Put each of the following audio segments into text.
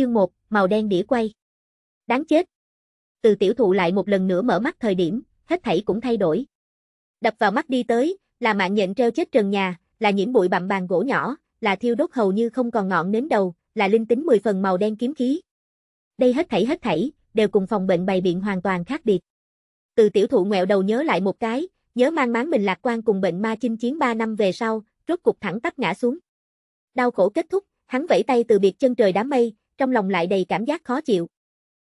Chương 1, màu đen đĩa quay. Đáng chết. Từ tiểu thụ lại một lần nữa mở mắt thời điểm, hết thảy cũng thay đổi. Đập vào mắt đi tới, là mạng nhện treo chết trần nhà, là nhiễm bụi bặm bàn gỗ nhỏ, là thiêu đốt hầu như không còn ngọn nến đầu, là linh tính 10 phần màu đen kiếm khí. Đây hết thảy hết thảy, đều cùng phòng bệnh bày biện hoàn toàn khác biệt. Từ tiểu thụ ngẹo đầu nhớ lại một cái, nhớ mang máng mình lạc quan cùng bệnh ma chinh chiến 3 năm về sau, rốt cục thẳng tắp ngã xuống. Đau khổ kết thúc, hắn vẫy tay từ biệt chân trời đám mây, trong lòng lại đầy cảm giác khó chịu.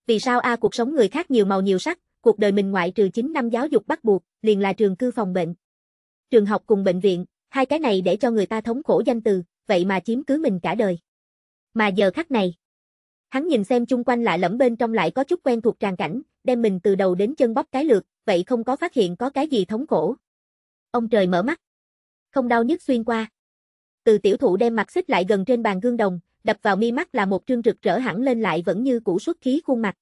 Vì sao a cuộc sống người khác nhiều màu nhiều sắc, cuộc đời mình ngoại trừ 9 năm giáo dục bắt buộc, liền là trường cư phòng bệnh. Trường học cùng bệnh viện, hai cái này để cho người ta thống khổ danh từ, vậy mà chiếm cứ mình cả đời. Mà giờ khắc này, hắn nhìn xem chung quanh lạ lẫm bên trong lại có chút quen thuộc tràn cảnh, đem mình từ đầu đến chân bóp cái lượt, vậy không có phát hiện có cái gì thống khổ. Ông trời mở mắt, không đau nhức xuyên qua. Từ tiểu thụ đem mặt xích lại gần trên bàn gương đồng, đập vào mi mắt là một trương rực rỡ hẳn lên lại vẫn như cũ xuất khí khuôn mặt.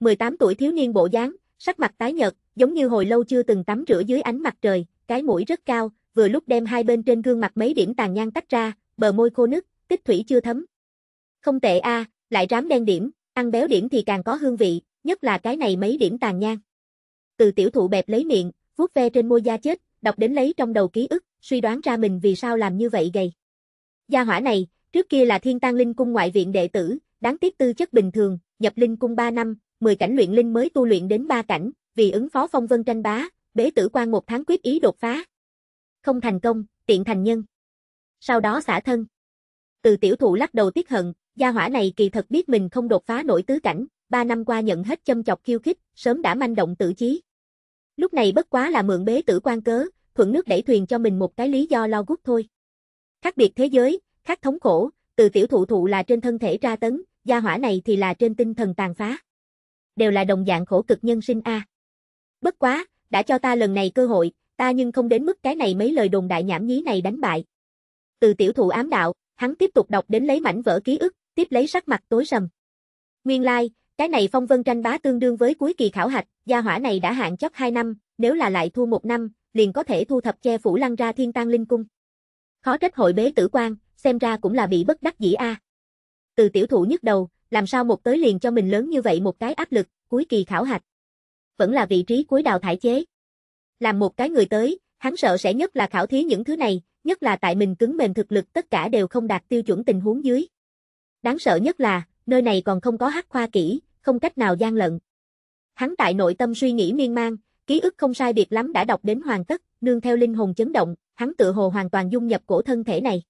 18 tuổi thiếu niên bộ dáng, sắc mặt tái nhợt, giống như hồi lâu chưa từng tắm rửa dưới ánh mặt trời, cái mũi rất cao, vừa lúc đem hai bên trên gương mặt mấy điểm tàn nhang tách ra, bờ môi khô nứt, tích thủy chưa thấm. Không tệ a, lại rám đen điểm, ăn béo điểm thì càng có hương vị, nhất là cái này mấy điểm tàn nhang. Từ tiểu thụ bẹp lấy miệng, vuốt ve trên môi da chết, đọc đến lấy trong đầu ký ức, suy đoán ra mình vì sao làm như vậy gầy. Gia hỏa này, Trước kia là thiên tang linh cung ngoại viện đệ tử, đáng tiếc tư chất bình thường, nhập linh cung 3 năm, 10 cảnh luyện linh mới tu luyện đến 3 cảnh, vì ứng phó phong vân tranh bá, bế tử quan một tháng quyết ý đột phá. Không thành công, tiện thành nhân. Sau đó xả thân. Từ tiểu thụ lắc đầu tiếc hận, gia hỏa này kỳ thật biết mình không đột phá nổi tứ cảnh, 3 năm qua nhận hết châm chọc khiêu khích, sớm đã manh động tự chí. Lúc này bất quá là mượn bế tử quan cớ, thuận nước đẩy thuyền cho mình một cái lý do lo gút thôi. Khác biệt thế giới, khác thống khổ, từ tiểu thụ thụ là trên thân thể tra tấn, gia hỏa này thì là trên tinh thần tàn phá. Đều là đồng dạng khổ cực nhân sinh a. Bất quá, đã cho ta lần này cơ hội, ta nhưng không đến mức cái này mấy lời đồn đại nhảm nhí này đánh bại. Từ tiểu thụ ám đạo, hắn tiếp tục đọc đến lấy mảnh vỡ ký ức, tiếp lấy sắc mặt tối sầm. Nguyên lai, like, cái này phong vân tranh bá tương đương với cuối kỳ khảo hạch, gia hỏa này đã hạn chót 2 năm, nếu là lại thu 1 năm, liền có thể thu thập che phủ lăng ra thiên tang linh cung. Khó trách hội bế tử quan, xem ra cũng là bị bất đắc dĩ a. Từ tiểu thủ nhức đầu, làm sao một tới liền cho mình lớn như vậy một cái áp lực, cuối kỳ khảo hạch. Vẫn là vị trí cuối đào thải chế. Làm một cái người tới, hắn sợ sẽ nhất là khảo thí những thứ này, nhất là tại mình cứng mềm thực lực tất cả đều không đạt tiêu chuẩn tình huống dưới. Đáng sợ nhất là, nơi này còn không có hắc khoa kỹ, không cách nào gian lận. Hắn tại nội tâm suy nghĩ miên man, ký ức không sai biệt lắm đã đọc đến hoàn tất, nương theo linh hồn chấn động, hắn tự hồ hoàn toàn dung nhập cổ thân thể này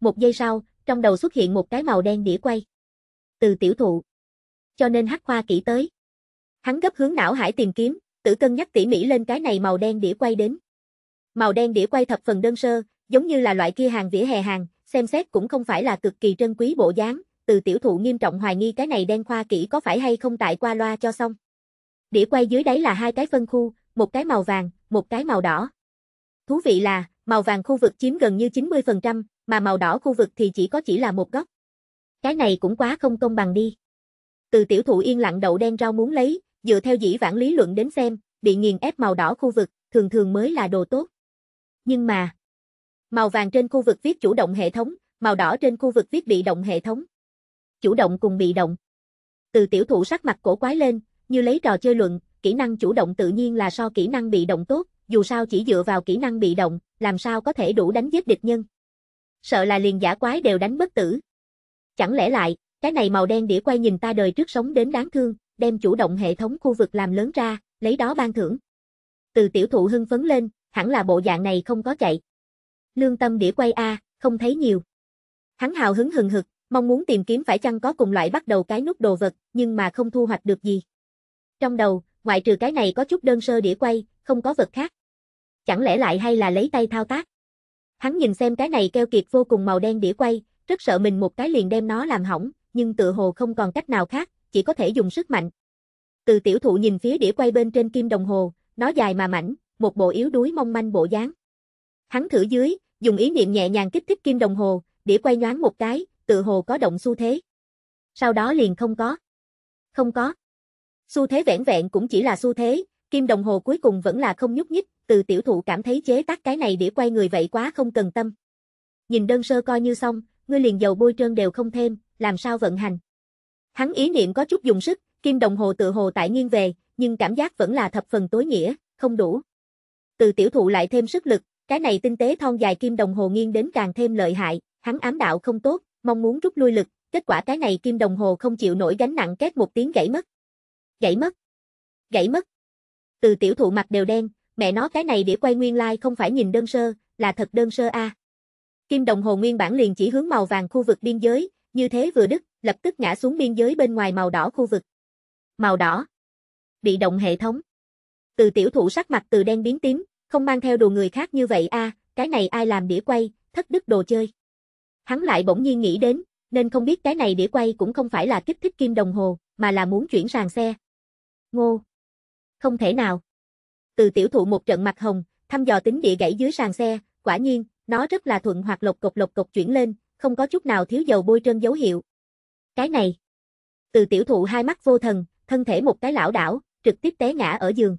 một giây sau, trong đầu xuất hiện một cái màu đen đĩa quay. Từ tiểu thụ. Cho nên Hắc Khoa kỹ tới. Hắn gấp hướng não hải tìm kiếm, tự cân nhắc tỉ mỉ lên cái này màu đen đĩa quay đến. Màu đen đĩa quay thập phần đơn sơ, giống như là loại kia hàng vỉa hè hàng, xem xét cũng không phải là cực kỳ trân quý bộ dáng, từ tiểu thụ nghiêm trọng hoài nghi cái này đen khoa kỹ có phải hay không tại qua loa cho xong. Đĩa quay dưới đáy là hai cái phân khu, một cái màu vàng, một cái màu đỏ. Thú vị là, màu vàng khu vực chiếm gần như 90%, mà màu đỏ khu vực thì chỉ có chỉ là một góc. Cái này cũng quá không công bằng đi. Từ tiểu thụ yên lặng đậu đen rau muốn lấy, dựa theo dĩ vãng lý luận đến xem, bị nghiền ép màu đỏ khu vực, thường thường mới là đồ tốt. Nhưng mà, màu vàng trên khu vực viết chủ động hệ thống, màu đỏ trên khu vực viết bị động hệ thống. Chủ động cùng bị động. Từ tiểu thụ sắc mặt cổ quái lên, như lấy trò chơi luận, kỹ năng chủ động tự nhiên là so kỹ năng bị động tốt, dù sao chỉ dựa vào kỹ năng bị động, làm sao có thể đủ đánh giết địch nhân sợ là liền giả quái đều đánh bất tử. Chẳng lẽ lại, cái này màu đen đĩa quay nhìn ta đời trước sống đến đáng thương, đem chủ động hệ thống khu vực làm lớn ra, lấy đó ban thưởng. Từ tiểu thụ hưng phấn lên, hẳn là bộ dạng này không có chạy. Lương tâm đĩa quay A, không thấy nhiều. Hắn hào hứng hừng hực, mong muốn tìm kiếm phải chăng có cùng loại bắt đầu cái nút đồ vật, nhưng mà không thu hoạch được gì. Trong đầu, ngoại trừ cái này có chút đơn sơ đĩa quay, không có vật khác. Chẳng lẽ lại hay là lấy tay thao tác? Hắn nhìn xem cái này keo kiệt vô cùng màu đen đĩa quay, rất sợ mình một cái liền đem nó làm hỏng, nhưng tự hồ không còn cách nào khác, chỉ có thể dùng sức mạnh. Từ tiểu thụ nhìn phía đĩa quay bên trên kim đồng hồ, nó dài mà mảnh, một bộ yếu đuối mong manh bộ dáng. Hắn thử dưới, dùng ý niệm nhẹ nhàng kích thích kim đồng hồ, đĩa quay nhoáng một cái, tự hồ có động xu thế. Sau đó liền không có. Không có. Xu thế vẻn vẹn cũng chỉ là xu thế, kim đồng hồ cuối cùng vẫn là không nhúc nhích, từ tiểu thụ cảm thấy chế tác cái này đĩa quay người vậy quá không cần tâm. Nhìn đơn sơ coi như xong, ngươi liền dầu bôi trơn đều không thêm, làm sao vận hành. Hắn ý niệm có chút dùng sức, kim đồng hồ tự hồ tại nghiêng về, nhưng cảm giác vẫn là thập phần tối nghĩa, không đủ. Từ tiểu thụ lại thêm sức lực, cái này tinh tế thon dài kim đồng hồ nghiêng đến càng thêm lợi hại, hắn ám đạo không tốt, mong muốn rút lui lực, kết quả cái này kim đồng hồ không chịu nổi gánh nặng két một tiếng gãy mất. Gãy mất. Gãy mất. Từ tiểu thụ mặt đều đen, mẹ nó cái này đĩa quay nguyên lai like không phải nhìn đơn sơ, là thật đơn sơ a. Kim đồng hồ nguyên bản liền chỉ hướng màu vàng khu vực biên giới, như thế vừa đứt, lập tức ngã xuống biên giới bên ngoài màu đỏ khu vực. Màu đỏ. Bị động hệ thống. Từ tiểu thủ sắc mặt từ đen biến tím, không mang theo đồ người khác như vậy a, cái này ai làm đĩa quay, thất đức đồ chơi. Hắn lại bỗng nhiên nghĩ đến, nên không biết cái này đĩa quay cũng không phải là kích thích kim đồng hồ, mà là muốn chuyển sàn xe. Ngô. Không thể nào từ tiểu thụ một trận mặt hồng, thăm dò tính địa gãy dưới sàn xe, quả nhiên, nó rất là thuận hoặc lộc cục lộc cục chuyển lên, không có chút nào thiếu dầu bôi trơn dấu hiệu. Cái này. Từ tiểu thụ hai mắt vô thần, thân thể một cái lão đảo, trực tiếp té ngã ở giường.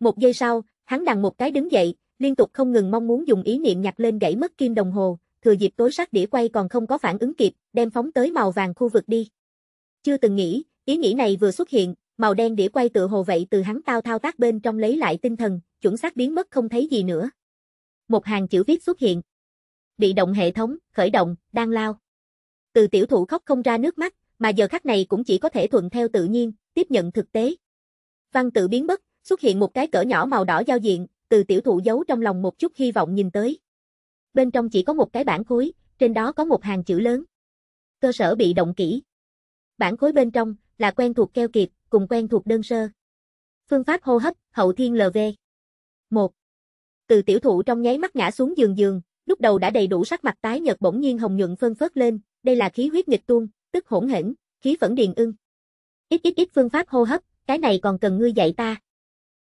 Một giây sau, hắn đằng một cái đứng dậy, liên tục không ngừng mong muốn dùng ý niệm nhặt lên gãy mất kim đồng hồ, thừa dịp tối sát đĩa quay còn không có phản ứng kịp, đem phóng tới màu vàng khu vực đi. Chưa từng nghĩ, ý nghĩ này vừa xuất hiện, màu đen đĩa quay tựa hồ vậy từ hắn tao thao tác bên trong lấy lại tinh thần, chuẩn xác biến mất không thấy gì nữa. Một hàng chữ viết xuất hiện. Bị động hệ thống, khởi động, đang lao. Từ tiểu thụ khóc không ra nước mắt, mà giờ khắc này cũng chỉ có thể thuận theo tự nhiên, tiếp nhận thực tế. Văn tự biến mất, xuất hiện một cái cỡ nhỏ màu đỏ giao diện, từ tiểu thụ giấu trong lòng một chút hy vọng nhìn tới. Bên trong chỉ có một cái bản khối, trên đó có một hàng chữ lớn. Cơ sở bị động kỹ. Bản khối bên trong là quen thuộc keo kiệt, cùng quen thuộc đơn sơ. Phương pháp hô hấp, hậu thiên LV. 1. Từ tiểu thụ trong nháy mắt ngã xuống giường giường, lúc đầu đã đầy đủ sắc mặt tái nhợt bỗng nhiên hồng nhuận phân phớt lên, đây là khí huyết nghịch tuôn, tức hỗn hển, khí phẫn điền ưng. Ít ít ít phương pháp hô hấp, cái này còn cần ngươi dạy ta.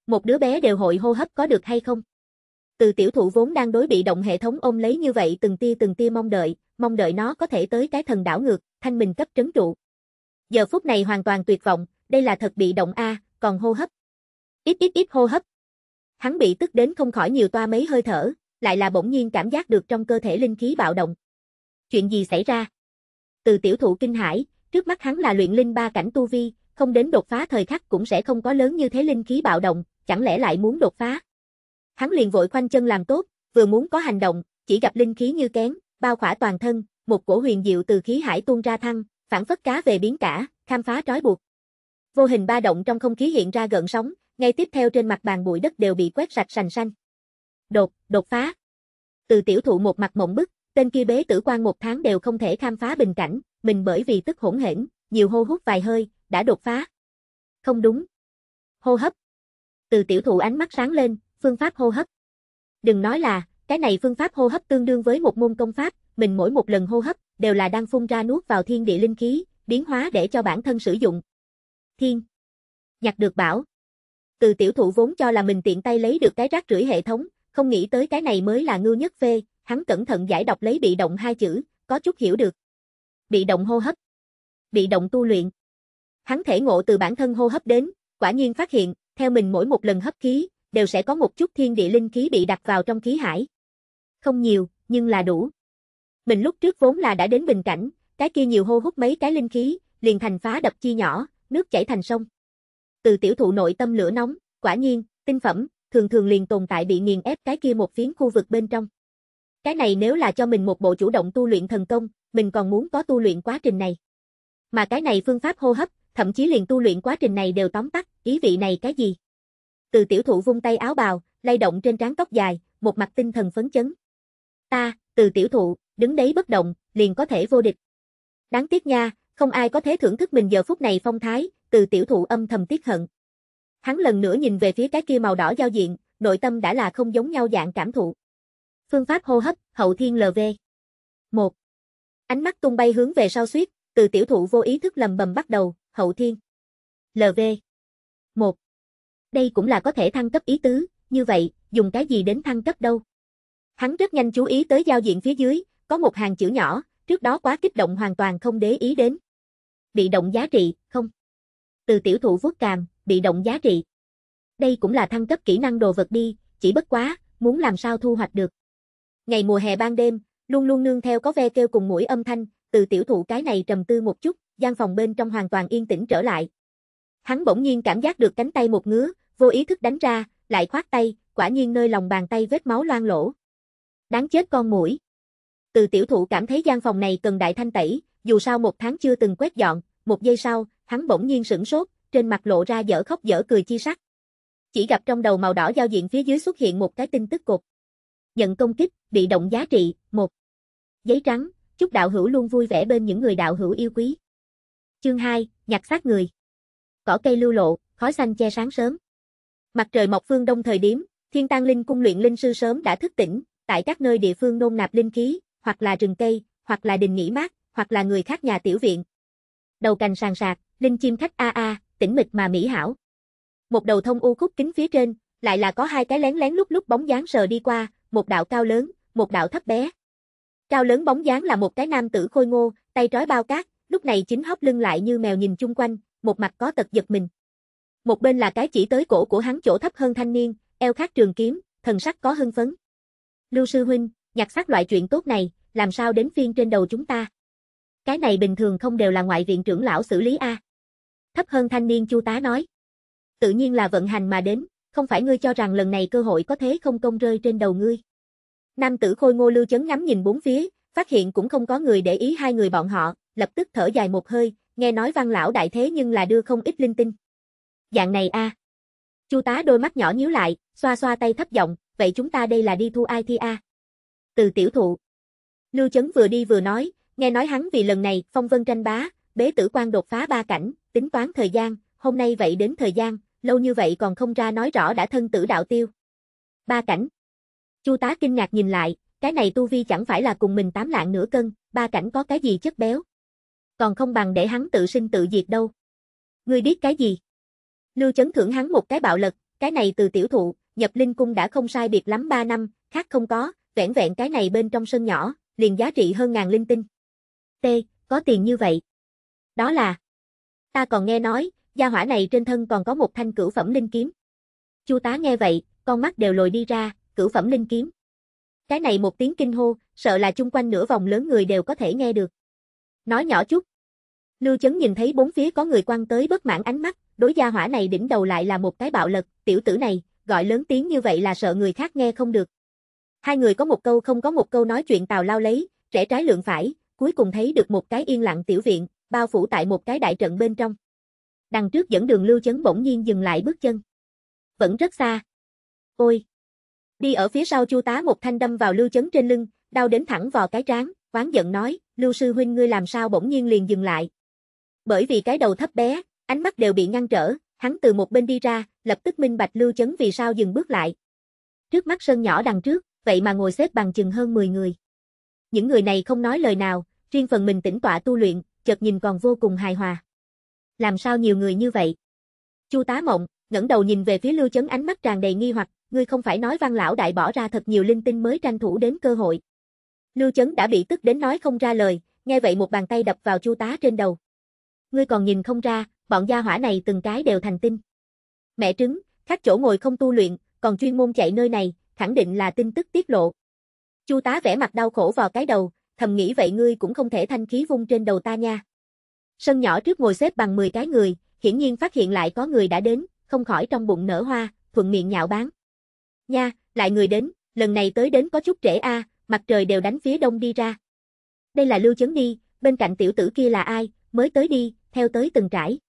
Một đứa bé đều hội hô hấp có được hay không? Từ tiểu thụ vốn đang đối bị động hệ thống ôm lấy như vậy từng tia từng tia mong đợi, mong đợi nó có thể tới cái thần đảo ngược, thanh mình cấp trấn trụ. Giờ phút này hoàn toàn tuyệt vọng, đây là thật bị động a, à, còn hô hấp. Ít ít ít hô hấp. Hắn bị tức đến không khỏi nhiều toa mấy hơi thở, lại là bỗng nhiên cảm giác được trong cơ thể linh khí bạo động. Chuyện gì xảy ra? Từ tiểu thụ kinh hải, trước mắt hắn là luyện linh ba cảnh tu vi, không đến đột phá thời khắc cũng sẽ không có lớn như thế linh khí bạo động, chẳng lẽ lại muốn đột phá? Hắn liền vội khoanh chân làm tốt, vừa muốn có hành động, chỉ gặp linh khí như kén, bao khỏa toàn thân, một cổ huyền diệu từ khí hải tuôn ra thăng, phản phất cá về biến cả, khám phá trói buộc. Vô hình ba động trong không khí hiện ra gợn sóng, ngay tiếp theo trên mặt bàn bụi đất đều bị quét sạch sành xanh. Đột, đột phá. Từ tiểu thụ một mặt mộng bức, tên kia bế tử quan một tháng đều không thể khám phá bình cảnh, mình bởi vì tức hỗn hển, nhiều hô hút vài hơi, đã đột phá. Không đúng. Hô hấp. Từ tiểu thụ ánh mắt sáng lên, phương pháp hô hấp. Đừng nói là, cái này phương pháp hô hấp tương đương với một môn công pháp, mình mỗi một lần hô hấp, đều là đang phun ra nuốt vào thiên địa linh khí, biến hóa để cho bản thân sử dụng, Thiên. Nhặt được bảo. Từ tiểu thụ vốn cho là mình tiện tay lấy được cái rác rưởi hệ thống, không nghĩ tới cái này mới là ngưu nhất phê, hắn cẩn thận giải đọc lấy bị động hai chữ, có chút hiểu được. Bị động hô hấp. Bị động tu luyện. Hắn thể ngộ từ bản thân hô hấp đến, quả nhiên phát hiện, theo mình mỗi một lần hấp khí, đều sẽ có một chút thiên địa linh khí bị đặt vào trong khí hải. Không nhiều, nhưng là đủ. Mình lúc trước vốn là đã đến bình cảnh, cái kia nhiều hô hút mấy cái linh khí, liền thành phá đập chi nhỏ, nước chảy thành sông. Từ tiểu thụ nội tâm lửa nóng, quả nhiên, tinh phẩm, thường thường liền tồn tại bị nghiền ép cái kia một phiến khu vực bên trong. Cái này nếu là cho mình một bộ chủ động tu luyện thần công, mình còn muốn có tu luyện quá trình này. Mà cái này phương pháp hô hấp, thậm chí liền tu luyện quá trình này đều tóm tắt, ý vị này cái gì? Từ tiểu thụ vung tay áo bào, lay động trên trán tóc dài, một mặt tinh thần phấn chấn. Ta, từ tiểu thụ, đứng đấy bất động, liền có thể vô địch. Đáng tiếc nha, không ai có thể thưởng thức mình giờ phút này phong thái, từ tiểu thụ âm thầm tiếc hận. Hắn lần nữa nhìn về phía cái kia màu đỏ giao diện, nội tâm đã là không giống nhau dạng cảm thụ. Phương pháp hô hấp, hậu thiên LV. 1. Ánh mắt tung bay hướng về sau suýt, từ tiểu thụ vô ý thức lầm bầm bắt đầu, hậu thiên. LV. 1. Đây cũng là có thể thăng cấp ý tứ, như vậy, dùng cái gì đến thăng cấp đâu? Hắn rất nhanh chú ý tới giao diện phía dưới, có một hàng chữ nhỏ, trước đó quá kích động hoàn toàn không để ý đến. Bị động giá trị, không. Từ tiểu thụ vuốt càm, bị động giá trị. Đây cũng là thăng cấp kỹ năng đồ vật đi, chỉ bất quá, muốn làm sao thu hoạch được. Ngày mùa hè ban đêm, luôn luôn nương theo có ve kêu cùng mũi âm thanh, từ tiểu thụ cái này trầm tư một chút, gian phòng bên trong hoàn toàn yên tĩnh trở lại. Hắn bỗng nhiên cảm giác được cánh tay một ngứa, vô ý thức đánh ra, lại khoát tay, quả nhiên nơi lòng bàn tay vết máu loang lổ Đáng chết con mũi. Từ tiểu thụ cảm thấy gian phòng này cần đại thanh tẩy, dù sao một tháng chưa từng quét dọn, một giây sau, hắn bỗng nhiên sửng sốt, trên mặt lộ ra dở khóc dở cười chi sắc. Chỉ gặp trong đầu màu đỏ giao diện phía dưới xuất hiện một cái tin tức cục. Nhận công kích, bị động giá trị, một Giấy trắng, chúc đạo hữu luôn vui vẻ bên những người đạo hữu yêu quý. Chương 2, nhặt xác người. Cỏ cây lưu lộ, khói xanh che sáng sớm. Mặt trời mọc phương đông thời điểm, Thiên Tang Linh cung luyện linh sư sớm đã thức tỉnh, tại các nơi địa phương nôn nạp linh khí, hoặc là rừng cây, hoặc là đình nghỉ mát, hoặc là người khác nhà tiểu viện. Đầu cành sàn sạc, linh chim khách a a, tĩnh mịch mà mỹ hảo. Một đầu thông u khúc kính phía trên, lại là có hai cái lén lén lúc lúc bóng dáng sờ đi qua, một đạo cao lớn, một đạo thấp bé. Cao lớn bóng dáng là một cái nam tử khôi ngô, tay trói bao cát, lúc này chính hóc lưng lại như mèo nhìn chung quanh, một mặt có tật giật mình. Một bên là cái chỉ tới cổ của hắn chỗ thấp hơn thanh niên, eo khác trường kiếm, thần sắc có hưng phấn. Lưu sư huynh, Nhặt xác loại chuyện tốt này, làm sao đến phiên trên đầu chúng ta? Cái này bình thường không đều là ngoại viện trưởng lão xử lý a. Thấp hơn thanh niên Chu tá nói. Tự nhiên là vận hành mà đến, không phải ngươi cho rằng lần này cơ hội có thế không công rơi trên đầu ngươi. Nam tử Khôi Ngô Lưu chấn ngắm nhìn bốn phía, phát hiện cũng không có người để ý hai người bọn họ, lập tức thở dài một hơi, nghe nói Văn lão đại thế nhưng là đưa không ít linh tinh. Dạng này a. Chu tá đôi mắt nhỏ nhíu lại, xoa xoa tay thấp giọng, vậy chúng ta đây là đi thu ai thi a? À? từ tiểu thụ. Lưu Chấn vừa đi vừa nói, nghe nói hắn vì lần này phong vân tranh bá, bế tử quan đột phá ba cảnh, tính toán thời gian, hôm nay vậy đến thời gian, lâu như vậy còn không ra nói rõ đã thân tử đạo tiêu. Ba cảnh. Chu tá kinh ngạc nhìn lại, cái này tu vi chẳng phải là cùng mình tám lạng nửa cân, ba cảnh có cái gì chất béo. Còn không bằng để hắn tự sinh tự diệt đâu. Ngươi biết cái gì? Lưu chấn thưởng hắn một cái bạo lực, cái này từ tiểu thụ, nhập linh cung đã không sai biệt lắm ba năm, khác không có, vẻn vẹn cái này bên trong sân nhỏ, liền giá trị hơn ngàn linh tinh. T, có tiền như vậy. Đó là, ta còn nghe nói, gia hỏa này trên thân còn có một thanh cửu phẩm linh kiếm. Chu tá nghe vậy, con mắt đều lồi đi ra, cửu phẩm linh kiếm. Cái này một tiếng kinh hô, sợ là chung quanh nửa vòng lớn người đều có thể nghe được. Nói nhỏ chút. Lưu Chấn nhìn thấy bốn phía có người quan tới bất mãn ánh mắt, đối gia hỏa này đỉnh đầu lại là một cái bạo lực tiểu tử này, gọi lớn tiếng như vậy là sợ người khác nghe không được, Hai người có một câu không có một câu nói chuyện tào lao lấy, rẽ trái lượng phải, cuối cùng thấy được một cái yên lặng tiểu viện, bao phủ tại một cái đại trận bên trong. Đằng trước dẫn đường lưu chấn bỗng nhiên dừng lại bước chân. Vẫn rất xa. Ôi! Đi ở phía sau chu tá một thanh đâm vào lưu chấn trên lưng, đau đến thẳng vào cái trán, oán giận nói, lưu sư huynh ngươi làm sao bỗng nhiên liền dừng lại. Bởi vì cái đầu thấp bé, ánh mắt đều bị ngăn trở, hắn từ một bên đi ra, lập tức minh bạch lưu chấn vì sao dừng bước lại. Trước mắt sân nhỏ đằng trước, vậy mà ngồi xếp bằng chừng hơn 10 người. Những người này không nói lời nào, riêng phần mình tĩnh tọa tu luyện, chợt nhìn còn vô cùng hài hòa. Làm sao nhiều người như vậy? Chu tá mộng, ngẩng đầu nhìn về phía Lưu Chấn ánh mắt tràn đầy nghi hoặc, ngươi không phải nói văn lão đại bỏ ra thật nhiều linh tinh mới tranh thủ đến cơ hội. Lưu Chấn đã bị tức đến nói không ra lời, nghe vậy một bàn tay đập vào Chu tá trên đầu. Ngươi còn nhìn không ra, bọn gia hỏa này từng cái đều thành tinh. Mẹ trứng, khắc chỗ ngồi không tu luyện, còn chuyên môn chạy nơi này, khẳng định là tin tức tiết lộ. Chu tá vẻ mặt đau khổ vào cái đầu, thầm nghĩ vậy ngươi cũng không thể thanh khí vung trên đầu ta nha. Sân nhỏ trước ngồi xếp bằng 10 cái người, hiển nhiên phát hiện lại có người đã đến, không khỏi trong bụng nở hoa, thuận miệng nhạo báng. Nha, lại người đến, lần này tới đến có chút trễ a, mặt trời đều đánh phía đông đi ra. Đây là Lưu Chấn đi, bên cạnh tiểu tử kia là ai, mới tới đi, theo tới từng trải.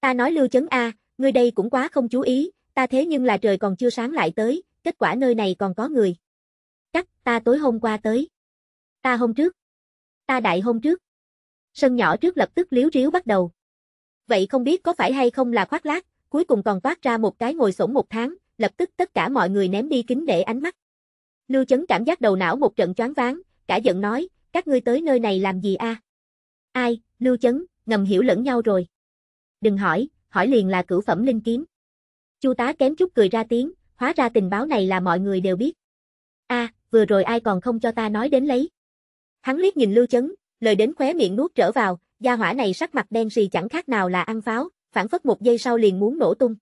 Ta nói Lưu Chấn A, ngươi đây cũng quá không chú ý, ta thế nhưng là trời còn chưa sáng lại tới, kết quả nơi này còn có người. Cắt, ta tối hôm qua tới. Ta hôm trước. Ta đại hôm trước. Sân nhỏ trước lập tức liếu riếu bắt đầu. Vậy không biết có phải hay không là khoác lác, cuối cùng còn toát ra một cái ngồi sổng một tháng, lập tức tất cả mọi người ném đi kính để ánh mắt. Lưu chấn cảm giác đầu não một trận choáng váng, cả giận nói, các ngươi tới nơi này làm gì a? À? Ai, Lưu chấn, ngầm hiểu lẫn nhau rồi. Đừng hỏi, hỏi liền là cửu phẩm linh kiếm. Chu tá kém chút cười ra tiếng, hóa ra tình báo này là mọi người đều biết. a à, vừa rồi ai còn không cho ta nói đến lấy. Hắn liếc nhìn Lưu Chấn, lời đến khóe miệng nuốt trở vào, gia hỏa này sắc mặt đen sì chẳng khác nào là ăn pháo, phản phất một giây sau liền muốn nổ tung.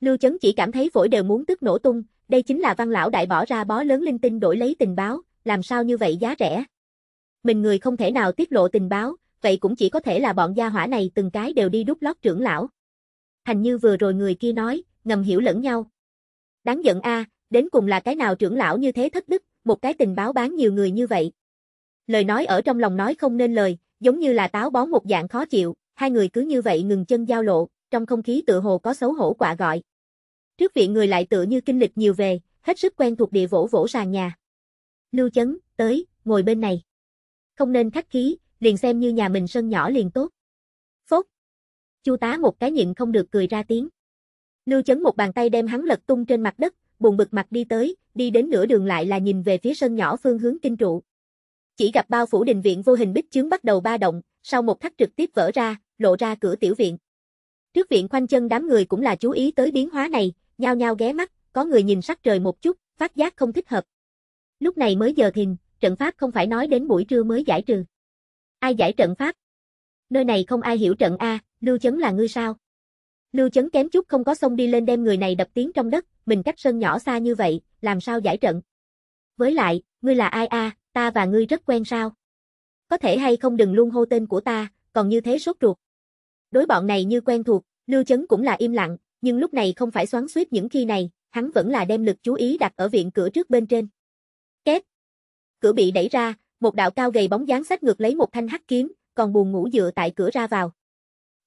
Lưu Chấn chỉ cảm thấy phổi đều muốn tức nổ tung, đây chính là văn lão đại bỏ ra bó lớn linh tinh đổi lấy tình báo, làm sao như vậy giá rẻ. Mình người không thể nào tiết lộ tình báo, vậy cũng chỉ có thể là bọn gia hỏa này từng cái đều đi đút lót trưởng lão. Thành như vừa rồi người kia nói, ngầm hiểu lẫn nhau, Đáng giận a, đến cùng là cái nào trưởng lão như thế thất đức, một cái tình báo bán nhiều người như vậy. Lời nói ở trong lòng nói không nên lời, giống như là táo bón một dạng khó chịu, hai người cứ như vậy ngừng chân giao lộ, trong không khí tựa hồ có xấu hổ quả gọi. Trước viện người lại tựa như kinh lịch nhiều về, hết sức quen thuộc địa vỗ vỗ sàn nhà. Lưu chấn, tới, ngồi bên này. Không nên khách khí, liền xem như nhà mình sân nhỏ liền tốt. Phốt. Chu tá một cái nhịn không được cười ra tiếng. Lưu chấn một bàn tay đem hắn lật tung trên mặt đất, buồn bực mặt đi tới, đi đến nửa đường lại là nhìn về phía sân nhỏ phương hướng kinh trụ. Chỉ gặp bao phủ đình viện vô hình bích chướng bắt đầu ba động, sau một thắt trực tiếp vỡ ra, lộ ra cửa tiểu viện. Trước viện khoanh chân đám người cũng là chú ý tới biến hóa này, nhao nhao ghé mắt, có người nhìn sắc trời một chút, phát giác không thích hợp. Lúc này mới giờ thìn, trận pháp không phải nói đến buổi trưa mới giải trừ. Ai giải trận pháp? Nơi này không ai hiểu trận A, Lưu Chấn là ngươi sao? Lưu Chấn kém chút không có xông đi lên đem người này đập tiếng trong đất, mình cách sân nhỏ xa như vậy, làm sao giải trận. Với lại, ngươi là ai a, ta và ngươi rất quen sao? Có thể hay không đừng luôn hô tên của ta, còn như thế sốt ruột. Đối bọn này như quen thuộc, Lưu Chấn cũng là im lặng, nhưng lúc này không phải xoắn xuýt những khi này, hắn vẫn là đem lực chú ý đặt ở viện cửa trước bên trên. Két. Cửa bị đẩy ra, một đạo cao gầy bóng dáng sách ngược lấy một thanh hắc kiếm, còn buồn ngủ dựa tại cửa ra vào.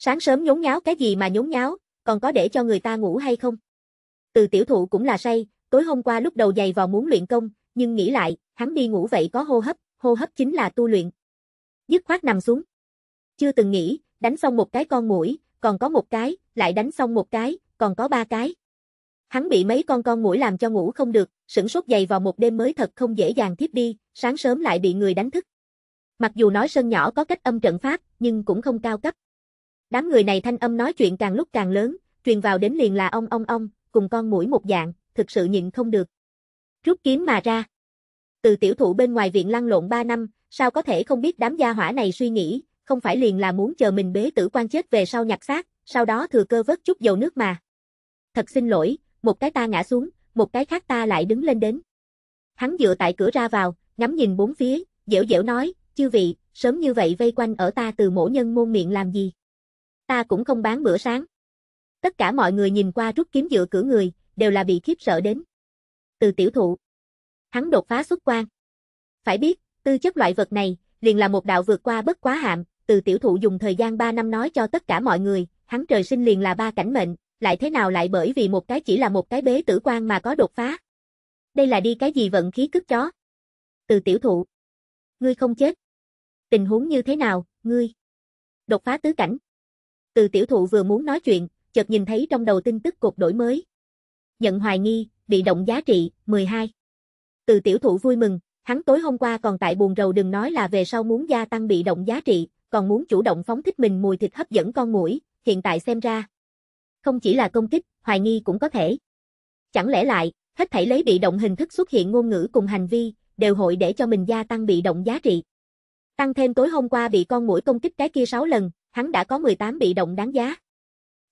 Sáng sớm nhốn nháo cái gì mà nhốn nháo, còn có để cho người ta ngủ hay không? Từ tiểu thụ cũng là say, tối hôm qua lúc đầu dày vào muốn luyện công, nhưng nghĩ lại, hắn đi ngủ vậy có hô hấp, hô hấp chính là tu luyện. Dứt khoát nằm xuống. Chưa từng nghĩ, đánh xong một cái con mũi, còn có một cái, lại đánh xong một cái, còn có ba cái. Hắn bị mấy con con mũi làm cho ngủ không được, sửng sốt dày vào một đêm mới thật không dễ dàng tiếp đi, sáng sớm lại bị người đánh thức. Mặc dù nói sân nhỏ có cách âm trận pháp, nhưng cũng không cao cấp. Đám người này thanh âm nói chuyện càng lúc càng lớn, truyền vào đến liền là ông ông ông, cùng con mũi một dạng, thực sự nhịn không được. Rút kiếm mà ra. Từ tiểu thụ bên ngoài viện lăn lộn 3 năm, sao có thể không biết đám gia hỏa này suy nghĩ, không phải liền là muốn chờ mình bế tử quan chết về sau nhặt xác, sau đó thừa cơ vớt chút dầu nước mà. Thật xin lỗi, một cái ta ngã xuống, một cái khác ta lại đứng lên đến. Hắn dựa tại cửa ra vào, ngắm nhìn bốn phía, dẻo dẻo nói, chư vị, sớm như vậy vây quanh ở ta từ mổ nhân môn miệng làm gì ta cũng không bán bữa sáng. Tất cả mọi người nhìn qua rút kiếm dựa cửa người, đều là bị khiếp sợ đến. Từ tiểu thụ, hắn đột phá xuất quan. Phải biết, tư chất loại vật này, liền là một đạo vượt qua bất quá hạm, từ tiểu thụ dùng thời gian 3 năm nói cho tất cả mọi người, hắn trời sinh liền là ba cảnh mệnh, lại thế nào lại bởi vì một cái chỉ là một cái bế tử quan mà có đột phá. Đây là đi cái gì vận khí cướp chó. Từ tiểu thụ, ngươi không chết. Tình huống như thế nào, ngươi? Đột phá tứ cảnh. Từ tiểu thụ vừa muốn nói chuyện, chợt nhìn thấy trong đầu tin tức cuộc đổi mới. Nhận hoài nghi, bị động giá trị, 12. Từ tiểu thụ vui mừng, hắn tối hôm qua còn tại buồn rầu đừng nói là về sau muốn gia tăng bị động giá trị, còn muốn chủ động phóng thích mình mùi thịt hấp dẫn con mũi, hiện tại xem ra. Không chỉ là công kích, hoài nghi cũng có thể. Chẳng lẽ lại, hết thảy lấy bị động hình thức xuất hiện ngôn ngữ cùng hành vi, đều hội để cho mình gia tăng bị động giá trị. Tăng thêm tối hôm qua bị con mũi công kích cái kia 6 lần, hắn đã có 18 bị động đáng giá.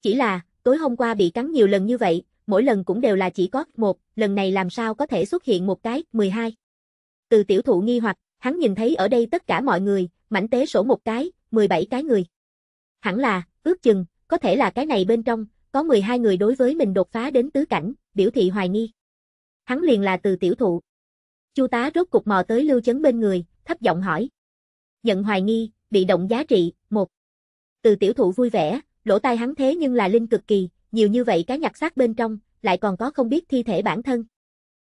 Chỉ là, tối hôm qua bị cắn nhiều lần như vậy, mỗi lần cũng đều là chỉ có một, lần này làm sao có thể xuất hiện một cái, 12. Từ tiểu thụ nghi hoặc, hắn nhìn thấy ở đây tất cả mọi người, mảnh tế sổ một cái, 17 cái người. Hẳn là, ước chừng, có thể là cái này bên trong, có 12 người đối với mình đột phá đến tứ cảnh, biểu thị hoài nghi. Hắn liền là từ tiểu thụ. Chu tá rốt cục mò tới lưu chấn bên người, thấp giọng hỏi. Nhận hoài nghi, bị động giá trị, một từ tiểu thụ vui vẻ, lỗ tai hắn thế nhưng là linh cực kỳ, nhiều như vậy cái nhặt xác bên trong, lại còn có không biết thi thể bản thân.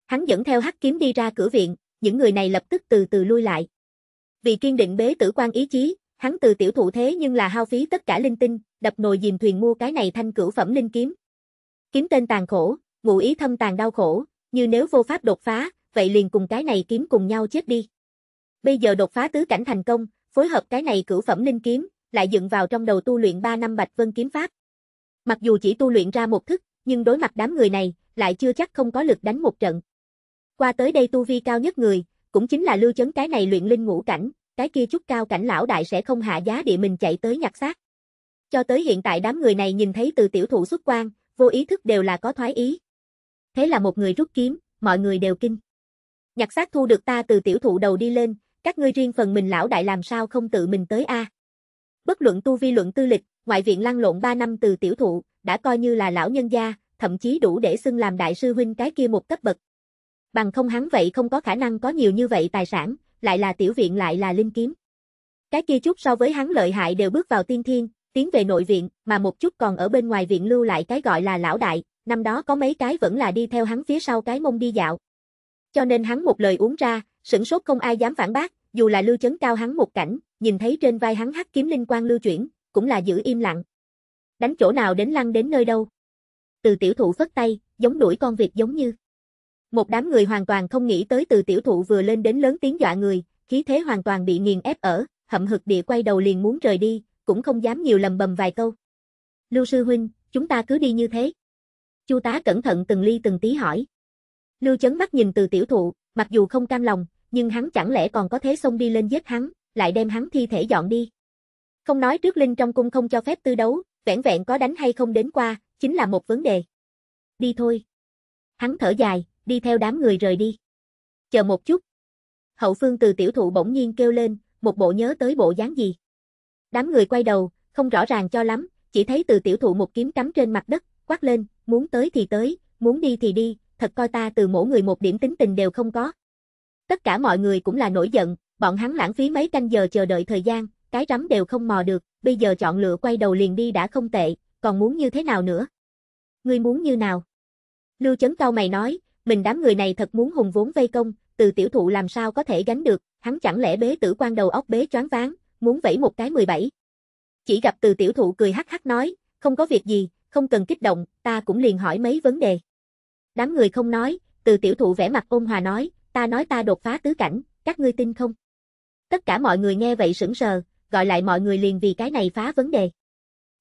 Hắn dẫn theo hắc kiếm đi ra cửa viện, những người này lập tức từ từ lui lại. Vì kiên định bế tử quan ý chí, hắn từ tiểu thụ thế nhưng là hao phí tất cả linh tinh, đập nồi dìm thuyền mua cái này thanh cửu phẩm linh kiếm. Kiếm tên tàn khổ, ngụ ý thâm tàn đau khổ, như nếu vô pháp đột phá, vậy liền cùng cái này kiếm cùng nhau chết đi. Bây giờ đột phá tứ cảnh thành công, phối hợp cái này cửu phẩm linh kiếm, lại dựng vào trong đầu tu luyện 3 năm Bạch Vân kiếm pháp. Mặc dù chỉ tu luyện ra một thức, nhưng đối mặt đám người này, lại chưa chắc không có lực đánh một trận. Qua tới đây tu vi cao nhất người, cũng chính là lưu chấn cái này luyện linh ngũ cảnh, cái kia chút cao cảnh lão đại sẽ không hạ giá địa mình chạy tới nhặt xác. Cho tới hiện tại đám người này nhìn thấy từ tiểu thụ xuất quan, vô ý thức đều là có thoái ý. Thế là một người rút kiếm, mọi người đều kinh. Nhặt xác thu được ta từ tiểu thụ đầu đi lên, các ngươi riêng phần mình lão đại làm sao không tự mình tới a? À? Bất luận tu vi luận tư lịch, ngoại viện lăn lộn 3 năm từ tiểu thụ, đã coi như là lão nhân gia, thậm chí đủ để xưng làm đại sư huynh cái kia một cấp bậc. Bằng không hắn vậy không có khả năng có nhiều như vậy tài sản, lại là tiểu viện lại là linh kiếm. Cái kia chút so với hắn lợi hại đều bước vào tiên thiên, tiến về nội viện, mà một chút còn ở bên ngoài viện lưu lại cái gọi là lão đại, năm đó có mấy cái vẫn là đi theo hắn phía sau cái mông đi dạo. Cho nên hắn một lời uống ra, sửng sốt không ai dám phản bác, dù là lưu chấn cao hắn một cảnh, nhìn thấy trên vai hắn hắc kiếm linh quang lưu chuyển, cũng là giữ im lặng. Đánh chỗ nào đến lăn đến nơi đâu. Từ tiểu thụ phất tay, giống đuổi con vịt giống như. Một đám người hoàn toàn không nghĩ tới từ tiểu thụ vừa lên đến lớn tiếng dọa người, khí thế hoàn toàn bị nghiền ép ở, hậm hực địa quay đầu liền muốn rời đi, cũng không dám nhiều lầm bầm vài câu. Lưu sư huynh, chúng ta cứ đi như thế. Chu tá cẩn thận từng ly từng tí hỏi. Lưu chấn mắt nhìn từ tiểu thụ, mặc dù không cam lòng, nhưng hắn chẳng lẽ còn có thế xông đi lên giết hắn, lại đem hắn thi thể dọn đi. Không nói trước linh trong cung không cho phép tư đấu, vẻn vẹn có đánh hay không đến qua, chính là một vấn đề. Đi thôi. Hắn thở dài, đi theo đám người rời đi. Chờ một chút. Hậu phương từ tiểu thụ bỗng nhiên kêu lên, một bộ nhớ tới bộ dáng gì. Đám người quay đầu, không rõ ràng cho lắm, chỉ thấy từ tiểu thụ một kiếm cắm trên mặt đất, quát lên, muốn tới thì tới, muốn đi thì đi, thật coi ta từ mỗi người một điểm tính tình đều không có. Tất cả mọi người cũng là nổi giận, bọn hắn lãng phí mấy canh giờ chờ đợi thời gian, cái rắm đều không mò được, bây giờ chọn lựa quay đầu liền đi đã không tệ, còn muốn như thế nào nữa? Ngươi muốn như nào? Lưu Chấn Cao mày nói, mình đám người này thật muốn hùng vốn vây công, từ tiểu thụ làm sao có thể gánh được, hắn chẳng lẽ bế tử quan đầu óc bế choáng váng, muốn vẫy một cái 17. Chỉ gặp từ tiểu thụ cười hắc hắc nói, không có việc gì, không cần kích động, ta cũng liền hỏi mấy vấn đề. Đám người không nói, từ tiểu thụ vẻ mặt ôn hòa nói, ta nói ta đột phá tứ cảnh, các ngươi tin không? Tất cả mọi người nghe vậy sững sờ, gọi lại mọi người liền vì cái này phá vấn đề.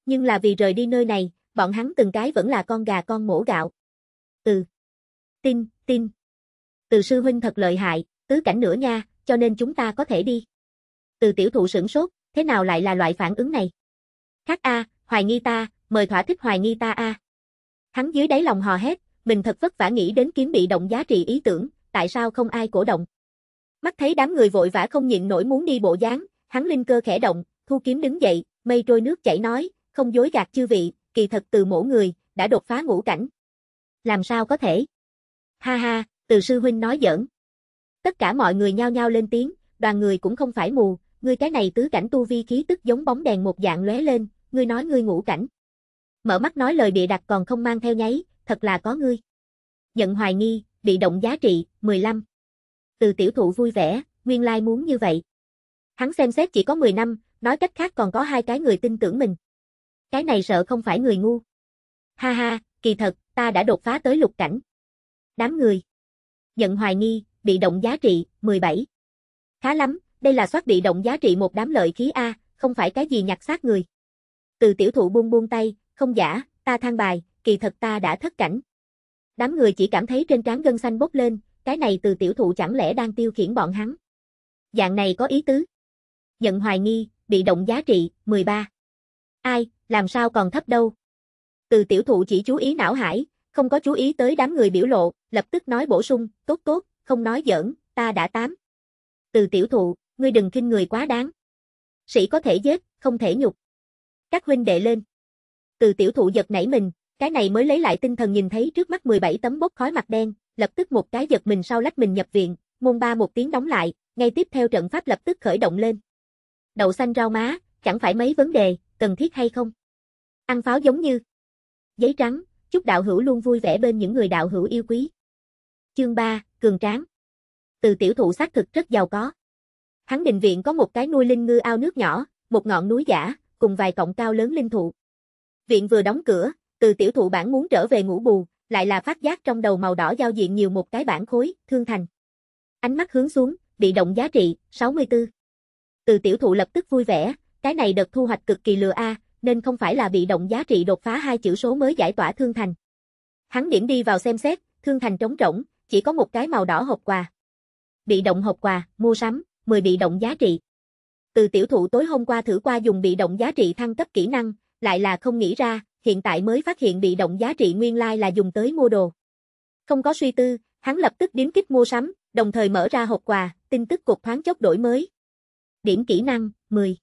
Nhưng là vì rời đi nơi này, bọn hắn từng cái vẫn là con gà con mổ gạo. Ừ. Tin, tin. Từ sư huynh thật lợi hại, tứ cảnh nữa nha, cho nên chúng ta có thể đi. Từ tiểu thụ sửng sốt, thế nào lại là loại phản ứng này? Khác a, hoài nghi ta, mời thỏa thích hoài nghi ta a. Hắn dưới đáy lòng hò hét, mình thật vất vả nghĩ đến kiếm bị động giá trị ý tưởng, tại sao không ai cổ động? Mắt thấy đám người vội vã không nhịn nổi muốn đi bộ dáng, hắn linh cơ khẽ động, thu kiếm đứng dậy, mây trôi nước chảy nói, không dối gạt chư vị, kỳ thật từ mỗi người, đã đột phá ngũ cảnh. Làm sao có thể? Ha ha, từ sư huynh nói giỡn. Tất cả mọi người nhao nhao lên tiếng, đoàn người cũng không phải mù, ngươi cái này tứ cảnh tu vi khí tức giống bóng đèn một dạng lóe lên, ngươi nói ngươi ngũ cảnh. Mở mắt nói lời bịa đặt còn không mang theo nháy, thật là có ngươi. Nhận hoài nghi, bị động giá trị, 15 từ tiểu thụ vui vẻ, nguyên lai muốn như vậy. Hắn xem xét chỉ có 10 năm, nói cách khác còn có hai cái người tin tưởng mình. Cái này sợ không phải người ngu. Ha ha, kỳ thật, ta đã đột phá tới lục cảnh. Đám người. Nhận hoài nghi, bị động giá trị, 17. Khá lắm, đây là soát bị động giá trị một đám lợi khí A, không phải cái gì nhặt xác người. Từ tiểu thụ buông buông tay, không giả, ta than bài, kỳ thật ta đã thất cảnh. Đám người chỉ cảm thấy trên trán gân xanh bốc lên, cái này từ tiểu thụ chẳng lẽ đang tiêu khiển bọn hắn. Dạng này có ý tứ. Nhận hoài nghi, bị động giá trị, 13. Ai, làm sao còn thấp đâu. Từ tiểu thụ chỉ chú ý não hải, không có chú ý tới đám người biểu lộ, lập tức nói bổ sung, tốt tốt, không nói giỡn, ta đã tám. Từ tiểu thụ, ngươi đừng kinh người quá đáng. Sĩ có thể giết, không thể nhục. Các huynh đệ lên. Từ tiểu thụ giật nảy mình, cái này mới lấy lại tinh thần nhìn thấy trước mắt 17 tấm bốc khói mặt đen, lập tức một cái giật mình sau lách mình nhập viện, môn ba một tiếng đóng lại, ngay tiếp theo trận pháp lập tức khởi động lên. Đậu xanh rau má, chẳng phải mấy vấn đề, cần thiết hay không? Ăn pháo giống như giấy trắng, chúc đạo hữu luôn vui vẻ bên những người đạo hữu yêu quý. Chương 3, cường tráng. Từ tiểu thụ xác thực rất giàu có. Hắn định viện có một cái nuôi linh ngư ao nước nhỏ, một ngọn núi giả, cùng vài cọng cao lớn linh thụ. Viện vừa đóng cửa, từ tiểu thụ bản muốn trở về ngủ bù, lại là phát giác trong đầu màu đỏ giao diện nhiều một cái bản khối, thương thành. Ánh mắt hướng xuống, bị động giá trị, 64. Từ tiểu thụ lập tức vui vẻ, cái này đợt thu hoạch cực kỳ lừa a, nên không phải là bị động giá trị đột phá hai chữ số mới giải tỏa thương thành. Hắn điểm đi vào xem xét, thương thành trống rỗng, chỉ có một cái màu đỏ hộp quà. Bị động hộp quà, mua sắm, 10 bị động giá trị. Từ tiểu thụ tối hôm qua thử qua dùng bị động giá trị thăng cấp kỹ năng, lại là không nghĩ ra, hiện tại mới phát hiện bị động giá trị nguyên lai là dùng tới mua đồ. Không có suy tư, hắn lập tức điếm kích mua sắm, đồng thời mở ra hộp quà, tin tức cục thoáng chốc đổi mới. Điểm kỹ năng, 10.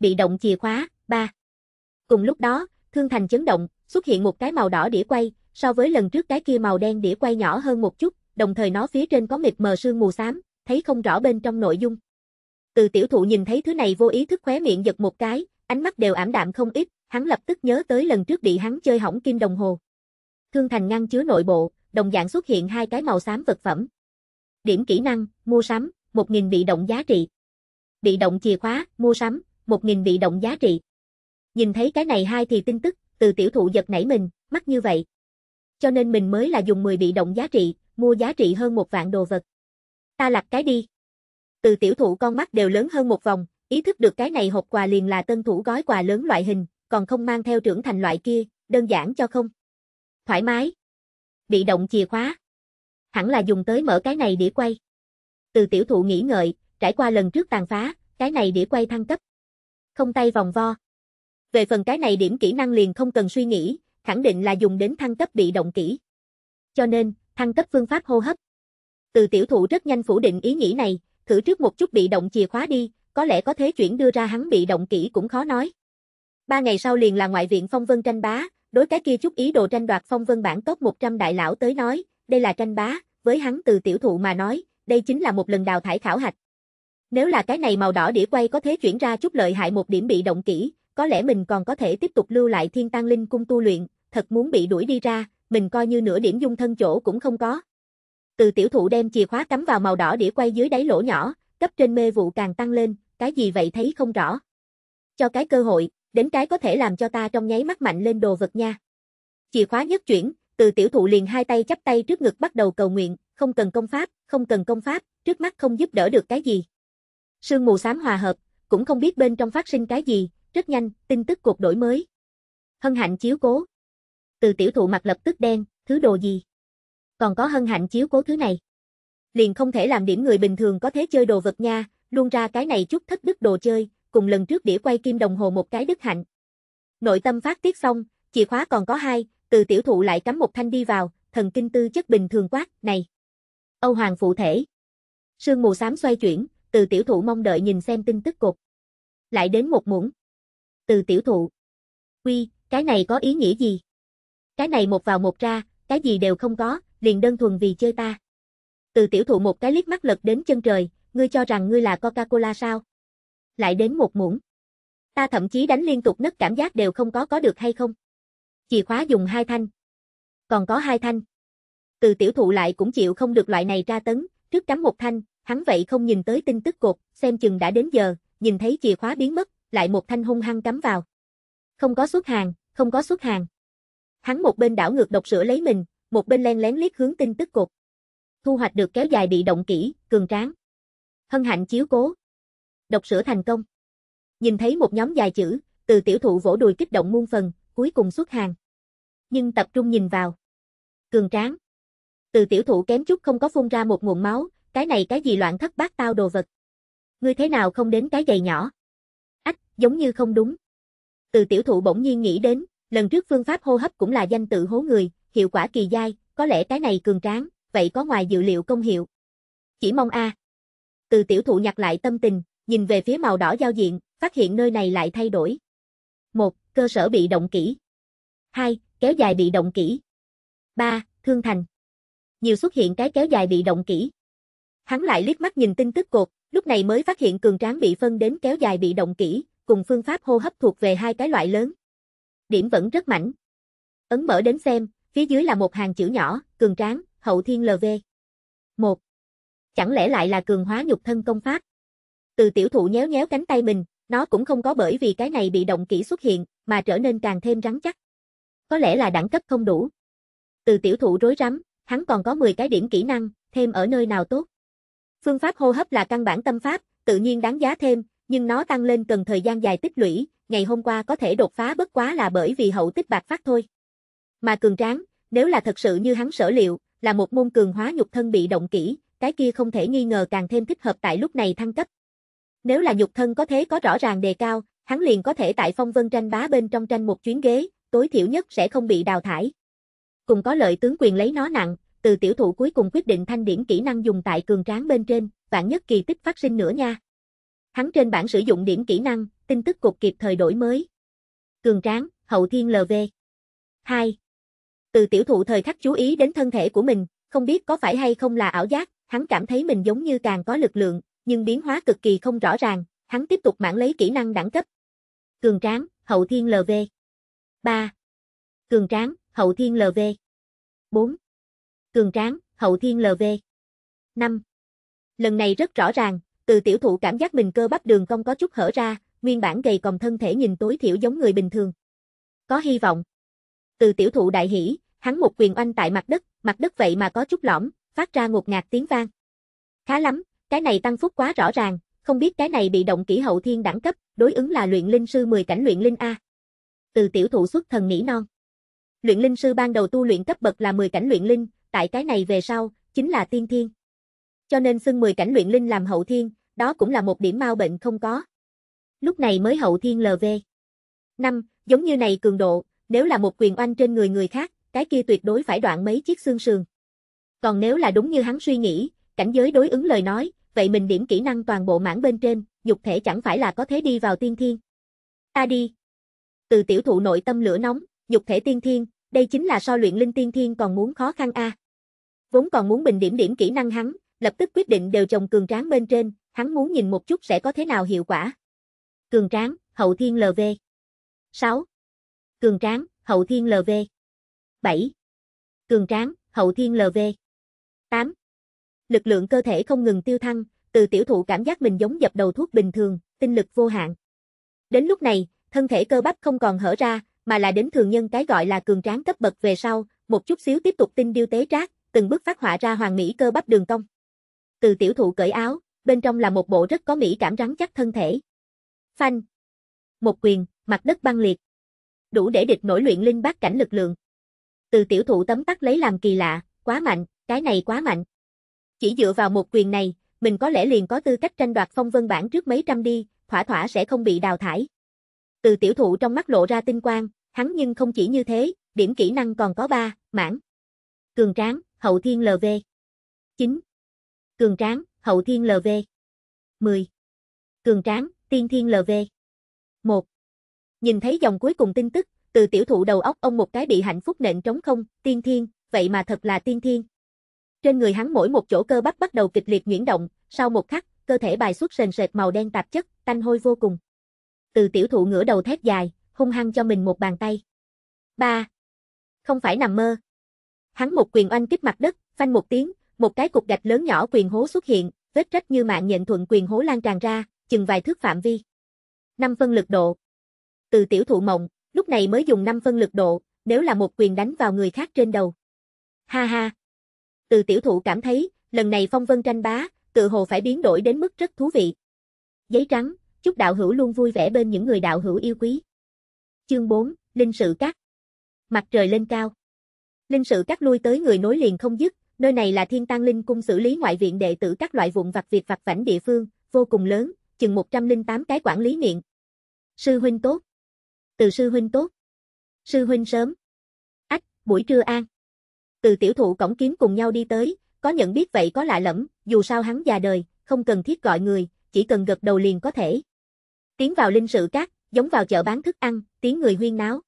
Bị động chìa khóa, 3. Cùng lúc đó, thương thành chấn động, xuất hiện một cái màu đỏ đĩa quay, so với lần trước cái kia màu đen đĩa quay nhỏ hơn một chút, đồng thời nó phía trên có mịt mờ sương mù xám, thấy không rõ bên trong nội dung. Từ tiểu thụ nhìn thấy thứ này vô ý thức khóe miệng giật một cái, ánh mắt đều ảm đạm không ít, hắn lập tức nhớ tới lần trước bị hắn chơi hỏng kim đồng hồ. Thương thành ngăn chứa nội bộ, đồng dạng xuất hiện hai cái màu xám vật phẩm. Điểm kỹ năng, mua sắm, 1.000 bị động giá trị. Bị động chìa khóa, mua sắm, 1.000 bị động giá trị. Nhìn thấy cái này hai thì tin tức, từ tiểu thụ giật nảy mình, mắc như vậy. Cho nên mình mới là dùng 10 bị động giá trị, mua giá trị hơn một vạn đồ vật. Ta lặt cái đi. Từ tiểu thụ con mắt đều lớn hơn một vòng, ý thức được cái này hộp quà liền là tân thủ gói quà lớn loại hình, còn không mang theo trưởng thành loại kia, đơn giản cho không. Thoải mái. Bị động chìa khóa. Hẳn là dùng tới mở cái này đĩa quay. Từ tiểu thụ nghĩ ngợi, trải qua lần trước tàn phá, cái này đĩa quay thăng cấp. Không tay vòng vo. Về phần cái này điểm kỹ năng liền không cần suy nghĩ, khẳng định là dùng đến thăng cấp bị động kỹ. Cho nên, thăng cấp phương pháp hô hấp. Từ tiểu thụ rất nhanh phủ định ý nghĩ này, thử trước một chút bị động chìa khóa đi, có lẽ có thế chuyển đưa ra hắn bị động kỹ cũng khó nói. Ba ngày sau liền là ngoại viện phong vân tranh bá, đối cái kia chút ý đồ tranh đoạt phong vân bản top 100 đại lão tới nói, đây là tranh bá, với hắn từ tiểu thụ mà nói, đây chính là một lần đào thải khảo hạch. Nếu là cái này màu đỏ đĩa quay có thế chuyển ra chút lợi hại một điểm bị động kỹ, có lẽ mình còn có thể tiếp tục lưu lại thiên tăng linh cung tu luyện, thật muốn bị đuổi đi ra, mình coi như nửa điểm dung thân chỗ cũng không có. Từ tiểu thụ đem chìa khóa cắm vào màu đỏ đĩa quay dưới đáy lỗ nhỏ, cấp trên mê vụ càng tăng lên, cái gì vậy thấy không rõ. Cho cái cơ hội, đến cái có thể làm cho ta trong nháy mắt mạnh lên đồ vật nha. Chìa khóa nhất chuyển, từ tiểu thụ liền hai tay chắp tay trước ngực bắt đầu cầu nguyện, không cần công pháp, không cần công pháp, trước mắt không giúp đỡ được cái gì. Sương mù xám hòa hợp, cũng không biết bên trong phát sinh cái gì, rất nhanh, tin tức cuộc đổi mới. Hân hạnh chiếu cố. Từ tiểu thụ mặt lập tức đen, thứ đồ gì? Còn có hân hạnh chiếu cố thứ này. Liền không thể làm điểm người bình thường có thế chơi đồ vật nha, luôn ra cái này chút thất đức đồ chơi, cùng lần trước đĩa quay kim đồng hồ một cái đức hạnh. Nội tâm phát tiết xong, chìa khóa còn có hai, từ tiểu thụ lại cắm một thanh đi vào, thần kinh tư chất bình thường quát, này. Âu Hoàng phụ thể. Sương mù xám xoay chuyển, từ tiểu thụ mong đợi nhìn xem tin tức cục. Lại đến một muỗng. Từ tiểu thụ. Quy, cái này có ý nghĩa gì? Cái này một vào một ra, cái gì đều không có, liền đơn thuần vì chơi ta. Từ tiểu thụ một cái liếc mắt lật đến chân trời, ngươi cho rằng ngươi là Coca-Cola sao? lại đến một muỗng. Ta thậm chí đánh liên tục nấc cảm giác đều không có có được hay không. Chìa khóa dùng hai thanh. Còn có hai thanh. Từ tiểu thụ lại cũng chịu không được loại này tra tấn, trước cắm một thanh, hắn vậy không nhìn tới tin tức cột, xem chừng đã đến giờ, nhìn thấy chìa khóa biến mất, lại một thanh hung hăng cắm vào. Không có xuất hàng, không có xuất hàng. Hắn một bên đảo ngược độc sữa lấy mình, một bên len lén liếc hướng tin tức cột. Thu hoạch được kéo dài bị động kỹ, cường tráng. Hân hạnh chiếu cố đọc sửa thành công. Nhìn thấy một nhóm dài chữ, từ tiểu thụ vỗ đùi kích động muôn phần, cuối cùng xuất hàng. Nhưng tập trung nhìn vào. Cường tráng. Từ tiểu thụ kém chút không có phun ra một nguồn máu, cái này cái gì loạn thất bát tao đồ vật. Ngươi thế nào không đến cái giày nhỏ? Ách, giống như không đúng. Từ tiểu thụ bỗng nhiên nghĩ đến, lần trước phương pháp hô hấp cũng là danh tự hố người, hiệu quả kỳ dai, có lẽ cái này cường tráng, vậy có ngoài dự liệu công hiệu. Chỉ mong a. Từ tiểu thụ nhặt lại tâm tình, nhìn về phía màu đỏ giao diện, phát hiện nơi này lại thay đổi. 1. Cơ sở bị động kỹ. 2. Kéo dài bị động kỹ. 3. Thương thành. Nhiều xuất hiện cái kéo dài bị động kỹ. Hắn lại liếc mắt nhìn tin tức cột, lúc này mới phát hiện cường tráng bị phân đến kéo dài bị động kỹ, cùng phương pháp hô hấp thuộc về hai cái loại lớn. Điểm vẫn rất mạnh. Ấn mở đến xem, phía dưới là một hàng chữ nhỏ, cường tráng, hậu thiên LV. 1. Chẳng lẽ lại là cường hóa nhục thân công pháp? Từ tiểu thụ nhéo nhéo cánh tay mình, nó cũng không có bởi vì cái này bị động kỹ xuất hiện, mà trở nên càng thêm rắn chắc. Có lẽ là đẳng cấp không đủ. Từ tiểu thụ rối rắm, hắn còn có 10 cái điểm kỹ năng, thêm ở nơi nào tốt. Phương pháp hô hấp là căn bản tâm pháp, tự nhiên đáng giá thêm, nhưng nó tăng lên cần thời gian dài tích lũy, ngày hôm qua có thể đột phá bất quá là bởi vì hậu tích bạc phát thôi. Mà cường tráng, nếu là thật sự như hắn sở liệu, là một môn cường hóa nhục thân bị động kỹ, cái kia không thể nghi ngờ càng thêm thích hợp tại lúc này thăng cấp. Nếu là nhục thân có thế có rõ ràng đề cao, hắn liền có thể tại phong vân tranh bá bên trong tranh một chuyến ghế, tối thiểu nhất sẽ không bị đào thải. Cùng có lợi tướng quyền lấy nó nặng, từ tiểu thụ cuối cùng quyết định thanh điểm kỹ năng dùng tại cường tráng bên trên, vạn nhất kỳ tích phát sinh nữa nha. Hắn trên bản sử dụng điểm kỹ năng, tin tức cục kịp thời đổi mới. Cường tráng, hậu thiên LV. 2. Từ tiểu thụ thời khắc chú ý đến thân thể của mình, không biết có phải hay không là ảo giác, hắn cảm thấy mình giống như càng có lực lượng, nhưng biến hóa cực kỳ không rõ ràng, hắn tiếp tục mãn lấy kỹ năng đẳng cấp. Cường tráng, hậu thiên LV. 3. Cường tráng, hậu thiên LV. 4. Cường tráng, hậu thiên LV. 5. Lần này rất rõ ràng, từ tiểu thụ cảm giác mình cơ bắp đường cong có chút hở ra, nguyên bản gầy còng thân thể nhìn tối thiểu giống người bình thường. Có hy vọng. Từ tiểu thụ đại hỉ, hắn một quyền oanh tại mặt đất, mặt đất vậy mà có chút lõm, phát ra ngột ngạt tiếng vang. Khá lắm, cái này tăng phúc quá rõ ràng, không biết cái này bị động kỹ hậu thiên đẳng cấp, đối ứng là luyện linh sư 10 cảnh luyện linh A. Từ tiểu thụ xuất thần nghĩ non. Luyện linh sư ban đầu tu luyện cấp bậc là 10 cảnh luyện linh, tại cái này về sau, chính là tiên thiên. Cho nên xưng 10 cảnh luyện linh làm hậu thiên, đó cũng là một điểm mau bệnh không có. Lúc này mới hậu thiên LV. 5. Giống như này cường độ, nếu là một quyền oanh trên người người khác, cái kia tuyệt đối phải đoạn mấy chiếc xương sườn. Còn nếu là đúng như hắn suy nghĩ, cảnh giới đối ứng lời nói, vậy mình điểm kỹ năng toàn bộ mảng bên trên, dục thể chẳng phải là có thế đi vào tiên thiên. ta đi. Từ tiểu thụ nội tâm lửa nóng, dục thể tiên thiên, đây chính là so luyện linh tiên thiên còn muốn khó khăn a. Vốn còn muốn bình điểm điểm kỹ năng hắn, lập tức quyết định đều trồng cường tráng bên trên, hắn muốn nhìn một chút sẽ có thế nào hiệu quả. Cường tráng, hậu thiên LV. 6. Cường tráng, hậu thiên LV. 7. Cường tráng, hậu thiên LV. 8 lực lượng cơ thể không ngừng tiêu thăng, từ tiểu thụ cảm giác mình giống dập đầu thuốc bình thường, tinh lực vô hạn. Đến lúc này, thân thể cơ bắp không còn hở ra, mà là đến thường nhân cái gọi là cường tráng cấp bậc về sau, một chút xíu tiếp tục tinh điêu tế trác, từng bước phát họa ra hoàng mỹ cơ bắp đường cong. Từ tiểu thụ cởi áo, bên trong là một bộ rất có mỹ cảm rắn chắc thân thể. Phanh. Một quyền, mặt đất băng liệt. Đủ để địch nổi luyện linh bát cảnh lực lượng. Từ tiểu thụ tấm tắc lấy làm kỳ lạ, quá mạnh, cái này quá mạnh. Chỉ dựa vào một quyền này, mình có lẽ liền có tư cách tranh đoạt phong vân bản trước mấy trăm đi, thỏa thỏa sẽ không bị đào thải. Từ tiểu thụ trong mắt lộ ra tinh quang, hắn nhưng không chỉ như thế, điểm kỹ năng còn có ba mãn. Cường tráng, hậu thiên LV. 9. Cường tráng, hậu thiên LV. 10. Cường tráng, tiên thiên LV. 1. Nhìn thấy dòng cuối cùng tin tức, từ tiểu thụ đầu óc ông một cái bị hạnh phúc nện trống không, tiên thiên, vậy mà thật là tiên thiên. Trên người hắn mỗi một chỗ cơ bắp bắt đầu kịch liệt nhuyễn động, sau một khắc, cơ thể bài xuất sền sệt màu đen tạp chất, tanh hôi vô cùng. Từ tiểu thụ ngửa đầu thét dài, hung hăng cho mình một bàn tay. Ba. Không phải nằm mơ. Hắn một quyền oanh kích mặt đất, phanh một tiếng, một cái cục gạch lớn nhỏ quyền hố xuất hiện, vết rách như mạng nhện thuận quyền hố lan tràn ra, chừng vài thước phạm vi. Năm phân lực độ. Từ tiểu thụ mộng, lúc này mới dùng năm phân lực độ, nếu là một quyền đánh vào người khác trên đầu. Ha ha, từ tiểu thụ cảm thấy, lần này phong vân tranh bá, tự hồ phải biến đổi đến mức rất thú vị. Giấy trắng, chúc đạo hữu luôn vui vẻ bên những người đạo hữu yêu quý. Chương 4, Linh sự cắt Mặt trời lên cao. Linh sự cắt lui tới người nối liền không dứt, nơi này là thiên tăng linh cung xử lý ngoại viện đệ tử các loại vụn vặt việc vặt vảnh địa phương, vô cùng lớn, chừng 108 cái quản lý miệng. Sư huynh tốt. Từ sư huynh tốt. Sư huynh sớm. Ách, buổi trưa an từ tiểu thụ cổng kiếm cùng nhau đi tới, có nhận biết vậy có lạ lẫm, dù sao hắn già đời, không cần thiết gọi người, chỉ cần gật đầu liền có thể. Tiến vào linh sự các, giống vào chợ bán thức ăn, tiếng người huyên náo.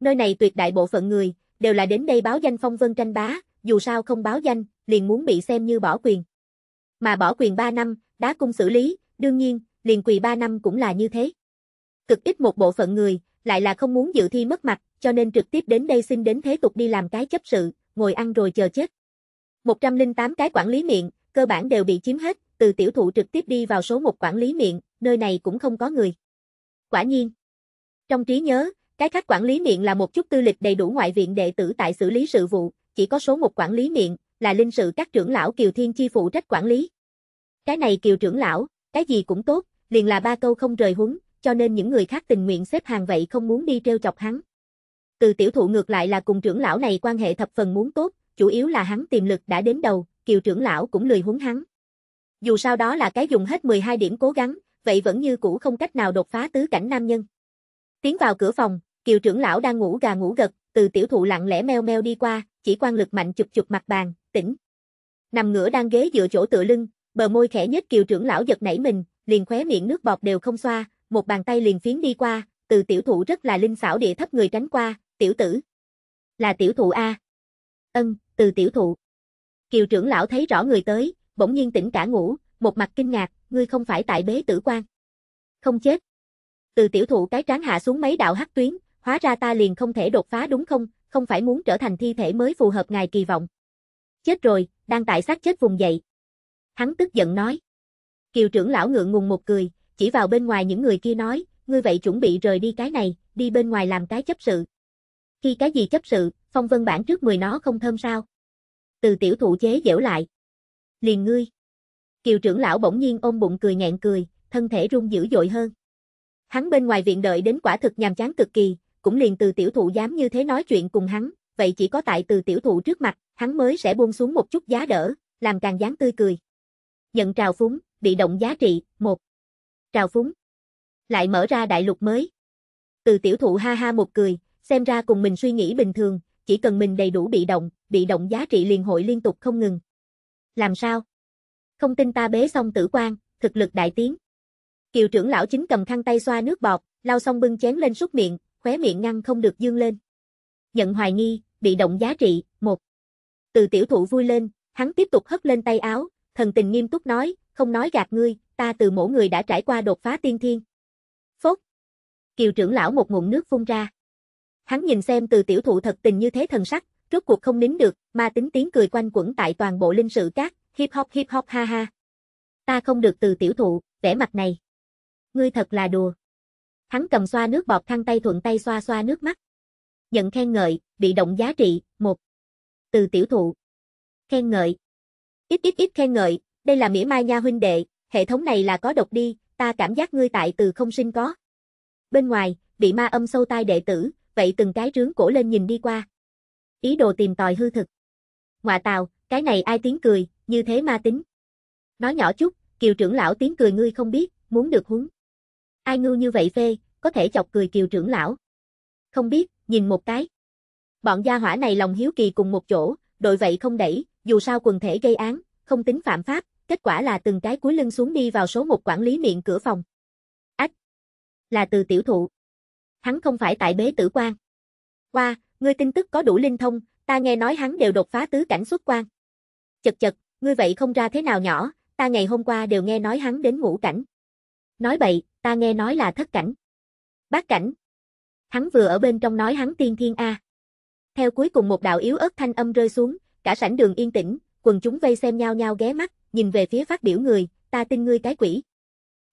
Nơi này tuyệt đại bộ phận người, đều là đến đây báo danh phong vân tranh bá, dù sao không báo danh, liền muốn bị xem như bỏ quyền. Mà bỏ quyền 3 năm, đá cung xử lý, đương nhiên, liền quỳ 3 năm cũng là như thế. Cực ít một bộ phận người, lại là không muốn dự thi mất mặt, cho nên trực tiếp đến đây xin đến thế tục đi làm cái chấp sự, ngồi ăn rồi chờ chết. 108 cái quản lý miệng, cơ bản đều bị chiếm hết, từ tiểu thụ trực tiếp đi vào số một quản lý miệng, nơi này cũng không có người. Quả nhiên. Trong trí nhớ, cái khách quản lý miệng là một chút tư lịch đầy đủ ngoại viện đệ tử tại xử lý sự vụ, chỉ có số một quản lý miệng, là linh sự các trưởng lão Kiều Thiên Chi phụ trách quản lý. Cái này Kiều trưởng lão, cái gì cũng tốt, liền là ba câu không rời húng, cho nên những người khác tình nguyện xếp hàng vậy không muốn đi treo chọc hắn. Từ tiểu thụ ngược lại là cùng trưởng lão này quan hệ thập phần muốn tốt, chủ yếu là hắn tiềm lực đã đến đầu, kiều trưởng lão cũng lười huấn hắn. Dù sau đó là cái dùng hết 12 điểm cố gắng, vậy vẫn như cũ không cách nào đột phá tứ cảnh nam nhân. Tiến vào cửa phòng, kiều trưởng lão đang ngủ gà ngủ gật, từ tiểu thụ lặng lẽ meo meo đi qua, chỉ quan lực mạnh chụp chụp mặt bàn, tỉnh. Nằm ngửa đang ghế dựa chỗ tựa lưng, bờ môi khẽ nhất kiều trưởng lão giật nảy mình, liền khóe miệng nước bọt đều không xoa, một bàn tay liền phiến đi qua, từ tiểu thụ rất là linh xảo địa thấp người tránh qua, tiểu tử. Là tiểu thụ A. Ân, từ tiểu thụ. Kiều trưởng lão thấy rõ người tới, bỗng nhiên tỉnh cả ngủ, một mặt kinh ngạc, ngươi không phải tại bế tử quan. Không chết. Từ tiểu thụ cái trán hạ xuống mấy đạo hắc tuyến, hóa ra ta liền không thể đột phá đúng không, không phải muốn trở thành thi thể mới phù hợp ngài kỳ vọng. Chết rồi, đang tại xác chết vùng dậy. Hắn tức giận nói. Kiều trưởng lão ngượng ngùng một cười, chỉ vào bên ngoài những người kia nói, ngươi vậy chuẩn bị rời đi cái này, đi bên ngoài làm cái chấp sự. Khi cái gì chấp sự, phong vân bản trước mười nó không thơm sao. Từ tiểu thụ chế dễu lại. Liền ngươi. Kiều trưởng lão bỗng nhiên ôm bụng cười nhẹn cười, thân thể rung dữ dội hơn. Hắn bên ngoài viện đợi đến quả thực nhàm chán cực kỳ, cũng liền từ tiểu thụ dám như thế nói chuyện cùng hắn, vậy chỉ có tại từ tiểu thụ trước mặt, hắn mới sẽ buông xuống một chút giá đỡ, làm càng dáng tươi cười. Nhận trào phúng, bị động giá trị, một Trào phúng. Lại mở ra đại lục mới. Từ tiểu thụ ha ha một cười, Xem ra cùng mình suy nghĩ bình thường, chỉ cần mình đầy đủ bị động, bị động giá trị liền hội liên tục không ngừng. Làm sao? Không tin ta bế xong tử quan, thực lực đại tiến. Kiều trưởng lão chính cầm khăn tay xoa nước bọt, lau xong bưng chén lên súc miệng, khóe miệng ngăn không được dương lên. Nhận hoài nghi, bị động giá trị, một. Từ tiểu thụ vui lên, hắn tiếp tục hất lên tay áo, thần tình nghiêm túc nói, không nói gạt ngươi, ta từ mỗi người đã trải qua đột phá tiên thiên. Phốt. Kiều trưởng lão một ngụm nước phun ra. Hắn nhìn xem từ tiểu thụ thật tình như thế thần sắc, rốt cuộc không nín được, mà tính tiếng cười quanh quẩn tại toàn bộ linh sự các, hip hop hip hop ha ha. Ta không được từ tiểu thụ, vẻ mặt này. Ngươi thật là đùa. Hắn cầm xoa nước bọt khăn tay thuận tay xoa xoa nước mắt. Nhận khen ngợi, bị động giá trị, một Từ tiểu thụ. Khen ngợi. Ít ít ít khen ngợi, đây là mỉa mai nha huynh đệ, hệ thống này là có độc đi, ta cảm giác ngươi tại từ không sinh có. Bên ngoài, bị ma âm sâu tai đệ tử, vậy từng cái rướng cổ lên nhìn đi qua. Ý đồ tìm tòi hư thực. Ngoạ tào, cái này ai tiếng cười, như thế ma tính. Nói nhỏ chút, kiều trưởng lão tiếng cười ngươi không biết, muốn được húng. Ai ngu như vậy phê, có thể chọc cười kiều trưởng lão. Không biết, nhìn một cái. Bọn gia hỏa này lòng hiếu kỳ cùng một chỗ, đội vậy không đẩy, dù sao quần thể gây án, không tính phạm pháp, kết quả là từng cái cuối lưng xuống đi vào số một quản lý miệng cửa phòng. Ách! Là từ tiểu thụ hắn không phải tại bế tử quan. Qua, ngươi tin tức có đủ linh thông, ta nghe nói hắn đều đột phá tứ cảnh xuất quan. Chật chật, ngươi vậy không ra thế nào nhỏ, ta ngày hôm qua đều nghe nói hắn đến ngũ cảnh. Nói bậy, ta nghe nói là thất cảnh. Bát cảnh. Hắn vừa ở bên trong nói hắn tiên thiên A. Theo cuối cùng một đạo yếu ớt thanh âm rơi xuống, cả sảnh đường yên tĩnh, quần chúng vây xem nhau nhau ghé mắt, nhìn về phía phát biểu người, ta tin ngươi cái quỷ.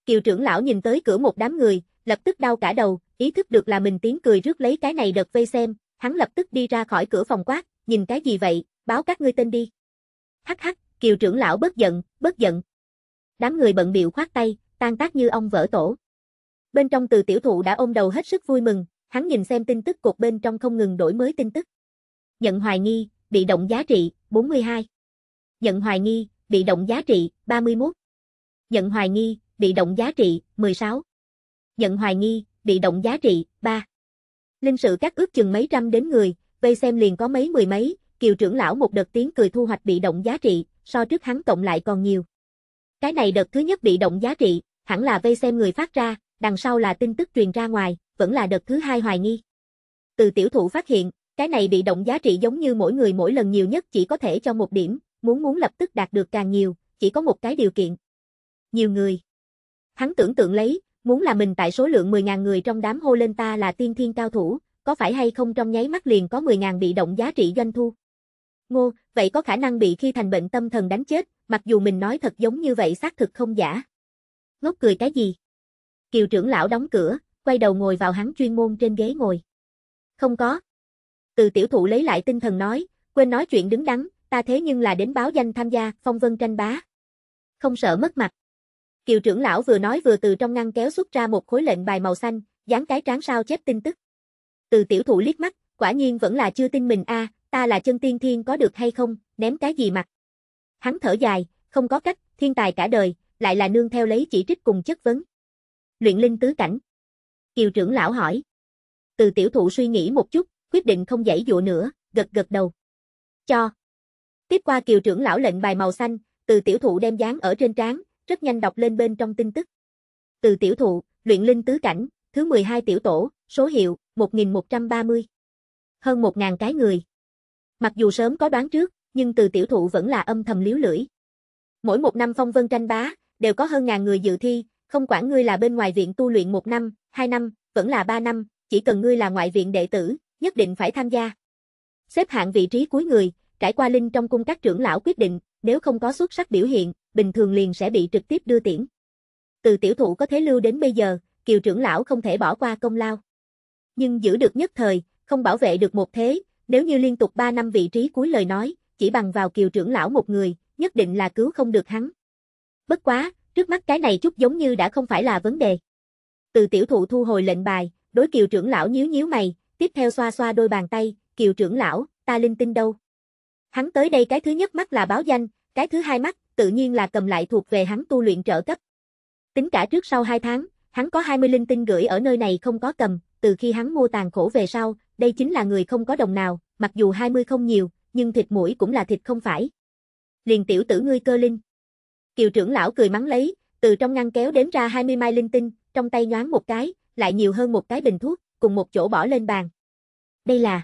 Kiều trưởng lão nhìn tới cửa một đám người, lập tức đau cả đầu, ý thức được là mình tiếng cười rước lấy cái này đợt vây xem, hắn lập tức đi ra khỏi cửa phòng quát, nhìn cái gì vậy, báo các ngươi tên đi. Hắc hắc, kiều trưởng lão bất giận, bất giận. Đám người bận biểu khoát tay, tan tác như ông vỡ tổ. Bên trong từ tiểu thụ đã ôm đầu hết sức vui mừng, hắn nhìn xem tin tức cột bên trong không ngừng đổi mới tin tức. Nhận hoài nghi, bị động giá trị, 42. Nhận hoài nghi, bị động giá trị, 31. Nhận hoài nghi, bị động giá trị, 16. Nhận hoài nghi, bị động giá trị, 3. Linh sự các ước chừng mấy trăm đến người, vây xem liền có mấy mười mấy, kiều trưởng lão một đợt tiếng cười thu hoạch bị động giá trị, so trước hắn cộng lại còn nhiều. Cái này đợt thứ nhất bị động giá trị, hẳn là vây xem người phát ra, đằng sau là tin tức truyền ra ngoài, vẫn là đợt thứ hai hoài nghi. Từ tiểu thụ phát hiện, cái này bị động giá trị giống như mỗi người mỗi lần nhiều nhất chỉ có thể cho một điểm, muốn muốn lập tức đạt được càng nhiều, chỉ có một cái điều kiện. Nhiều người. Hắn tưởng tượng lấy, muốn là mình tại số lượng 10.000 người trong đám hô lên ta là tiên thiên cao thủ, có phải hay không trong nháy mắt liền có 10.000 bị động giá trị doanh thu. Ngô, vậy có khả năng bị khi thành bệnh tâm thần đánh chết, mặc dù mình nói thật giống như vậy xác thực không giả. Ngốc cười cái gì? Kiều trưởng lão đóng cửa, quay đầu ngồi vào hắn chuyên môn trên ghế ngồi. Không có. Từ tiểu thụ lấy lại tinh thần nói, quên nói chuyện đứng đắn, ta thế nhưng là đến báo danh tham gia phong vân tranh bá. Không sợ mất mặt. Kiều trưởng lão vừa nói vừa từ trong ngăn kéo xuất ra một khối lệnh bài màu xanh, dán cái tráng sao chép tin tức. Từ tiểu thụ liếc mắt, quả nhiên vẫn là chưa tin mình a, à, ta là chân tiên thiên có được hay không, ném cái gì mặt. Hắn thở dài, không có cách, thiên tài cả đời, lại là nương theo lấy chỉ trích cùng chất vấn. Luyện linh tứ cảnh. Kiều trưởng lão hỏi. Từ tiểu thụ suy nghĩ một chút, quyết định không dãy dụa nữa, gật gật đầu. Cho. Tiếp qua kiều trưởng lão lệnh bài màu xanh, từ tiểu thụ đem dán ở trên trán, rất nhanh đọc lên bên trong tin tức. Từ tiểu thụ, luyện linh tứ cảnh, thứ 12 tiểu tổ, số hiệu 1130. Hơn 1000 cái người. Mặc dù sớm có đoán trước, nhưng từ tiểu thụ vẫn là âm thầm liếu lưỡi. Mỗi một năm phong vân tranh bá, đều có hơn ngàn người dự thi, không quản ngươi là bên ngoài viện tu luyện một năm, hai năm, vẫn là ba năm, chỉ cần ngươi là ngoại viện đệ tử, nhất định phải tham gia. Xếp hạng vị trí cuối người, trải qua linh trong cung các trưởng lão quyết định, nếu không có xuất sắc biểu hiện, bình thường liền sẽ bị trực tiếp đưa tiễn. Từ tiểu thụ có thế lưu đến bây giờ, kiều trưởng lão không thể bỏ qua công lao. Nhưng giữ được nhất thời, không bảo vệ được một thế, nếu như liên tục 3 năm vị trí cuối lời nói, chỉ bằng vào kiều trưởng lão một người, nhất định là cứu không được hắn. Bất quá, trước mắt cái này chút giống như đã không phải là vấn đề. Từ tiểu thụ thu hồi lệnh bài, đối kiều trưởng lão nhíu nhíu mày, tiếp theo xoa xoa đôi bàn tay, kiều trưởng lão, ta linh tinh đâu. Hắn tới đây cái thứ nhất mắt là báo danh, cái thứ hai mắt, tự nhiên là cầm lại thuộc về hắn tu luyện trợ cấp. Tính cả trước sau 2 tháng, hắn có 20 linh tinh gửi ở nơi này không có cầm, từ khi hắn mua tàn khổ về sau, đây chính là người không có đồng nào, mặc dù 20 không nhiều, nhưng thịt mũi cũng là thịt không phải. Liền tiểu tử ngươi cơ linh. Kiều trưởng lão cười mắng lấy, từ trong ngăn kéo đến ra 20 mai linh tinh, trong tay nhoáng một cái, lại nhiều hơn một cái bình thuốc, cùng một chỗ bỏ lên bàn. Đây là...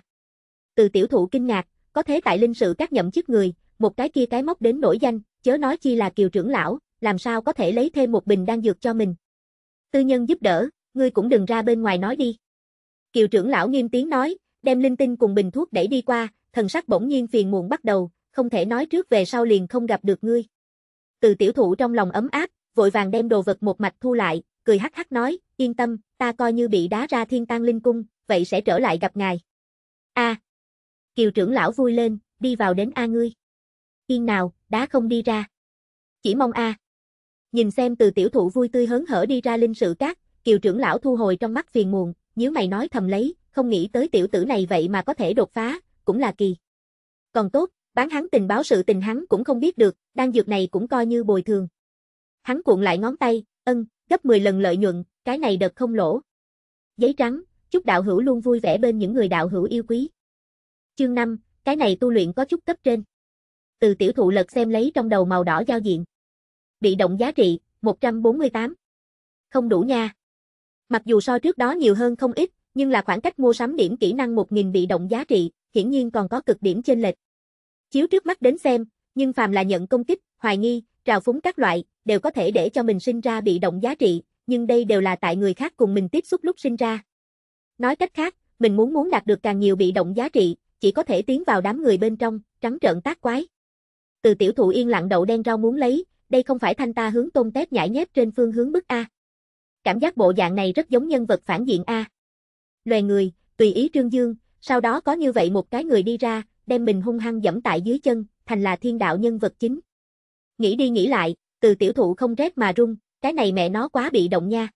Từ tiểu thụ kinh ngạc, có thế tại linh sự các nhậm chức người, một cái kia cái móc đến nổi danh, chớ nói chi là kiều trưởng lão, làm sao có thể lấy thêm một bình đan dược cho mình. Tư nhân giúp đỡ, ngươi cũng đừng ra bên ngoài nói đi. Kiều trưởng lão nghiêm tiếng nói, đem linh tinh cùng bình thuốc đẩy đi qua, thần sắc bỗng nhiên phiền muộn bắt đầu, không thể nói trước về sau liền không gặp được ngươi. Từ tiểu thụ trong lòng ấm áp, vội vàng đem đồ vật một mạch thu lại, cười hắc hắc nói, yên tâm, ta coi như bị đá ra thiên tang linh cung, vậy sẽ trở lại gặp ngài. A. Kiều trưởng lão vui lên, đi vào đến A ngươi. Yên nào, đá không đi ra. Chỉ mong a. Nhìn xem từ tiểu thụ vui tươi hớn hở đi ra linh sự cát, kiều trưởng lão thu hồi trong mắt phiền muộn, nhíu mày nói thầm lấy, không nghĩ tới tiểu tử này vậy mà có thể đột phá, cũng là kỳ. Còn tốt, bán hắn tình báo sự tình hắn cũng không biết được, đan dược này cũng coi như bồi thường. Hắn cuộn lại ngón tay, ân, gấp 10 lần lợi nhuận, cái này đợt không lỗ. Giấy trắng, chúc đạo hữu luôn vui vẻ bên những người đạo hữu yêu quý. Chương 5, cái này tu luyện có chút cấp trên từ tiểu thụ lật xem lấy trong đầu màu đỏ giao diện. Bị động giá trị, 148. Không đủ nha. Mặc dù so trước đó nhiều hơn không ít, nhưng là khoảng cách mua sắm điểm kỹ năng 1.000 bị động giá trị, hiển nhiên còn có cực điểm trên lệch. Chiếu trước mắt đến xem, nhưng phàm là nhận công kích, hoài nghi, trào phúng các loại, đều có thể để cho mình sinh ra bị động giá trị, nhưng đây đều là tại người khác cùng mình tiếp xúc lúc sinh ra. Nói cách khác, mình muốn muốn đạt được càng nhiều bị động giá trị, chỉ có thể tiến vào đám người bên trong, trắng trợn tác quái. Từ tiểu thụ yên lặng đậu đen rau muốn lấy, đây không phải thanh ta hướng tôm tép nhảy nhép trên phương hướng bức A. Cảm giác bộ dạng này rất giống nhân vật phản diện A. Loài người, tùy ý trương dương, sau đó có như vậy một cái người đi ra, đem mình hung hăng dẫm tại dưới chân, thành là thiên đạo nhân vật chính. Nghĩ đi nghĩ lại, từ tiểu thụ không rét mà run, cái này mẹ nó quá bị động nha.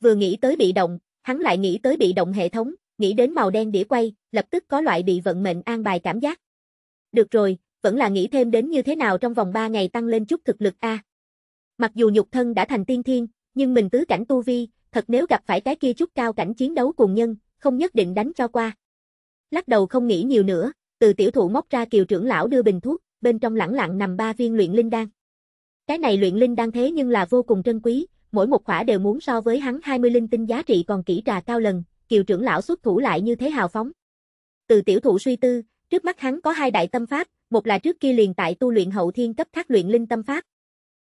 Vừa nghĩ tới bị động, hắn lại nghĩ tới bị động hệ thống, nghĩ đến màu đen đĩa quay, lập tức có loại bị vận mệnh an bài cảm giác. Được rồi, vẫn là nghĩ thêm đến như thế nào trong vòng 3 ngày tăng lên chút thực lực a. Mặc dù nhục thân đã thành tiên thiên, nhưng mình tứ cảnh tu vi, thật nếu gặp phải cái kia chút cao cảnh chiến đấu cùng nhân, không nhất định đánh cho qua. Lắc đầu không nghĩ nhiều nữa, từ tiểu thụ móc ra kiều trưởng lão đưa bình thuốc, bên trong lẳng lặng nằm ba viên luyện linh đan. Cái này luyện linh đan thế nhưng là vô cùng trân quý, mỗi một khỏa đều muốn so với hắn 20 linh tinh giá trị còn kỹ trà cao lần, kiều trưởng lão xuất thủ lại như thế hào phóng. Từ tiểu thụ suy tư, trước mắt hắn có hai đại tâm pháp, một là trước kia liền tại tu luyện hậu thiên cấp thác luyện linh tâm pháp.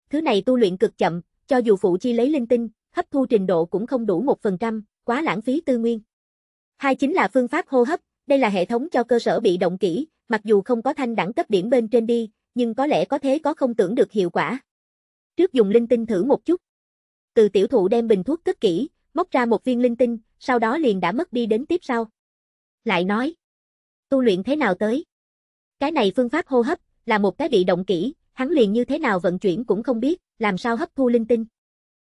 Thứ này tu luyện cực chậm, cho dù phụ chi lấy linh tinh, hấp thu trình độ cũng không đủ 1%, quá lãng phí tư nguyên. Hai chính là phương pháp hô hấp, đây là hệ thống cho cơ sở bị động kỹ, mặc dù không có thanh đẳng cấp điểm bên trên đi, nhưng có lẽ có thế có không tưởng được hiệu quả. Trước dùng linh tinh thử một chút. Từ tiểu thụ đem bình thuốc cất kỹ, móc ra một viên linh tinh, sau đó liền đã mất đi đến tiếp sau. Lại nói, tu luyện thế nào tới? Cái này phương pháp hô hấp, là một cái bị động kỹ, hắn liền như thế nào vận chuyển cũng không biết, làm sao hấp thu linh tinh.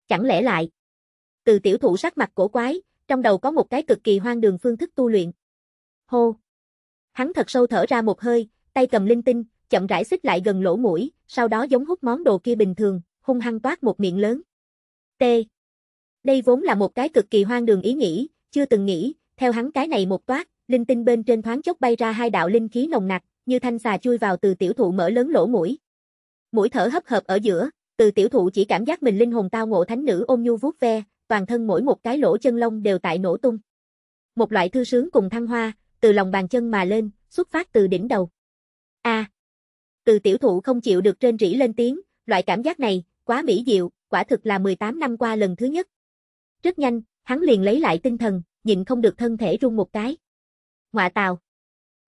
Chẳng lẽ lại, từ tiểu thụ sắc mặt cổ quái, trong đầu có một cái cực kỳ hoang đường phương thức tu luyện. Hô! Hắn thật sâu thở ra một hơi, tay cầm linh tinh, chậm rãi xích lại gần lỗ mũi, sau đó giống hút món đồ kia bình thường, hung hăng toát một miệng lớn. T. Đây vốn là một cái cực kỳ hoang đường ý nghĩ, chưa từng nghĩ, theo hắn cái này một toát, linh tinh bên trên thoáng chốc bay ra hai đạo linh khí nồng nặc, như thanh xà chui vào từ tiểu thụ mở lớn lỗ mũi. Mũi thở hấp hợp ở giữa, từ tiểu thụ chỉ cảm giác mình linh hồn tao ngộ thánh nữ ôm nhu vuốt ve, toàn thân mỗi một cái lỗ chân lông đều tại nổ tung. Một loại thư sướng cùng thăng hoa, từ lòng bàn chân mà lên, xuất phát từ đỉnh đầu. A. từ tiểu thụ không chịu được trên rỉ lên tiếng, loại cảm giác này, quá mỹ diệu, quả thực là 18 năm qua lần thứ nhất. Rất nhanh, hắn liền lấy lại tinh thần, nhịn không được thân thể run một cái. Ngoạ tào.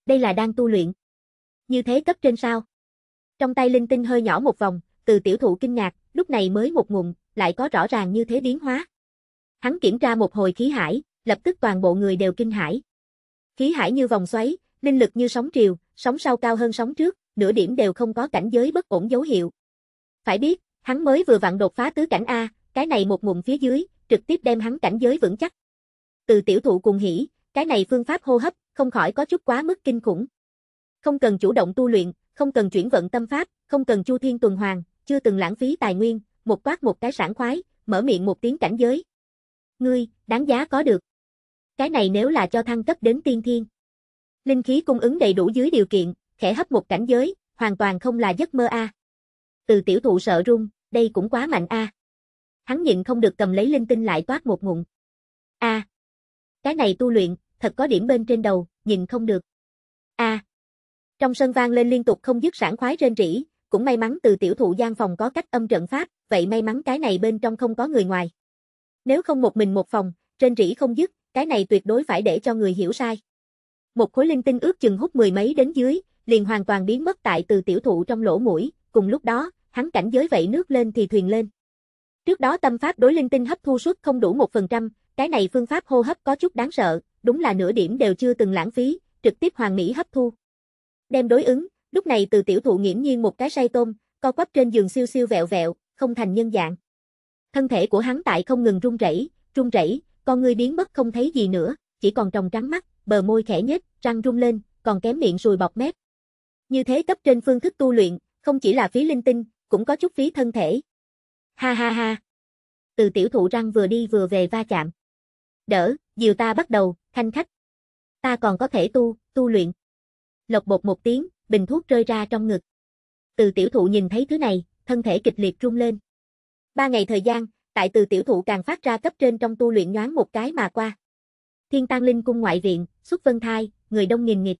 Đây là đang tu luyện như thế cấp trên sao? Trong tay linh tinh hơi nhỏ một vòng, từ tiểu thụ kinh ngạc, lúc này mới một ngụm, lại có rõ ràng như thế biến hóa. Hắn kiểm tra một hồi khí hải, lập tức toàn bộ người đều kinh hải. Khí hải như vòng xoáy, linh lực như sóng triều, sóng sau cao hơn sóng trước, nửa điểm đều không có cảnh giới bất ổn dấu hiệu. Phải biết, hắn mới vừa vặn đột phá tứ cảnh A, cái này một ngụm phía dưới, trực tiếp đem hắn cảnh giới vững chắc. Từ tiểu thụ cùng hỉ, cái này phương pháp hô hấp, không khỏi có chút quá mức kinh khủng. Không cần chủ động tu luyện, không cần chuyển vận tâm pháp, không cần chu thiên tuần hoàn, chưa từng lãng phí tài nguyên, một quát một cái sảng khoái, mở miệng một tiếng cảnh giới. Ngươi, đáng giá có được. Cái này nếu là cho thăng cấp đến tiên thiên. Linh khí cung ứng đầy đủ dưới điều kiện, khẽ hấp một cảnh giới, hoàn toàn không là giấc mơ a. Từ tiểu thụ sợ run, đây cũng quá mạnh a. Hắn nhịn không được cầm lấy linh tinh lại toát một ngụm. A. Cái này tu luyện, thật có điểm bên trên đầu, nhìn không được. A. Trong sân vang lên liên tục không dứt sản khoái rên rỉ, cũng may mắn từ tiểu thụ gian phòng có cách âm trận pháp, vậy may mắn cái này bên trong không có người ngoài. Nếu không một mình một phòng, rên rỉ không dứt, cái này tuyệt đối phải để cho người hiểu sai. Một khối linh tinh ước chừng hút mười mấy đến dưới, liền hoàn toàn biến mất tại từ tiểu thụ trong lỗ mũi, cùng lúc đó, hắn cảnh giới vậy nước lên thì thuyền lên. Trước đó tâm pháp đối linh tinh hấp thu suất không đủ một phần trăm cái này phương pháp hô hấp có chút đáng sợ, đúng là nửa điểm đều chưa từng lãng phí, trực tiếp hoàn mỹ hấp thu đem đối ứng, lúc này từ tiểu thụ nghiễm nhiên một cái say tôm, co quắp trên giường siêu siêu vẹo vẹo, không thành nhân dạng. Thân thể của hắn tại không ngừng run rẩy, run rẩy, con người biến mất không thấy gì nữa, chỉ còn tròng trắng mắt, bờ môi khẽ nhếch, răng rung lên, còn kém miệng sùi bọt mép. Như thế cấp trên phương thức tu luyện, không chỉ là phí linh tinh, cũng có chút phí thân thể. Ha ha ha. Từ tiểu thụ răng vừa đi vừa về va chạm. Đỡ, diều ta bắt đầu, khanh khách. Ta còn có thể tu, tu luyện lộc bột một tiếng, bình thuốc rơi ra trong ngực. Từ tiểu thụ nhìn thấy thứ này, thân thể kịch liệt rung lên. Ba ngày thời gian, tại từ tiểu thụ càng phát ra cấp trên trong tu luyện nhoáng một cái mà qua. Thiên Tang Linh cung ngoại viện, xuất vân thai, người đông nghìn nghịch.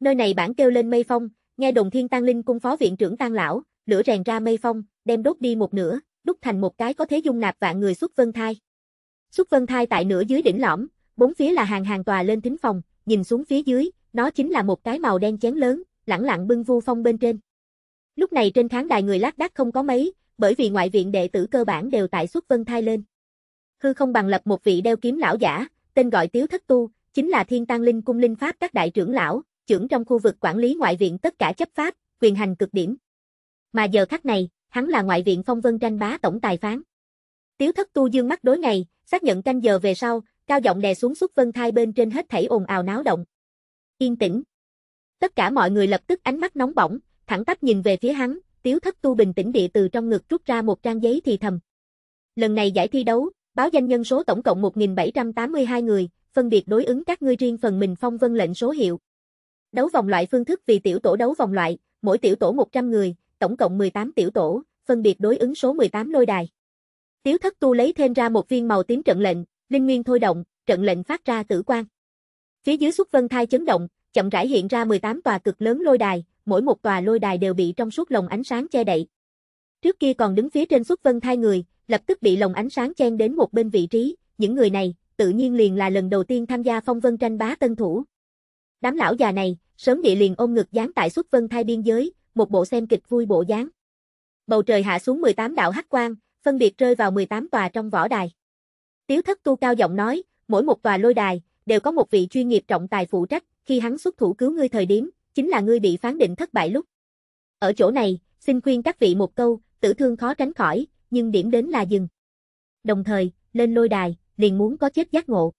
Nơi này bản kêu lên mây phong, nghe đồn Thiên Tang Linh cung phó viện trưởng Tang lão, lửa rèn ra mây phong, đem đốt đi một nửa, đúc thành một cái có thế dung nạp vạn người xuất vân thai. Xuất vân thai tại nửa dưới đỉnh lõm, bốn phía là hàng hàng tòa lên thính phòng, nhìn xuống phía dưới, nó chính là một cái màu đen chén lớn, lẳng lặng bưng vu phong bên trên. Lúc này trên khán đài người lác đác không có mấy, bởi vì ngoại viện đệ tử cơ bản đều tại xuất vân thai lên. Hư không bằng lập một vị đeo kiếm lão giả, tên gọi Tiếu Thất Tu, chính là Thiên Tăng Linh Cung Linh Pháp các đại trưởng lão, trưởng trong khu vực quản lý ngoại viện tất cả chấp pháp, quyền hành cực điểm. Mà giờ khắc này, hắn là ngoại viện Phong Vân tranh bá tổng tài phán. Tiếu Thất Tu dương mắt đối ngày, xác nhận canh giờ về sau, cao giọng đè xuống xuất vân thai bên trên hết thảy ồn ào náo động. Yên tĩnh. Tất cả mọi người lập tức ánh mắt nóng bỏng, thẳng tắp nhìn về phía hắn, Tiếu Thất Tu bình tĩnh địa từ trong ngực rút ra một trang giấy thì thầm. Lần này giải thi đấu, báo danh nhân số tổng cộng 1782 người, phân biệt đối ứng các ngươi riêng phần mình phong vân lệnh số hiệu. Đấu vòng loại phương thức vì tiểu tổ đấu vòng loại, mỗi tiểu tổ 100 người, tổng cộng 18 tiểu tổ, phân biệt đối ứng số 18 lôi đài. Tiếu Thất Tu lấy thêm ra một viên màu tím trận lệnh, linh nguyên thôi động, trận lệnh phát ra tử quang. Phía dưới xuất vân thai chấn động, chậm rãi hiện ra 18 tòa cực lớn lôi đài, mỗi một tòa lôi đài đều bị trong suốt lồng ánh sáng che đậy. Trước kia còn đứng phía trên xuất vân thai người, lập tức bị lồng ánh sáng chen đến một bên vị trí, những người này, tự nhiên liền là lần đầu tiên tham gia phong vân tranh bá tân thủ. Đám lão già này, sớm địa liền ôm ngực dán tại xuất vân thai biên giới, một bộ xem kịch vui bộ dáng. Bầu trời hạ xuống 18 đạo hắc quang, phân biệt rơi vào 18 tòa trong võ đài. Tiếu thất tu cao giọng nói, mỗi một tòa lôi đài, đều có một vị chuyên nghiệp trọng tài phụ trách, khi hắn xuất thủ cứu ngươi thời điểm, chính là ngươi bị phán định thất bại lúc. Ở chỗ này, xin khuyên các vị một câu, tử thương khó tránh khỏi, nhưng điểm đến là dừng. Đồng thời, lên lôi đài, liền muốn có chết giác ngộ.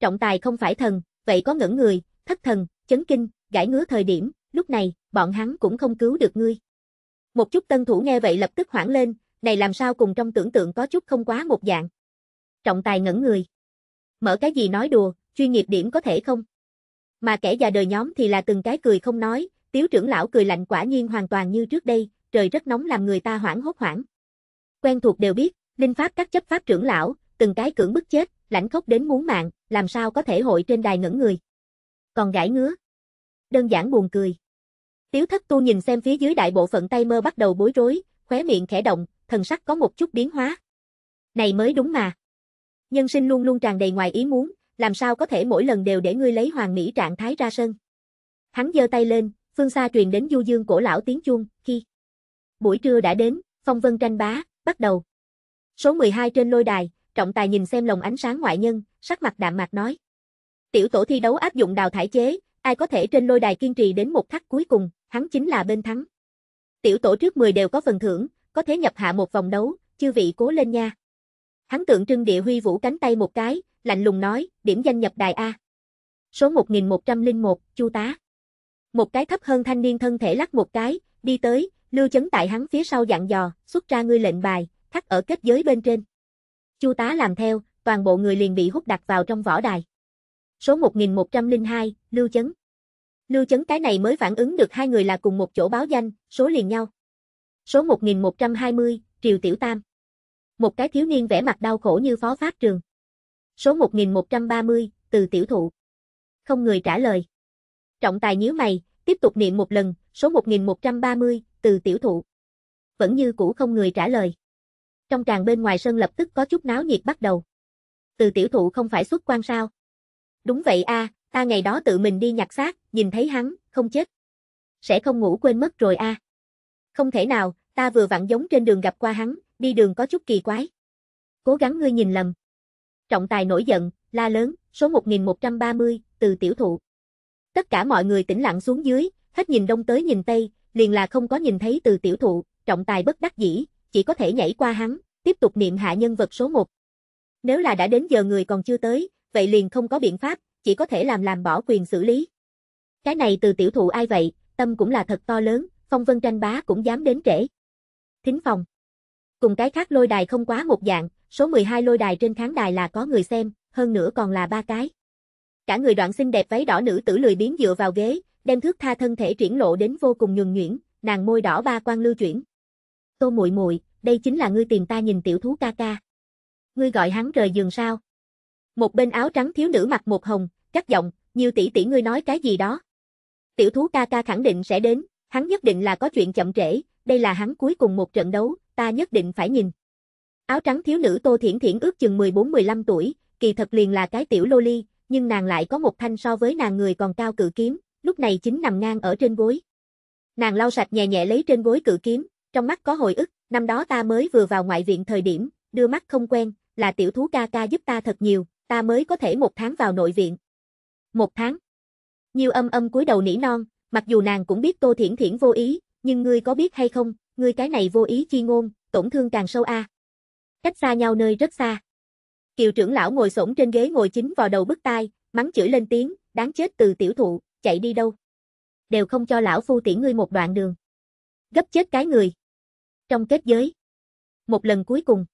Trọng tài không phải thần, vậy có ngẩn người, thất thần, chấn kinh, gãi ngứa thời điểm, lúc này, bọn hắn cũng không cứu được ngươi. Một chút tân thủ nghe vậy lập tức hoảng lên, này làm sao cùng trong tưởng tượng có chút không quá một dạng. Trọng tài ngẩn người. Mở cái gì nói đùa, chuyên nghiệp điểm có thể không? Mà kẻ già đời nhóm thì là từng cái cười không nói, tiếu trưởng lão cười lạnh quả nhiên hoàn toàn như trước đây, trời rất nóng làm người ta hoảng hốt hoảng. Quen thuộc đều biết, linh pháp các chấp pháp trưởng lão, từng cái cưỡng bức chết, lãnh khốc đến muốn mạng, làm sao có thể hội trên đài ngẩn người. Còn gãi ngứa. Đơn giản buồn cười. Tiếu thất tu nhìn xem phía dưới đại bộ phận tay mơ bắt đầu bối rối, khóe miệng khẽ động, thần sắc có một chút biến hóa. Này mới đúng mà. Nhân sinh luôn luôn tràn đầy ngoài ý muốn, làm sao có thể mỗi lần đều để ngươi lấy hoàng mỹ trạng thái ra sân. Hắn giơ tay lên, phương xa truyền đến du dương cổ lão tiếng chuông, khi buổi trưa đã đến, phong vân tranh bá, bắt đầu. Số 12 trên lôi đài, trọng tài nhìn xem lồng ánh sáng ngoại nhân, sắc mặt đạm mạc nói. Tiểu tổ thi đấu áp dụng đào thải chế, ai có thể trên lôi đài kiên trì đến một khắc cuối cùng, hắn chính là bên thắng. Tiểu tổ trước 10 đều có phần thưởng, có thể nhập hạ một vòng đấu, chư vị cố lên nha. Hắn tượng trưng địa huy vũ cánh tay một cái, lạnh lùng nói, điểm danh nhập đài A. Số 1101, Chu tá. Một cái thấp hơn thanh niên thân thể lắc một cái, đi tới, lưu chấn tại hắn phía sau dặn dò, xuất ra ngươi lệnh bài, thắt ở kết giới bên trên. Chu tá làm theo, toàn bộ người liền bị hút đặt vào trong võ đài. Số 1102, Lưu Chấn. Lưu Chấn cái này mới phản ứng được hai người là cùng một chỗ báo danh, số liền nhau. Số 1120, Triều Tiểu Tam. Một cái thiếu niên vẻ mặt đau khổ như phó pháp trường. Số 1130, từ tiểu thụ. Không người trả lời. Trọng tài nhíu mày, tiếp tục niệm một lần, số 1130, từ tiểu thụ. Vẫn như cũ không người trả lời. Trong tràng bên ngoài sân lập tức có chút náo nhiệt bắt đầu. Từ tiểu thụ không phải xuất quan sao? Đúng vậy a, à, ta ngày đó tự mình đi nhặt xác, nhìn thấy hắn, không chết. Sẽ không ngủ quên mất rồi a. À. Không thể nào, ta vừa vặn giống trên đường gặp qua hắn, đi đường có chút kỳ quái. Cố gắng ngươi nhìn lầm. Trọng tài nổi giận, la lớn, số 1130, từ tiểu thụ. Tất cả mọi người tĩnh lặng xuống dưới, hết nhìn đông tới nhìn tây, liền là không có nhìn thấy từ tiểu thụ, trọng tài bất đắc dĩ, chỉ có thể nhảy qua hắn, tiếp tục niệm hạ nhân vật số 1. Nếu là đã đến giờ người còn chưa tới, vậy liền không có biện pháp, chỉ có thể làm làm bỏ quyền xử lý. Cái này từ tiểu thụ ai vậy, tâm cũng là thật to lớn, phong vân tranh bá cũng dám đến trễ. Thính phòng. Cùng cái khác lôi đài không quá một dạng, Số 12 lôi đài trên khán đài là có người xem, hơn nữa còn là ba cái. Cả người đoạn xinh đẹp váy đỏ nữ tử lười biến dựa vào ghế, đem thước tha thân thể triển lộ đến vô cùng nhuần nhuyễn, nàng môi đỏ ba quan lưu chuyển. Tô muội muội, đây chính là ngươi tìm ta nhìn tiểu thú ca ca. Ngươi gọi hắn rời giường sao? Một bên áo trắng thiếu nữ mặc một hồng, cắt giọng, nhiều tỷ tỷ ngươi nói cái gì đó. Tiểu thú ca ca khẳng định sẽ đến, hắn nhất định là có chuyện chậm trễ, đây là hắn cuối cùng một trận đấu, ta nhất định phải nhìn. Áo trắng thiếu nữ Tô Thiển Thiển ước chừng 14-15 tuổi, kỳ thật liền là cái tiểu loli, nhưng nàng lại có một thanh so với nàng người còn cao cự kiếm, lúc này chính nằm ngang ở trên gối. Nàng lau sạch nhẹ nhẹ lấy trên gối cự kiếm, trong mắt có hồi ức, năm đó ta mới vừa vào ngoại viện thời điểm, đưa mắt không quen, là tiểu thú ca ca giúp ta thật nhiều, ta mới có thể một tháng vào nội viện. Một tháng. Nhiều âm âm cúi đầu nỉ non, mặc dù nàng cũng biết Tô Thiển Thiển vô ý, nhưng ngươi có biết hay không, ngươi cái này vô ý chi ngôn, tổn thương càng sâu a. À cách xa nhau nơi rất xa. Kiều trưởng lão ngồi xổm trên ghế ngồi chính vào đầu bức tai, mắng chửi lên tiếng, đáng chết từ tiểu thụ, chạy đi đâu. Đều không cho lão phu tiễn ngươi một đoạn đường. Gấp chết cái người. Trong kết giới. Một lần cuối cùng.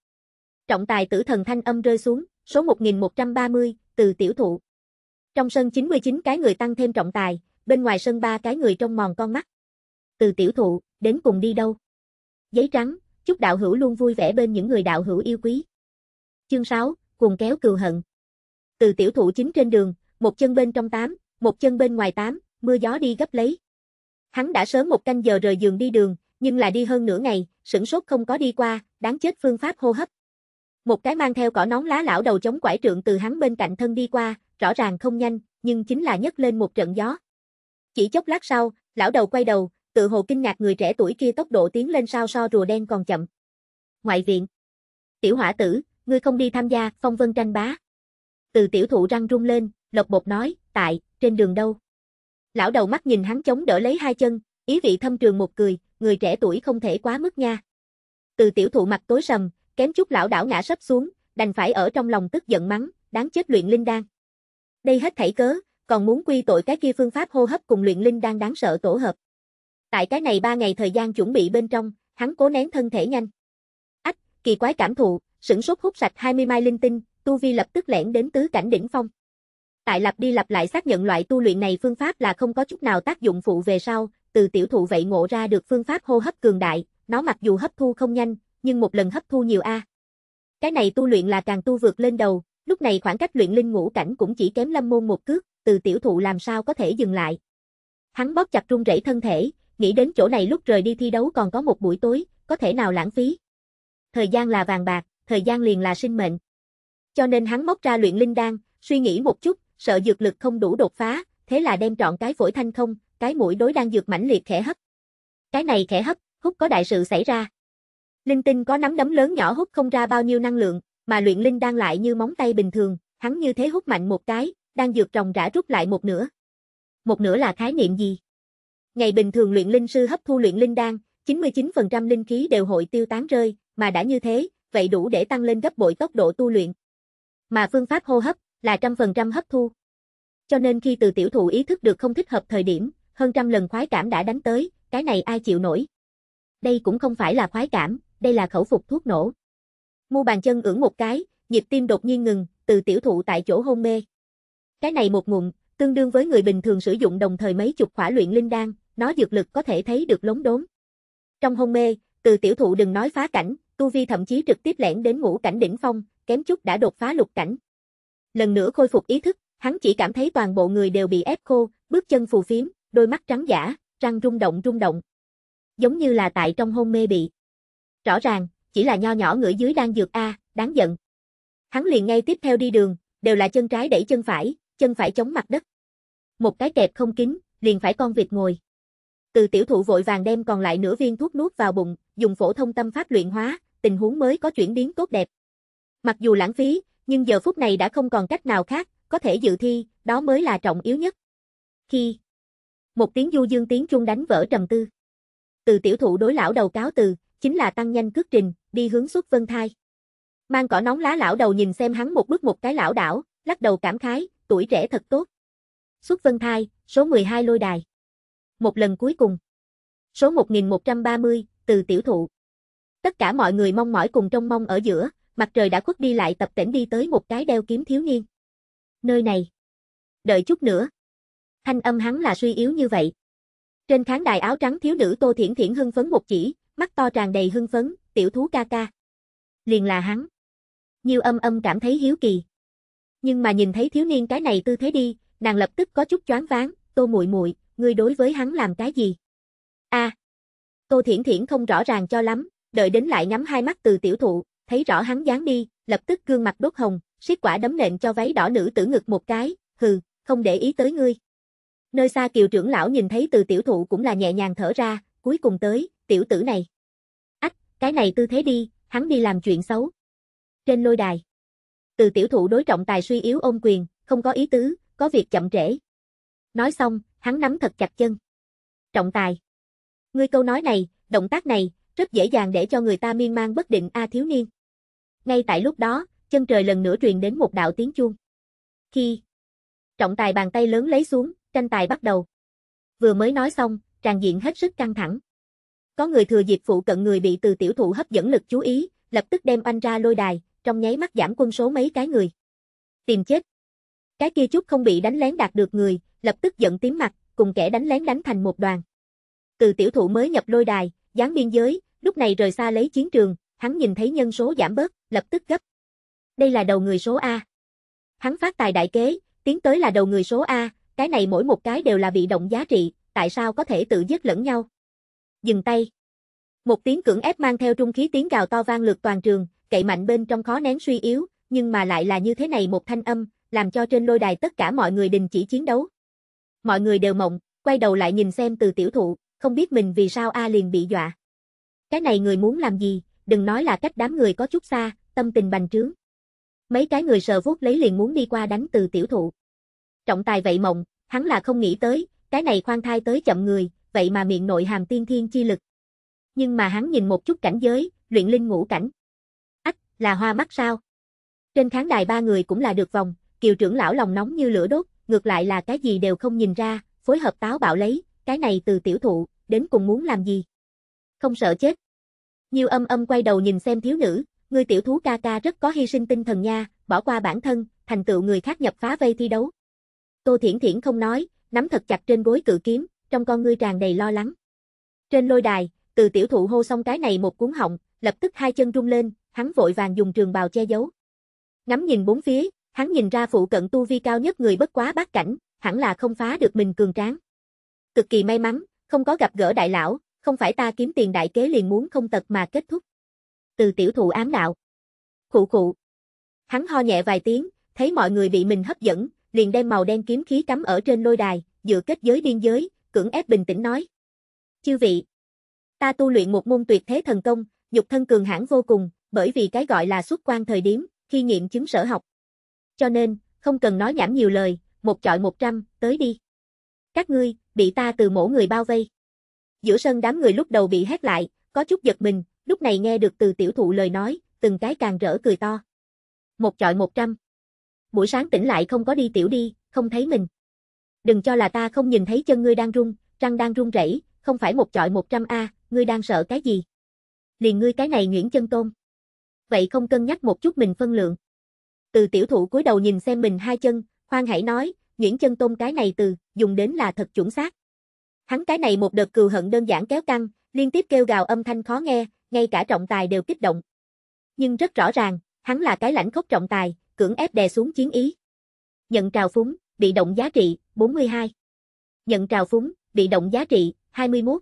Trọng tài tử thần thanh âm rơi xuống, số 1130, từ tiểu thụ. Trong sân 99 cái người tăng thêm trọng tài, bên ngoài sân ba cái người trong mòn con mắt. Từ tiểu thụ, đến cùng đi đâu? Giấy trắng, chúc đạo hữu luôn vui vẻ bên những người đạo hữu yêu quý. Chương 6, cuồng kéo cừu hận. Từ tiểu thủ chính trên đường, một chân bên trong tám, một chân bên ngoài tám, mưa gió đi gấp lấy. Hắn đã sớm một canh giờ rời giường đi đường, nhưng là đi hơn nửa ngày, sửng sốt không có đi qua, đáng chết phương pháp hô hấp. Một cái mang theo cỏ nón lá lão đầu chống quải trượng từ hắn bên cạnh thân đi qua, rõ ràng không nhanh, nhưng chính là nhấc lên một trận gió. Chỉ chốc lát sau, lão đầu quay đầu, tự hồ kinh ngạc người trẻ tuổi kia tốc độ tiến lên sao so rùa đen còn chậm. Ngoại viện. Tiểu hỏa tử, ngươi không đi tham gia, phong vân tranh bá. Từ tiểu thụ răng rung lên, lộc bột nói, tại, trên đường đâu. Lão đầu mắt nhìn hắn chống đỡ lấy hai chân, ý vị thâm trường một cười, người trẻ tuổi không thể quá mức nha. Từ tiểu thụ mặt tối sầm, kém chút lão đảo ngã sấp xuống, đành phải ở trong lòng tức giận mắng, đáng chết luyện linh đan. Đây hết thảy cớ, còn muốn quy tội cái kia phương pháp hô hấp cùng luyện linh đan đáng sợ tổ hợp. Tại cái này ba ngày thời gian chuẩn bị bên trong, hắn cố nén thân thể nhanh. Ách, kỳ quái cảm thụ, sửng sốt hút sạch 20 mai linh tinh, tu vi lập tức lẻn đến tứ cảnh đỉnh phong. Tại lặp đi lặp lại xác nhận loại tu luyện này phương pháp là không có chút nào tác dụng phụ về sau, từ tiểu thụ vậy ngộ ra được phương pháp hô hấp cường đại, nó mặc dù hấp thu không nhanh, nhưng một lần hấp thu nhiều a. Cái này tu luyện là càng tu vượt lên đầu, lúc này khoảng cách luyện linh ngũ cảnh cũng chỉ kém lâm môn một cước, từ tiểu thụ làm sao có thể dừng lại. Hắn bóp chặt run rẩy thân thể, Nghĩ đến chỗ này lúc rời đi thi đấu còn có một buổi tối, có thể nào lãng phí. Thời gian là vàng bạc, thời gian liền là sinh mệnh. Cho nên hắn móc ra luyện linh đan, suy nghĩ một chút, sợ dược lực không đủ đột phá, thế là đem trọn cái phổi thanh không, cái mũi đối đang dược mãnh liệt khẽ hấp. Cái này khẽ hấp, hút có đại sự xảy ra. Linh tinh có nắm đấm lớn nhỏ hút không ra bao nhiêu năng lượng, mà luyện linh đan lại như móng tay bình thường, hắn như thế hút mạnh một cái, đang dược trồng rã rút lại một nửa. Một nửa là khái niệm gì? Ngày bình thường luyện linh sư hấp thu luyện linh đan, 99% linh khí đều hội tiêu tán rơi, mà đã như thế, vậy đủ để tăng lên gấp bội tốc độ tu luyện. Mà phương pháp hô hấp là trăm phần trăm hấp thu. Cho nên khi từ tiểu thụ ý thức được không thích hợp thời điểm, hơn trăm lần khoái cảm đã đánh tới, cái này ai chịu nổi. Đây cũng không phải là khoái cảm, đây là khẩu phục thuốc nổ. Mu bàn chân ưỡn một cái, nhịp tim đột nhiên ngừng, từ tiểu thụ tại chỗ hôn mê. Cái này một nguồn, tương đương với người bình thường sử dụng đồng thời mấy chục khỏa luyện linh đan, nó dược lực có thể thấy được lống đốn. Trong hôn mê, từ tiểu thụ đừng nói phá cảnh, tu vi thậm chí trực tiếp lẻn đến ngũ cảnh đỉnh phong, kém chút đã đột phá lục cảnh. Lần nữa khôi phục ý thức, hắn chỉ cảm thấy toàn bộ người đều bị ép khô, bước chân phù phiếm, đôi mắt trắng giả, răng rung động rung động. Giống như là tại trong hôn mê bị. Rõ ràng, chỉ là nho nhỏ ngửi dưới đang dược a, đáng giận. Hắn liền ngay tiếp theo đi đường, đều là chân trái đẩy chân phải, chân phải chống mặt đất. Một cái kẹp không kín, liền phải con vịt ngồi. Từ tiểu thụ vội vàng đem còn lại nửa viên thuốc nuốt vào bụng, dùng phổ thông tâm pháp luyện hóa, tình huống mới có chuyển biến tốt đẹp. Mặc dù lãng phí, nhưng giờ phút này đã không còn cách nào khác, có thể dự thi, đó mới là trọng yếu nhất. Khi một tiếng du dương tiếng chuông đánh vỡ trầm tư. Từ tiểu thụ đối lão đầu cáo từ, chính là tăng nhanh cước trình, đi hướng xuất vân thai. Mang cỏ nóng lá lão đầu nhìn xem hắn một bước một cái lão đảo, lắc đầu cảm khái, tuổi trẻ thật tốt. Xuất vân thai, số 12 lôi đài một lần cuối cùng. Số 1130, từ tiểu thụ. Tất cả mọi người mong mỏi cùng trong mong ở giữa, mặt trời đã khuất đi lại tập tỉnh đi tới một cái đeo kiếm thiếu niên. Nơi này. Đợi chút nữa. Thanh âm hắn là suy yếu như vậy. Trên khán đài áo trắng thiếu nữ Tô Thiển Thiển hưng phấn một chỉ, mắt to tràn đầy hưng phấn, tiểu thú ca ca. Liền là hắn. Nhiêu âm âm cảm thấy hiếu kỳ. Nhưng mà nhìn thấy thiếu niên cái này tư thế đi, nàng lập tức có chút choáng váng, Tô muội muội, ngươi đối với hắn làm cái gì? A. À, Tô Thiển Thiển không rõ ràng cho lắm, đợi đến lại ngắm hai mắt từ tiểu thụ, thấy rõ hắn dáng đi, lập tức gương mặt đốt hồng, siết quả đấm nện cho váy đỏ nữ tử ngực một cái, hừ, không để ý tới ngươi. Nơi xa kiều trưởng lão nhìn thấy từ tiểu thụ cũng là nhẹ nhàng thở ra, cuối cùng tới, tiểu tử này. Ách, cái này tư thế đi, hắn đi làm chuyện xấu. Trên lôi đài. Từ tiểu thụ đối trọng tài suy yếu ôm quyền, không có ý tứ, có việc chậm trễ, Nói xong, hắn nắm thật chặt chân. Trọng tài. Ngươi câu nói này, động tác này, rất dễ dàng để cho người ta miên man bất định a thiếu niên. Ngay tại lúc đó, chân trời lần nữa truyền đến một đạo tiếng chuông. Khi trọng tài bàn tay lớn lấy xuống, tranh tài bắt đầu. Vừa mới nói xong, tràn diện hết sức căng thẳng. Có người thừa dịp phụ cận người bị từ tiểu thụ hấp dẫn lực chú ý, lập tức đem anh ra lôi đài, trong nháy mắt giảm quân số mấy cái người. Tìm chết. Cái kia chút không bị đánh lén đạt được người, lập tức giận tím mặt, cùng kẻ đánh lén đánh thành một đoàn. Từ tiểu thụ mới nhập lôi đài, gián biên giới, lúc này rời xa lấy chiến trường, hắn nhìn thấy nhân số giảm bớt, lập tức gấp. Đây là đầu người số A. Hắn phát tài đại kế, tiến tới là đầu người số A, cái này mỗi một cái đều là bị động giá trị, tại sao có thể tự giết lẫn nhau? Dừng tay. Một tiếng cưỡng ép mang theo trung khí tiếng gào to vang lượt toàn trường, cậy mạnh bên trong khó nén suy yếu, nhưng mà lại là như thế này một thanh âm, làm cho trên lôi đài tất cả mọi người đình chỉ chiến đấu mọi người đều mộng, quay đầu lại nhìn xem từ tiểu thụ, không biết mình vì sao A liền bị dọa. Cái này người muốn làm gì, đừng nói là cách đám người có chút xa, tâm tình bành trướng. Mấy cái người sờ vuốt lấy liền muốn đi qua đánh từ tiểu thụ. Trọng tài vậy mộng, hắn là không nghĩ tới, cái này khoan thai tới chậm người, vậy mà miệng nội hàm tiên thiên chi lực. Nhưng mà hắn nhìn một chút cảnh giới, luyện linh ngũ cảnh. Ách, là hoa mắt sao? Trên khán đài ba người cũng là được vòng, kiều trưởng lão lòng nóng như lửa đốt, ngược lại là cái gì đều không nhìn ra, phối hợp táo bạo lấy, cái này từ tiểu thụ, đến cùng muốn làm gì? Không sợ chết. Nhiêu âm âm quay đầu nhìn xem thiếu nữ, người tiểu thú ca ca rất có hy sinh tinh thần nha, bỏ qua bản thân, thành tựu người khác nhập phá vây thi đấu. Tô Thiển Thiển không nói, nắm thật chặt trên gối cự kiếm, trong con ngươi tràn đầy lo lắng. Trên lôi đài, từ tiểu thụ hô xong cái này một cuốn họng, lập tức hai chân rung lên, hắn vội vàng dùng trường bào che giấu. Ngắm nhìn bốn phía, Hắn nhìn ra phụ cận tu vi cao nhất người bất quá bát cảnh, hẳn là không phá được mình cường tráng. Cực kỳ may mắn, không có gặp gỡ đại lão, không phải ta kiếm tiền đại kế liền muốn không tật mà kết thúc. Từ tiểu thụ ám đạo. Khụ khụ. Hắn ho nhẹ vài tiếng, thấy mọi người bị mình hấp dẫn, liền đem màu đen kiếm khí cắm ở trên lôi đài, dựa kết giới biên giới, cưỡng ép bình tĩnh nói. Chư vị, ta tu luyện một môn tuyệt thế thần công, dục thân cường hãn vô cùng, bởi vì cái gọi là xuất quan thời điểm, khi nghiệm chứng sở học, cho nên, không cần nói nhảm nhiều lời, một chọi một trăm, tới đi. Các ngươi, bị ta từ mổ người bao vây. Giữa sân đám người lúc đầu bị hét lại, có chút giật mình, lúc này nghe được từ tiểu thụ lời nói, từng cái càng rỡ cười to. Một chọi một trăm. Buổi sáng tỉnh lại không có đi tiểu đi, không thấy mình. Đừng cho là ta không nhìn thấy chân ngươi đang rung, răng đang rung rẩy, không phải một chọi một trăm a, ngươi đang sợ cái gì? Liền ngươi cái này Nguyễn Chân Tôn. Vậy không cân nhắc một chút mình phân lượng. Từ tiểu thụ cúi đầu nhìn xem mình hai chân, khoan hãy nói, Nguyễn Chân Tôn cái này từ, dùng đến là thật chuẩn xác. Hắn cái này một đợt cừu hận đơn giản kéo căng, liên tiếp kêu gào âm thanh khó nghe, ngay cả trọng tài đều kích động. Nhưng rất rõ ràng, hắn là cái lãnh khốc trọng tài, cưỡng ép đè xuống chiến ý. Nhận trào phúng, bị động giá trị, 42. Nhận trào phúng, bị động giá trị, 21.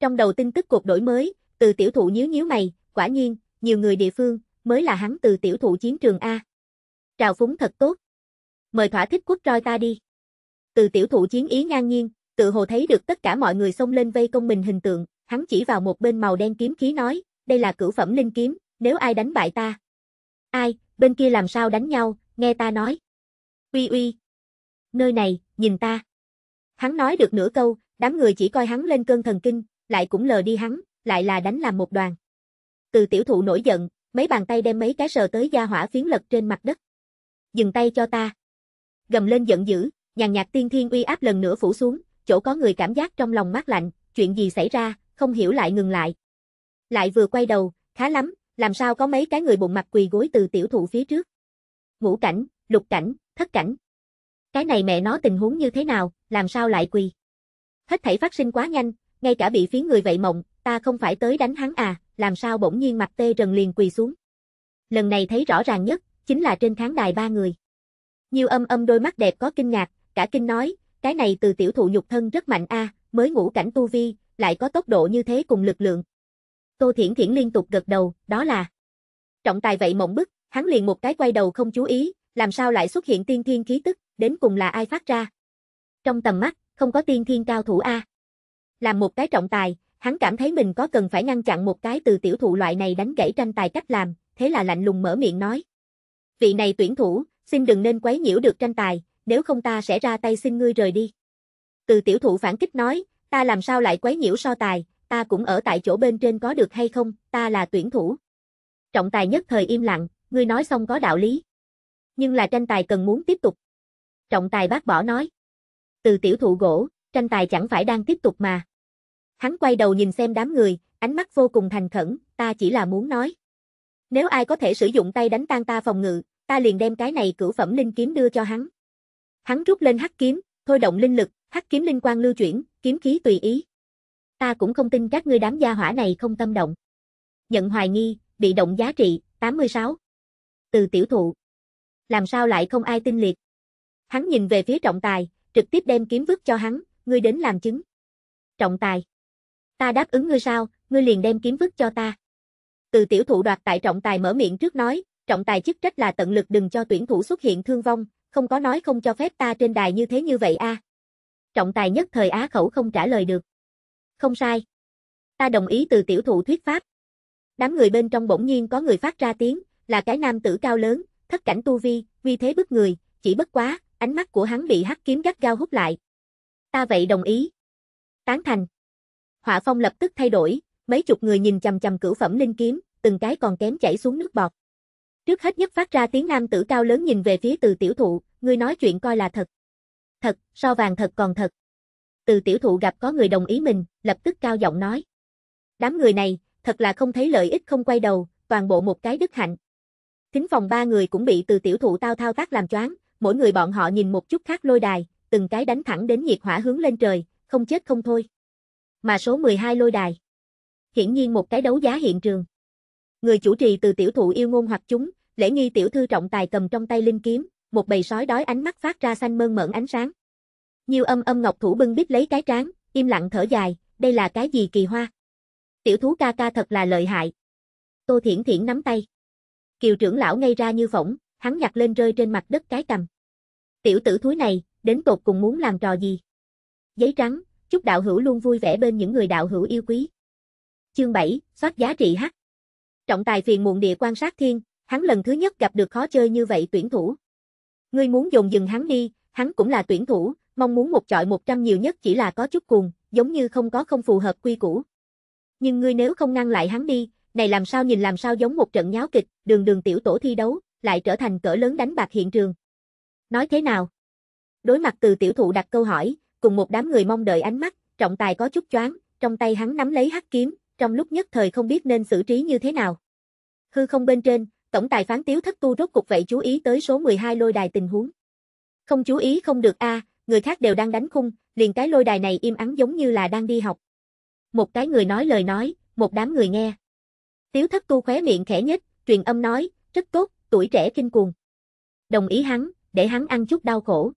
Trong đầu tin tức cuộc đổi mới, từ tiểu thụ nhíu nhíu mày, quả nhiên, nhiều người địa phương, mới là hắn từ tiểu thụ chiến trường A trào phúng thật tốt. Mời thỏa thích quất roi ta đi. Từ tiểu thụ chiến ý ngang nhiên, tự hồ thấy được tất cả mọi người xông lên vây công mình hình tượng, hắn chỉ vào một bên màu đen kiếm khí nói, đây là cửu phẩm linh kiếm, nếu ai đánh bại ta. Ai, bên kia làm sao đánh nhau, nghe ta nói. Uy uy. Nơi này, nhìn ta. Hắn nói được nửa câu, đám người chỉ coi hắn lên cơn thần kinh, lại cũng lờ đi hắn, lại là đánh làm một đoàn. Từ tiểu thụ nổi giận, mấy bàn tay đem mấy cái sờ tới da hỏa phiến lật trên mặt đất dừng tay cho ta. Gầm lên giận dữ, nhàn nhạt tiên thiên uy áp lần nữa phủ xuống, chỗ có người cảm giác trong lòng mát lạnh, chuyện gì xảy ra, không hiểu lại ngừng lại. Lại vừa quay đầu, khá lắm, làm sao có mấy cái người bụng mặt quỳ gối từ tiểu thụ phía trước. Ngũ cảnh, lục cảnh, thất cảnh. Cái này mẹ nó tình huống như thế nào, làm sao lại quỳ. Hết thảy phát sinh quá nhanh, ngay cả bị phiến người vậy mộng, ta không phải tới đánh hắn à, làm sao bỗng nhiên mặt tê rần liền quỳ xuống. Lần này thấy rõ ràng nhất, chính là trên khán đài ba người. Nhiều âm âm đôi mắt đẹp có kinh ngạc, cả kinh nói, cái này từ tiểu thụ nhục thân rất mạnh a, à, mới ngủ cảnh tu vi, lại có tốc độ như thế cùng lực lượng. Tô Thiển Thiển liên tục gật đầu, đó là Trọng tài vậy mộng bức, hắn liền một cái quay đầu không chú ý, làm sao lại xuất hiện tiên thiên khí tức, đến cùng là ai phát ra. Trong tầm mắt, không có tiên thiên cao thủ A. Làm một cái trọng tài, hắn cảm thấy mình có cần phải ngăn chặn một cái từ tiểu thụ loại này đánh gãy tranh tài cách làm, thế là lạnh lùng mở miệng nói vị này tuyển thủ, xin đừng nên quấy nhiễu được tranh tài, nếu không ta sẽ ra tay xin ngươi rời đi. Từ tiểu thụ phản kích nói, ta làm sao lại quấy nhiễu so tài, ta cũng ở tại chỗ bên trên có được hay không, ta là tuyển thủ. Trọng tài nhất thời im lặng, ngươi nói xong có đạo lý. Nhưng là tranh tài cần muốn tiếp tục. Trọng tài bác bỏ nói. Từ tiểu thụ gỗ, tranh tài chẳng phải đang tiếp tục mà. Hắn quay đầu nhìn xem đám người, ánh mắt vô cùng thành khẩn, ta chỉ là muốn nói. Nếu ai có thể sử dụng tay đánh tan ta phòng ngự, ta liền đem cái này cửu phẩm linh kiếm đưa cho hắn. Hắn rút lên hắc kiếm, thôi động linh lực, hắc kiếm linh quang lưu chuyển, kiếm khí tùy ý. Ta cũng không tin các ngươi đám gia hỏa này không tâm động. Nhận hoài nghi, bị động giá trị 86. Từ tiểu thụ. Làm sao lại không ai tin liệt? Hắn nhìn về phía trọng tài, trực tiếp đem kiếm vứt cho hắn, ngươi đến làm chứng. Trọng tài. Ta đáp ứng ngươi sao, ngươi liền đem kiếm vứt cho ta. Từ tiểu thụ đoạt tại trọng tài mở miệng trước nói, trọng tài chức trách là tận lực đừng cho tuyển thủ xuất hiện thương vong, không có nói không cho phép ta trên đài như thế như vậy a. Trọng tài nhất thời á khẩu không trả lời được. Không sai. Ta đồng ý từ tiểu thụ thuyết pháp. Đám người bên trong bỗng nhiên có người phát ra tiếng, là cái nam tử cao lớn, thất cảnh tu vi, uy thế bức người, chỉ bất quá, ánh mắt của hắn bị hắc kiếm gắt gao hút lại. Ta vậy đồng ý. Tán thành. Họa phong lập tức thay đổi, mấy chục người nhìn chầm chầm cửu phẩm linh kiếm, từng cái còn kém chảy xuống nước bọt. Trước hết nhất phát ra tiếng nam tử cao lớn nhìn về phía từ tiểu thụ, người nói chuyện coi là thật. Thật, so vàng thật còn thật. Từ tiểu thụ gặp có người đồng ý mình, lập tức cao giọng nói. Đám người này, thật là không thấy lợi ích không quay đầu, toàn bộ một cái đức hạnh. Thính phòng ba người cũng bị từ tiểu thụ tao thao tác làm choáng, mỗi người bọn họ nhìn một chút khác lôi đài, từng cái đánh thẳng đến nhiệt hỏa hướng lên trời, không chết không thôi. Mà số 12 lôi đài. Hiển nhiên một cái đấu giá hiện trường người chủ trì từ tiểu thụ yêu ngôn hoặc chúng, lễ nghi tiểu thư trọng tài cầm trong tay linh kiếm, một bầy sói đói ánh mắt phát ra xanh mơn mởn ánh sáng. Nhiều âm âm ngọc thủ bưng bít lấy cái trán, im lặng thở dài, đây là cái gì kỳ hoa. Tiểu thú ca ca thật là lợi hại. Tô Thiển Thiển nắm tay. Kiều trưởng lão ngay ra như phỏng, hắn nhặt lên rơi trên mặt đất cái cầm. Tiểu tử thúi này, đến tột cùng muốn làm trò gì? Giấy trắng, chúc đạo hữu luôn vui vẻ bên những người đạo hữu yêu quý. Chương 7, soát giá trị hắc Trọng tài phiền muộn địa quan sát thiên, hắn lần thứ nhất gặp được khó chơi như vậy tuyển thủ. Ngươi muốn dùng dừng hắn đi, hắn cũng là tuyển thủ, mong muốn một chọi một trăm nhiều nhất chỉ là có chút cuồng, giống như không có không phù hợp quy củ. Nhưng ngươi nếu không ngăn lại hắn đi, này làm sao nhìn làm sao giống một trận nháo kịch, đường đường tiểu tổ thi đấu, lại trở thành cỡ lớn đánh bạc hiện trường. Nói thế nào? Đối mặt từ tiểu thụ đặt câu hỏi, cùng một đám người mong đợi ánh mắt, trọng tài có chút choáng, trong tay hắn nắm lấy hắc kiếm, trong lúc nhất thời không biết nên xử trí như thế nào. Hư không bên trên, tổng tài phán Tiếu Thất Tu rốt cục vậy chú ý tới số 12 lôi đài tình huống. Không chú ý không được a, người khác đều đang đánh khung, liền cái lôi đài này im ắng giống như là đang đi học. Một cái người nói lời nói, một đám người nghe. Tiếu Thất Tu khóe miệng khẽ nhếch, truyền âm nói, rất tốt, tuổi trẻ kinh cuồng. Đồng ý hắn, để hắn ăn chút đau khổ.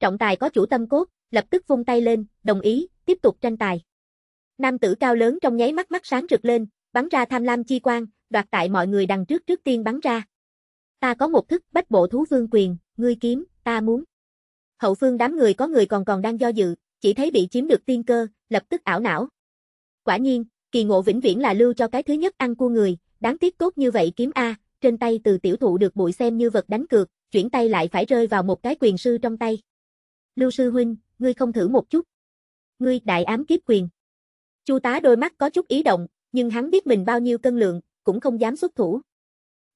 Trọng tài có chủ tâm cốt, lập tức vung tay lên, đồng ý, tiếp tục tranh tài. Nam tử cao lớn trong nháy mắt mắt sáng rực lên, bắn ra tham lam chi quang, đoạt tại mọi người đằng trước trước tiên bắn ra. Ta có một thức bách bộ thú vương quyền, ngươi kiếm, ta muốn. Hậu phương đám người có người còn còn đang do dự, chỉ thấy bị chiếm được tiên cơ, lập tức ảo não. Quả nhiên, kỳ ngộ vĩnh viễn là lưu cho cái thứ nhất ăn cua người, đáng tiếc tốt như vậy kiếm A, trên tay từ tiểu thụ được bụi xem như vật đánh cược, chuyển tay lại phải rơi vào một cái quyền sư trong tay. Lưu sư huynh, ngươi không thử một chút. Ngươi đại ám kiếp quyền. Chu tá đôi mắt có chút ý động, nhưng hắn biết mình bao nhiêu cân lượng, cũng không dám xuất thủ.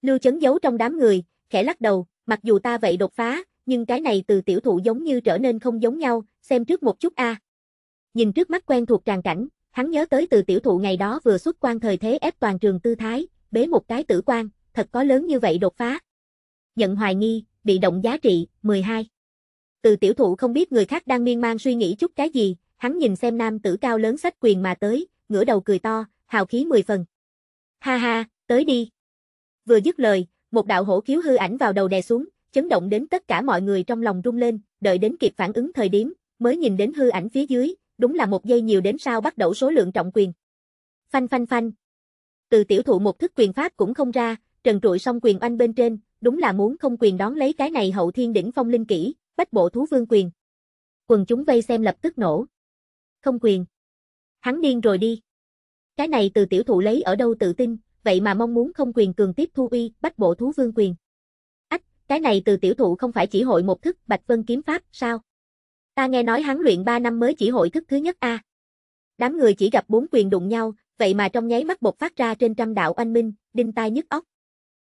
Lưu chấn giấu trong đám người, khẽ lắc đầu, mặc dù ta vậy đột phá, nhưng cái này từ tiểu thụ giống như trở nên không giống nhau, xem trước một chút a. Nhìn trước mắt quen thuộc tràn cảnh, hắn nhớ tới từ tiểu thụ ngày đó vừa xuất quan thời thế ép toàn trường tư thái, bế một cái tử quan, thật có lớn như vậy đột phá. Nhận hoài nghi, bị động giá trị, 12. Từ tiểu thụ không biết người khác đang miên man suy nghĩ chút cái gì, hắn nhìn xem nam tử cao lớn sách quyền mà tới, ngửa đầu cười to, hào khí mười phần. Ha ha, tới đi. Vừa dứt lời, một đạo hổ khiếu hư ảnh vào đầu đè xuống, chấn động đến tất cả mọi người trong lòng rung lên, đợi đến kịp phản ứng thời điểm, mới nhìn đến hư ảnh phía dưới, đúng là một giây nhiều đến sao bắt đầu số lượng trọng quyền. Phanh phanh phanh. Từ tiểu thụ một thức quyền pháp cũng không ra, trần trụi xong quyền oanh bên trên, đúng là muốn không quyền đón lấy cái này hậu thiên đỉnh phong linh kỹ, bách bộ thú vương quyền. Quần chúng vây xem lập tức nổ, không quyền. Hắn điên rồi đi. Cái này từ tiểu thụ lấy ở đâu tự tin, vậy mà mong muốn không quyền cường tiếp thu uy, bách bộ thú vương quyền. Ách, cái này từ tiểu thụ không phải chỉ hội một thức bạch vân kiếm pháp, sao? Ta nghe nói hắn luyện 3 năm mới chỉ hội thức thứ nhất A. Đám người chỉ gặp bốn quyền đụng nhau, vậy mà trong nháy mắt bột phát ra trên trăm đạo anh minh, đinh tai nhức óc.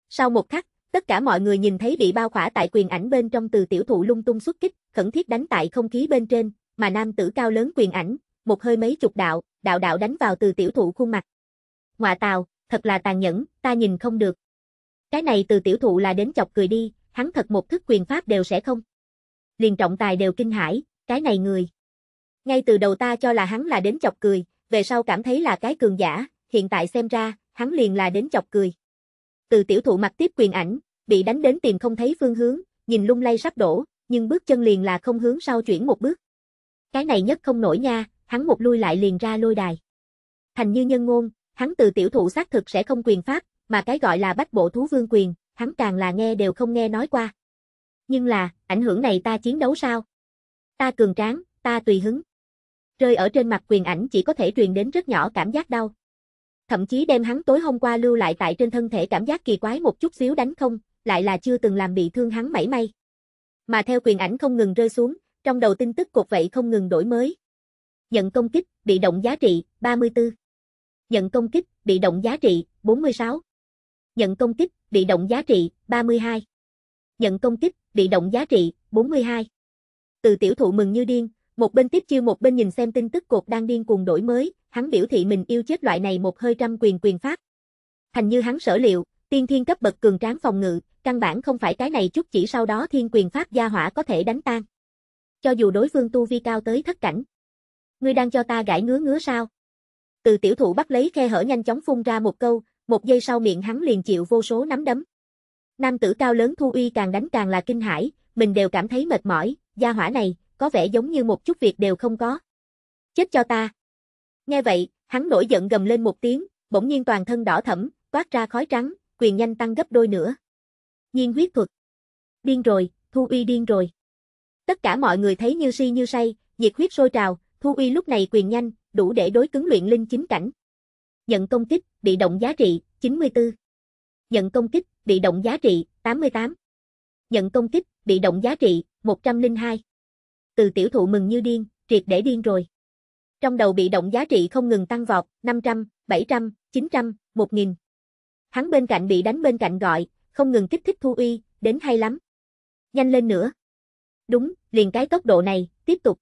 Sau một khắc, tất cả mọi người nhìn thấy bị bao khỏa tại quyền ảnh bên trong từ tiểu thụ lung tung xuất kích, khẩn thiết đánh tại không khí bên trên, mà nam tử cao lớn quyền ảnh, một hơi mấy chục đạo, đạo đạo đánh vào từ tiểu thụ khuôn mặt. Ngoạ tào, thật là tàn nhẫn, ta nhìn không được. Cái này từ tiểu thụ là đến chọc cười đi, hắn thật một thức quyền pháp đều sẽ không. Liền trọng tài đều kinh hãi, cái này người. Ngay từ đầu ta cho là hắn là đến chọc cười, về sau cảm thấy là cái cường giả, hiện tại xem ra, hắn liền là đến chọc cười. Từ tiểu thụ mặt tiếp quyền ảnh, bị đánh đến tìm không thấy phương hướng, nhìn lung lay sắp đổ, nhưng bước chân liền là không hướng sau chuyển một bước. Cái này nhất không nổi nha, hắn một lui lại liền ra lôi đài. Thành như nhân ngôn, hắn từ tiểu thụ xác thực sẽ không quyền pháp, mà cái gọi là bách bộ thú vương quyền, hắn càng là nghe đều không nghe nói qua. Nhưng là, ảnh hưởng này ta chiến đấu sao? Ta cường tráng, ta tùy hứng. Rơi ở trên mặt quyền ảnh chỉ có thể truyền đến rất nhỏ cảm giác đau. Thậm chí đem hắn tối hôm qua lưu lại tại trên thân thể cảm giác kỳ quái một chút xíu đánh không, lại là chưa từng làm bị thương hắn mảy may. Mà theo quyền ảnh không ngừng rơi xuống, trong đầu tin tức cột vậy không ngừng đổi mới. Nhận công kích, bị động giá trị, 34. Nhận công kích, bị động giá trị, 46. Nhận công kích, bị động giá trị, 32. Nhận công kích, bị động giá trị, 42. Từ tiểu thụ mừng như điên, một bên tiếp chiêu một bên nhìn xem tin tức cột đang điên cuồng đổi mới, hắn biểu thị mình yêu chết loại này một hơi trăm quyền quyền phát Thành như hắn sở liệu, tiên thiên cấp bậc cường tráng phòng ngự, căn bản không phải cái này chút chỉ sau đó thiên quyền phát gia hỏa có thể đánh tan cho dù đối phương tu vi cao tới thất cảnh. Ngươi đang cho ta gãi ngứa ngứa sao? Từ tiểu thụ bắt lấy khe hở nhanh chóng phun ra một câu, một giây sau miệng hắn liền chịu vô số nắm đấm. Nam tử cao lớn Thu Uy càng đánh càng là kinh hãi, mình đều cảm thấy mệt mỏi, gia hỏa này, có vẻ giống như một chút việc đều không có. Chết cho ta. Nghe vậy, hắn nổi giận gầm lên một tiếng, bỗng nhiên toàn thân đỏ thẫm, toát ra khói trắng, quyền nhanh tăng gấp đôi nữa. Nhiên huyết thuật. Điên rồi, Thu Uy điên rồi. Tất cả mọi người thấy như si như say, nhiệt huyết sôi trào, Thu Uy lúc này quyền nhanh, đủ để đối cứng luyện linh chính cảnh. Nhận công kích, bị động giá trị, 94. Nhận công kích, bị động giá trị, 88. Nhận công kích, bị động giá trị, 102. Từ tiểu thụ mừng như điên, triệt để điên rồi. Trong đầu bị động giá trị không ngừng tăng vọt, 500, 700, 900, 1000. Hắn bên cạnh bị đánh bên cạnh gọi, không ngừng kích thích Thu Uy, đến hay lắm. Nhanh lên nữa. Đúng, liền cái tốc độ này, tiếp tục.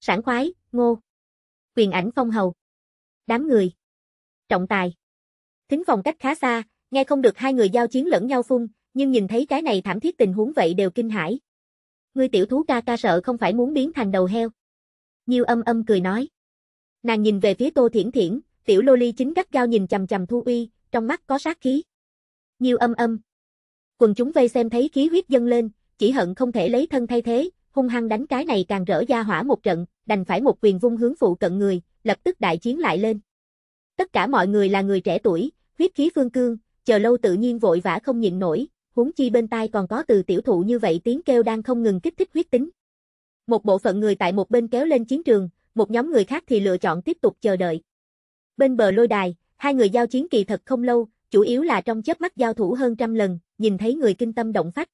Sảng khoái, ngô. Quyền ảnh phong hầu. Đám người. Trọng tài. Thính phòng cách khá xa, nghe không được hai người giao chiến lẫn nhau phun, nhưng nhìn thấy cái này thảm thiết tình huống vậy đều kinh hãi. Ngươi tiểu thú ca ca sợ không phải muốn biến thành đầu heo. Nhiêu âm âm cười nói. Nàng nhìn về phía Tô Thiển Thiển, tiểu lô ly chính gắt gao nhìn chầm chầm Thu Uy, trong mắt có sát khí. Nhiêu âm âm. Quần chúng vây xem thấy khí huyết dâng lên, chỉ hận không thể lấy thân thay thế, hung hăng đánh cái này càng rỡ ra hỏa một trận, đành phải một quyền vung hướng phụ cận người, lập tức đại chiến lại lên. Tất cả mọi người là người trẻ tuổi, huyết khí phương cương, chờ lâu tự nhiên vội vã không nhịn nổi, huống chi bên tai còn có từ tiểu thụ như vậy tiếng kêu đang không ngừng kích thích huyết tính. Một bộ phận người tại một bên kéo lên chiến trường, một nhóm người khác thì lựa chọn tiếp tục chờ đợi. Bên bờ lôi đài, hai người giao chiến kỳ thật không lâu, chủ yếu là trong chớp mắt giao thủ hơn trăm lần, nhìn thấy người kinh tâm động phách.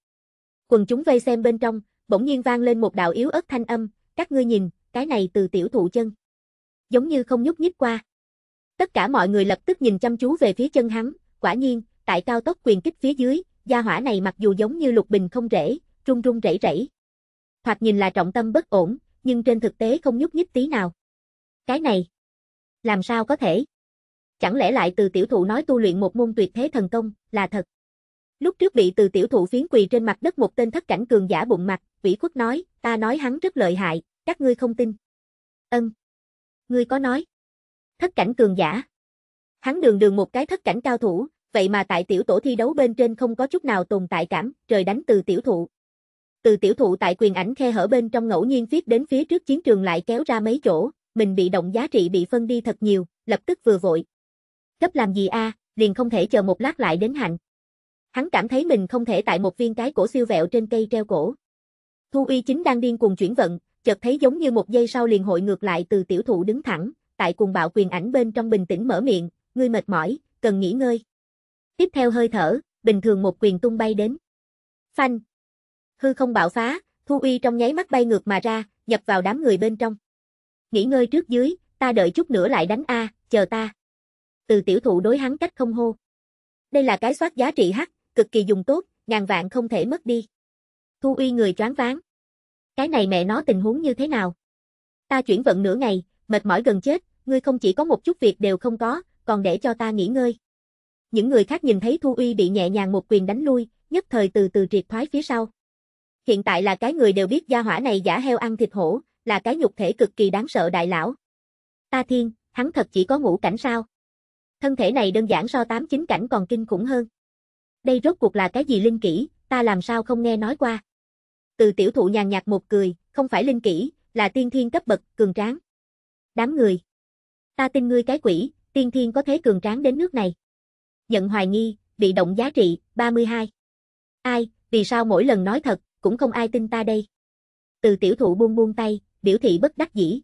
Quần chúng vây xem bên trong, bỗng nhiên vang lên một đạo yếu ớt thanh âm, các ngươi nhìn, cái này từ tiểu thụ chân. Giống như không nhúc nhích qua. Tất cả mọi người lập tức nhìn chăm chú về phía chân hắn, quả nhiên, tại cao tốc quyền kích phía dưới, gia hỏa này mặc dù giống như lục bình không rễ, rung rung rẩy rẩy. Thoạt nhìn là trọng tâm bất ổn, nhưng trên thực tế không nhúc nhích tí nào. Cái này, làm sao có thể? Chẳng lẽ lại từ tiểu thụ nói tu luyện một môn tuyệt thế thần công, là thật? Lúc trước bị từ tiểu thụ phiến quỳ trên mặt đất một tên thất cảnh cường giả bụng mặt, vĩ khuất nói, ta nói hắn rất lợi hại, các ngươi không tin. Ân. Ngươi có nói. Thất cảnh cường giả. Hắn đường đường một cái thất cảnh cao thủ, vậy mà tại tiểu tổ thi đấu bên trên không có chút nào tồn tại cảm, trời đánh từ tiểu thụ. Từ tiểu thụ tại quyền ảnh khe hở bên trong ngẫu nhiên viết đến phía trước chiến trường lại kéo ra mấy chỗ, mình bị động giá trị bị phân đi thật nhiều, lập tức vừa vội. Gấp làm gì a, liền không thể chờ một lát lại đến hạnh. Hắn cảm thấy mình không thể tại một viên cái cổ siêu vẹo trên cây treo cổ. Thu Uy chính đang điên cuồng chuyển vận, chợt thấy giống như một giây sau liền hội ngược lại từ tiểu thụ đứng thẳng, tại cùng bạo quyền ảnh bên trong bình tĩnh mở miệng, ngươi mệt mỏi, cần nghỉ ngơi. Tiếp theo hơi thở, bình thường một quyền tung bay đến. Phanh. Hư không bạo phá, Thu Uy trong nháy mắt bay ngược mà ra, nhập vào đám người bên trong. Nghỉ ngơi trước dưới, ta đợi chút nữa lại đánh a, chờ ta. Từ tiểu thụ đối hắn cách không hô. Đây là cái soát giá trị hắc, cực kỳ dùng tốt, ngàn vạn không thể mất đi. Thu Uy người choáng váng. Cái này mẹ nó tình huống như thế nào? Ta chuyển vận nửa ngày, mệt mỏi gần chết, ngươi không chỉ có một chút việc đều không có, còn để cho ta nghỉ ngơi. Những người khác nhìn thấy Thu Uy bị nhẹ nhàng một quyền đánh lui, nhất thời từ từ triệt thoái phía sau. Hiện tại là cái người đều biết gia hỏa này giả heo ăn thịt hổ, là cái nhục thể cực kỳ đáng sợ đại lão. Ta thiên, hắn thật chỉ có ngũ cảnh sao? Thân thể này đơn giản so tám chín cảnh còn kinh khủng hơn đây rốt cuộc là cái gì linh kỹ, ta làm sao không nghe nói qua. Từ tiểu thụ nhàn nhạt một cười, không phải linh kỹ, là tiên thiên cấp bậc, cường tráng. Đám người. Ta tin ngươi cái quỷ, tiên thiên có thế cường tráng đến nước này. Nhận hoài nghi, bị động giá trị, 32. Ai, vì sao mỗi lần nói thật, cũng không ai tin ta đây. Từ tiểu thụ buông buông tay, biểu thị bất đắc dĩ.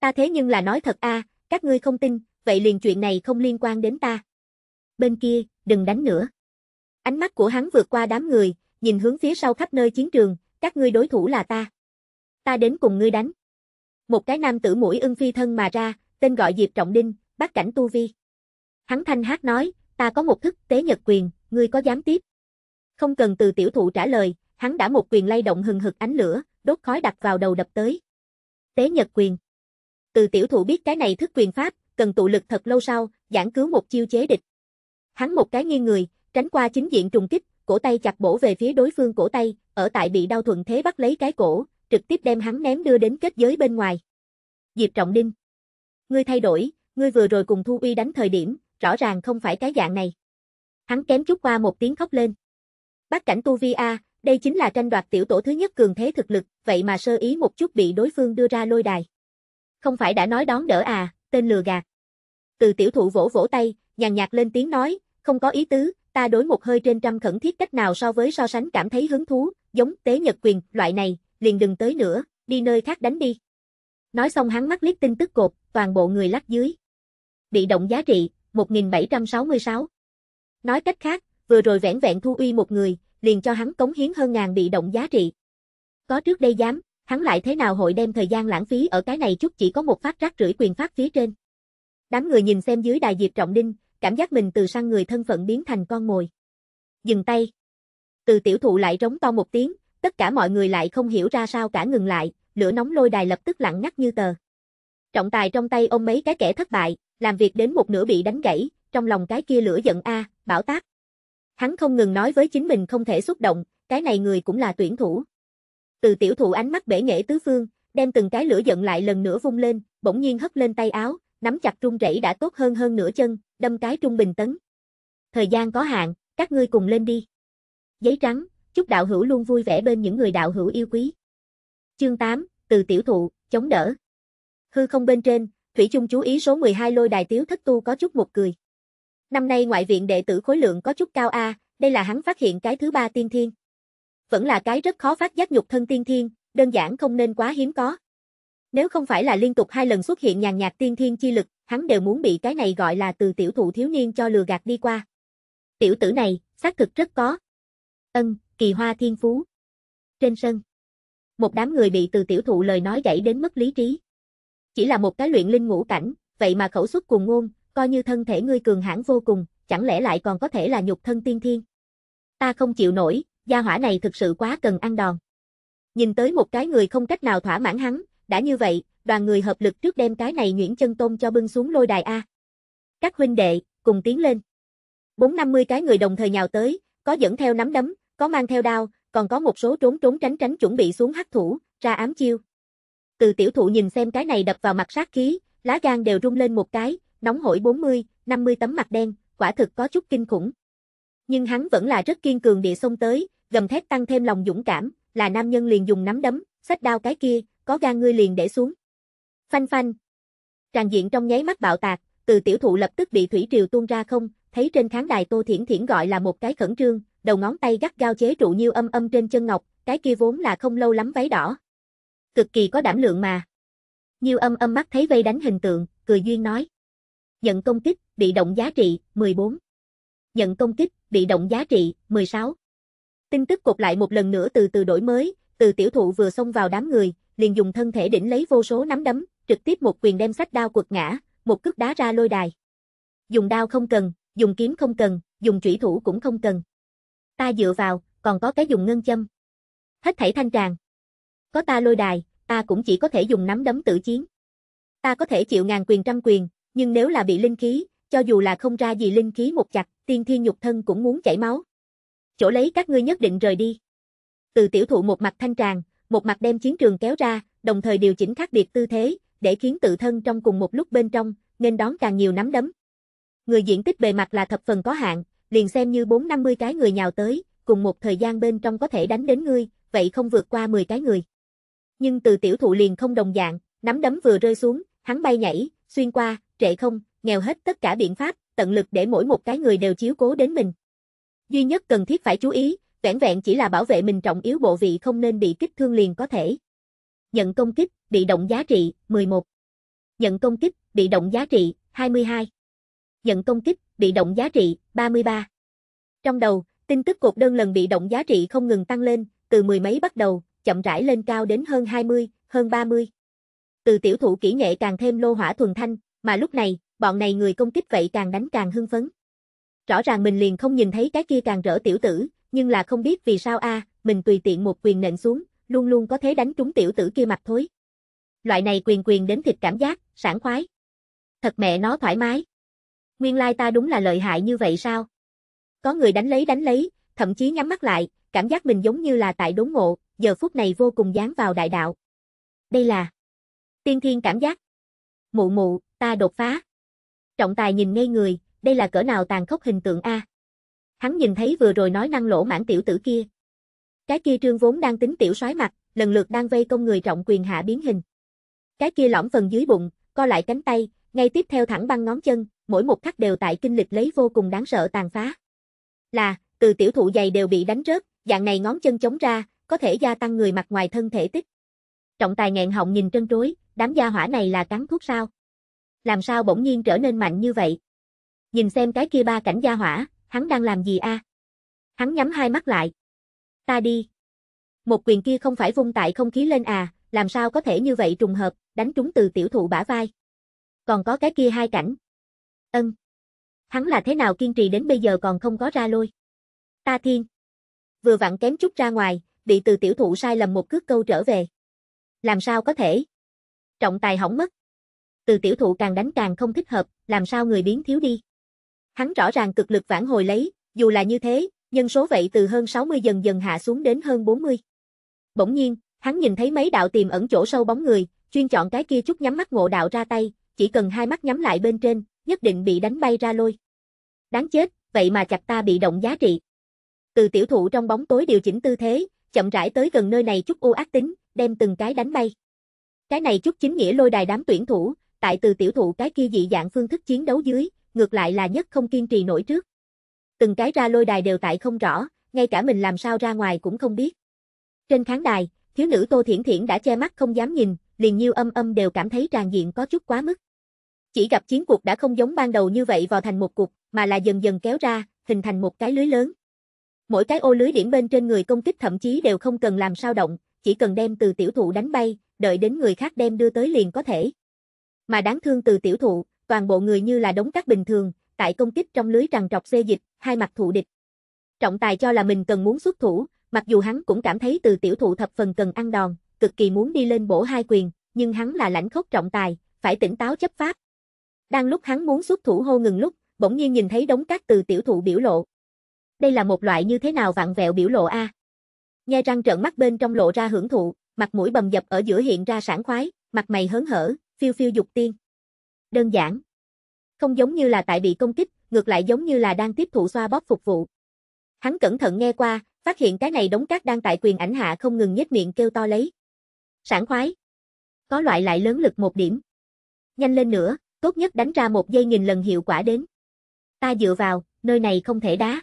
Ta thế nhưng là nói thật a, các ngươi không tin, vậy liền chuyện này không liên quan đến ta. Bên kia, đừng đánh nữa. Ánh mắt của hắn vượt qua đám người, nhìn hướng phía sau khắp nơi chiến trường, các ngươi đối thủ là ta. Ta đến cùng ngươi đánh. Một cái nam tử mũi ưng phi thân mà ra, tên gọi Diệp Trọng Đinh, bác cảnh Tu Vi. Hắn thanh hát nói, ta có một thức tế nhật quyền, ngươi có dám tiếp? Không cần từ tiểu thụ trả lời, hắn đã một quyền lay động hừng hực ánh lửa, đốt khói đặt vào đầu đập tới. Tế nhật quyền. Từ tiểu thụ biết cái này thức quyền pháp, cần tụ lực thật lâu sau, giảng cứu một chiêu chế địch. Hắn một cái nghiêng người, tránh qua chính diện trùng kích, cổ tay chặt bổ về phía đối phương cổ tay, ở tại bị đau thuận thế bắt lấy cái cổ, trực tiếp đem hắn ném đưa đến kết giới bên ngoài. Diệp Trọng Ninh Ngươi thay đổi, ngươi vừa rồi cùng Thu Uy đánh thời điểm, rõ ràng không phải cái dạng này. Hắn kém chút qua một tiếng khóc lên. Bác cảnh Tu Vi A, đây chính là tranh đoạt tiểu tổ thứ nhất cường thế thực lực, vậy mà sơ ý một chút bị đối phương đưa ra lôi đài. Không phải đã nói đón đỡ à, tên lừa gạt. Từ tiểu thụ vỗ vỗ tay, nhàn nhạt lên tiếng nói, không có ý tứ, ta đối một hơi trên trăm khẩn thiết cách nào so với so sánh cảm thấy hứng thú, giống tế nhật quyền, loại này, liền đừng tới nữa, đi nơi khác đánh đi. Nói xong hắn mắt liếc tin tức cột, toàn bộ người lắc dưới. Bị động giá trị, 1766. Nói cách khác, vừa rồi vẻn vẹn thu uy một người, liền cho hắn cống hiến hơn ngàn bị động giá trị. Có trước đây dám, hắn lại thế nào hội đem thời gian lãng phí ở cái này chút chỉ có một phát rác rưởi quyền phát phía trên. Đám người nhìn xem dưới đài Diệp Trọng Đinh, cảm giác mình từ sang người thân phận biến thành con mồi. Dừng tay. Từ tiểu thụ lại rống to một tiếng, tất cả mọi người lại không hiểu ra sao cả ngừng lại, lửa nóng lôi đài lập tức lặng ngắt như tờ. Trọng tài trong tay ôm mấy cái kẻ thất bại, làm việc đến một nửa bị đánh gãy, trong lòng cái kia lửa giận a, bảo tác. Hắn không ngừng nói với chính mình không thể xúc động, cái này người cũng là tuyển thủ. Từ tiểu thụ ánh mắt bể nghệ tứ phương, đem từng cái lửa giận lại lần nữa vung lên, bỗng nhiên hất lên tay áo, nắm chặt trung rẩy đã tốt hơn hơn nửa chân, đâm cái trung bình tấn. Thời gian có hạn, các ngươi cùng lên đi. Giấy trắng, chúc đạo hữu luôn vui vẻ bên những người đạo hữu yêu quý. Chương 8, từ tiểu thụ, chống đỡ. Hư không bên trên, Thủy trung chú ý số 12 lôi đài tiếu thất tu có chút một cười. Năm nay ngoại viện đệ tử khối lượng có chút cao a, đây là hắn phát hiện cái thứ ba tiên thiên. Vẫn là cái rất khó phát giác nhục thân tiên thiên, đơn giản không nên quá hiếm có. Nếu không phải là liên tục hai lần xuất hiện nhàn nhạt tiên thiên chi lực, hắn đều muốn bị cái này gọi là từ tiểu thụ thiếu niên cho lừa gạt đi qua. Tiểu tử này, xác thực rất có. Ân, kỳ hoa thiên phú. Trên sân, một đám người bị từ tiểu thụ lời nói gãy đến mất lý trí. Chỉ là một cái luyện linh ngũ cảnh, vậy mà khẩu xuất cùng ngôn, coi như thân thể ngươi cường hãn vô cùng, chẳng lẽ lại còn có thể là nhục thân tiên thiên. Ta không chịu nổi, gia hỏa này thực sự quá cần ăn đòn. Nhìn tới một cái người không cách nào thỏa mãn hắn, đã như vậy, đoàn người hợp lực trước đem cái này Nguyễn Chân Tôn cho bưng xuống lôi đài A. Các huynh đệ, cùng tiến lên. Bốn năm mươi cái người đồng thời nhào tới, có dẫn theo nắm đấm, có mang theo đao, còn có một số trốn trốn tránh tránh chuẩn bị xuống hắc thủ, ra ám chiêu. Từ tiểu thụ nhìn xem cái này đập vào mặt sát khí, lá gan đều rung lên một cái, nóng hổi 40, 50 tấm mặt đen, quả thực có chút kinh khủng. Nhưng hắn vẫn là rất kiên cường địa xông tới, gầm thét tăng thêm lòng dũng cảm, là nam nhân liền dùng nắm đấm, sách đao cái kia, có gan ngươi liền để xuống. Phanh phanh. Tràng diện trong nháy mắt bạo tạc, từ tiểu thụ lập tức bị thủy triều tuôn ra không, thấy trên khán đài Tô Thiển Thiển gọi là một cái khẩn trương, đầu ngón tay gắt gao chế trụ nhiêu âm âm trên chân ngọc, cái kia vốn là không lâu lắm váy đỏ. Cực kỳ có đảm lượng mà. Nhiêu âm âm mắt thấy vây đánh hình tượng, cười duyên nói. Nhận công kích, bị động giá trị, 14. Nhận công kích, bị động giá trị, 16. Tin tức cột lại một lần nữa từ từ đổi mới, từ tiểu thụ vừa xông vào đám người, liền dùng thân thể đỉnh lấy vô số nắm đấm, trực tiếp một quyền đem sách đao quật ngã, một cước đá ra lôi đài. Dùng đao không cần, dùng kiếm không cần, dùng chủy thủ cũng không cần. Ta dựa vào, còn có cái dùng ngân châm. Hết thảy thanh tràng. Có ta lôi đài, ta cũng chỉ có thể dùng nắm đấm tự chiến. Ta có thể chịu ngàn quyền trăm quyền, nhưng nếu là bị linh khí, cho dù là không ra gì linh khí một chặt, tiên thiên nhục thân cũng muốn chảy máu. Chỗ lấy các ngươi nhất định rời đi. Từ tiểu thụ một mặt thanh tràng, một mặt đem chiến trường kéo ra, đồng thời điều chỉnh khác biệt tư thế, để khiến tự thân trong cùng một lúc bên trong, nên đón càng nhiều nắm đấm. Người diện tích bề mặt là thập phần có hạn, liền xem như 4-50 cái người nhào tới, cùng một thời gian bên trong có thể đánh đến ngươi, vậy không vượt qua 10 cái người. Nhưng từ tiểu thụ liền không đồng dạng, nắm đấm vừa rơi xuống, hắn bay nhảy, xuyên qua, trệ không, nghèo hết tất cả biện pháp, tận lực để mỗi một cái người đều chiếu cố đến mình. Duy nhất cần thiết phải chú ý, vẻn vẹn chỉ là bảo vệ mình trọng yếu bộ vị không nên bị kích thương liền có thể. Nhận công kích, bị động giá trị, 11. Nhận công kích, bị động giá trị, 22. Nhận công kích, bị động giá trị, 33. Trong đầu, tin tức cột đơn lần bị động giá trị không ngừng tăng lên, từ mười mấy bắt đầu, chậm rãi lên cao đến hơn 20, hơn 30. Từ tiểu thủ kỹ nghệ càng thêm lô hỏa thuần thanh, mà lúc này, bọn này người công kích vậy càng đánh càng hưng phấn. Rõ ràng mình liền không nhìn thấy cái kia càng rỡ tiểu tử, nhưng là không biết vì sao a, mình tùy tiện một quyền nện xuống, luôn luôn có thế đánh trúng tiểu tử kia mặt thối. Loại này quyền quyền đến thịt cảm giác, sảng khoái. Thật mẹ nó thoải mái. Nguyên lai ta đúng là lợi hại như vậy sao? Có người đánh lấy đánh lấy, thậm chí nhắm mắt lại, cảm giác mình giống như là tại đốn ngộ, giờ phút này vô cùng dán vào đại đạo. Đây là tiên thiên cảm giác. Mụ mụ, ta đột phá. Trọng tài nhìn ngay người, đây là cỡ nào tàn khốc hình tượng a. Hắn nhìn thấy vừa rồi nói năng lỗ mãn tiểu tử kia. Cái kia trương vốn đang tính tiểu soái mặt, lần lượt đang vây công người trọng quyền hạ biến hình. Cái kia lõm phần dưới bụng, co lại cánh tay, ngay tiếp theo thẳng băng ngón chân, mỗi một khắc đều tại kinh lịch lấy vô cùng đáng sợ tàn phá. Là, từ tiểu thụ dày đều bị đánh rớt, dạng này ngón chân chống ra, có thể gia tăng người mặt ngoài thân thể tích. Trọng tài nghẹn họng nhìn trân trối, đám gia hỏa này là cắn thuốc sao? Làm sao bỗng nhiên trở nên mạnh như vậy? Nhìn xem cái kia ba cảnh gia hỏa, hắn đang làm gì a? À? Hắn nhắm hai mắt lại. Ta đi. Một quyền kia không phải vung tại không khí lên à, làm sao có thể như vậy trùng hợp, đánh trúng từ tiểu thụ bả vai. Còn có cái kia hai cảnh. Ân. Hắn là thế nào kiên trì đến bây giờ còn không có ra lôi. Ta thiên. Vừa vặn kém chút ra ngoài, bị từ tiểu thụ sai lầm một cước câu trở về. Làm sao có thể? Trọng tài hỏng mất. Từ tiểu thụ càng đánh càng không thích hợp, làm sao người biến thiếu đi. Hắn rõ ràng cực lực vãn hồi lấy, dù là như thế, nhân số vậy từ hơn 60 dần dần hạ xuống đến hơn 40. Bỗng nhiên, hắn nhìn thấy mấy đạo tiềm ẩn chỗ sâu bóng người, chuyên chọn cái kia chút nhắm mắt ngộ đạo ra tay, chỉ cần hai mắt nhắm lại bên trên, nhất định bị đánh bay ra lôi. Đáng chết, vậy mà chặt ta bị động giá trị. Từ tiểu thụ trong bóng tối điều chỉnh tư thế, chậm rãi tới gần nơi này chút u ác tính, đem từng cái đánh bay. Cái này chút chính nghĩa lôi đài đám tuyển thủ, tại từ tiểu thụ cái kia dị dạng phương thức chiến đấu dưới, ngược lại là nhất không kiên trì nổi trước. Từng cái ra lôi đài đều tại không rõ, ngay cả mình làm sao ra ngoài cũng không biết. Trên khán đài, thiếu nữ Tô Thiển Thiển đã che mắt không dám nhìn, liền nhiêu âm âm đều cảm thấy tràn diện có chút quá mức. Chỉ gặp chiến cuộc đã không giống ban đầu như vậy vào thành một cục, mà là dần dần kéo ra, hình thành một cái lưới lớn. Mỗi cái ô lưới điểm bên trên người công kích thậm chí đều không cần làm sao động, chỉ cần đem từ tiểu thụ đánh bay, đợi đến người khác đem đưa tới liền có thể. Mà đáng thương từ tiểu thụ, toàn bộ người như là đống cát bình thường, tại công kích trong lưới rằng trọc xê dịch, hai mặt thụ địch. Trọng tài cho là mình cần muốn xuất thủ, mặc dù hắn cũng cảm thấy từ tiểu thụ thập phần cần ăn đòn, cực kỳ muốn đi lên bổ hai quyền, nhưng hắn là lãnh khốc trọng tài, phải tỉnh táo chấp pháp. Đang lúc hắn muốn xuất thủ hô ngừng lúc, bỗng nhiên nhìn thấy đống cát từ tiểu thụ biểu lộ. Đây là một loại như thế nào vặn vẹo biểu lộ a? Nhe răng trợn mắt bên trong lộ ra hưởng thụ, mặt mũi bầm dập ở giữa hiện ra sảng khoái, mặt mày hớn hở, phiêu phiêu dục tiên đơn giản. Không giống như là tại bị công kích, ngược lại giống như là đang tiếp thụ xoa bóp phục vụ. Hắn cẩn thận nghe qua, phát hiện cái này đống cát đang tại quyền ảnh hạ không ngừng nhếch miệng kêu to lấy. Sảng khoái. Có loại lại lớn lực một điểm. Nhanh lên nữa, tốt nhất đánh ra một giây nghìn lần hiệu quả đến. Ta dựa vào, nơi này không thể đá.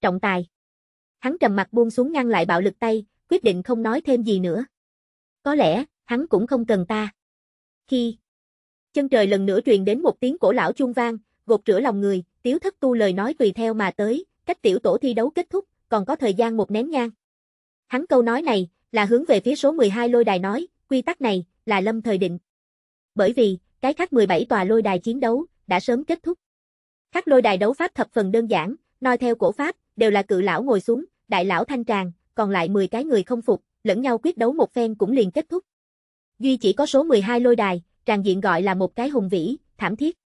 Trọng tài. Hắn trầm mặt buông xuống ngăn lại bạo lực tay, quyết định không nói thêm gì nữa. Có lẽ, hắn cũng không cần ta. Khi Chân trời lần nữa truyền đến một tiếng cổ lão chuông vang, gột rửa lòng người, tiếu thất tu lời nói tùy theo mà tới, cách tiểu tổ thi đấu kết thúc, còn có thời gian một nén nhang. Hắn câu nói này, là hướng về phía số 12 lôi đài nói, quy tắc này, là lâm thời định. Bởi vì, cái khác 17 tòa lôi đài chiến đấu, đã sớm kết thúc. Các lôi đài đấu pháp thập phần đơn giản, nói theo cổ pháp, đều là cự lão ngồi xuống, đại lão thanh tràng, còn lại 10 cái người không phục, lẫn nhau quyết đấu một phen cũng liền kết thúc. Duy chỉ có số 12 lôi đài, tràn diện gọi là một cái hùng vĩ, thảm thiết.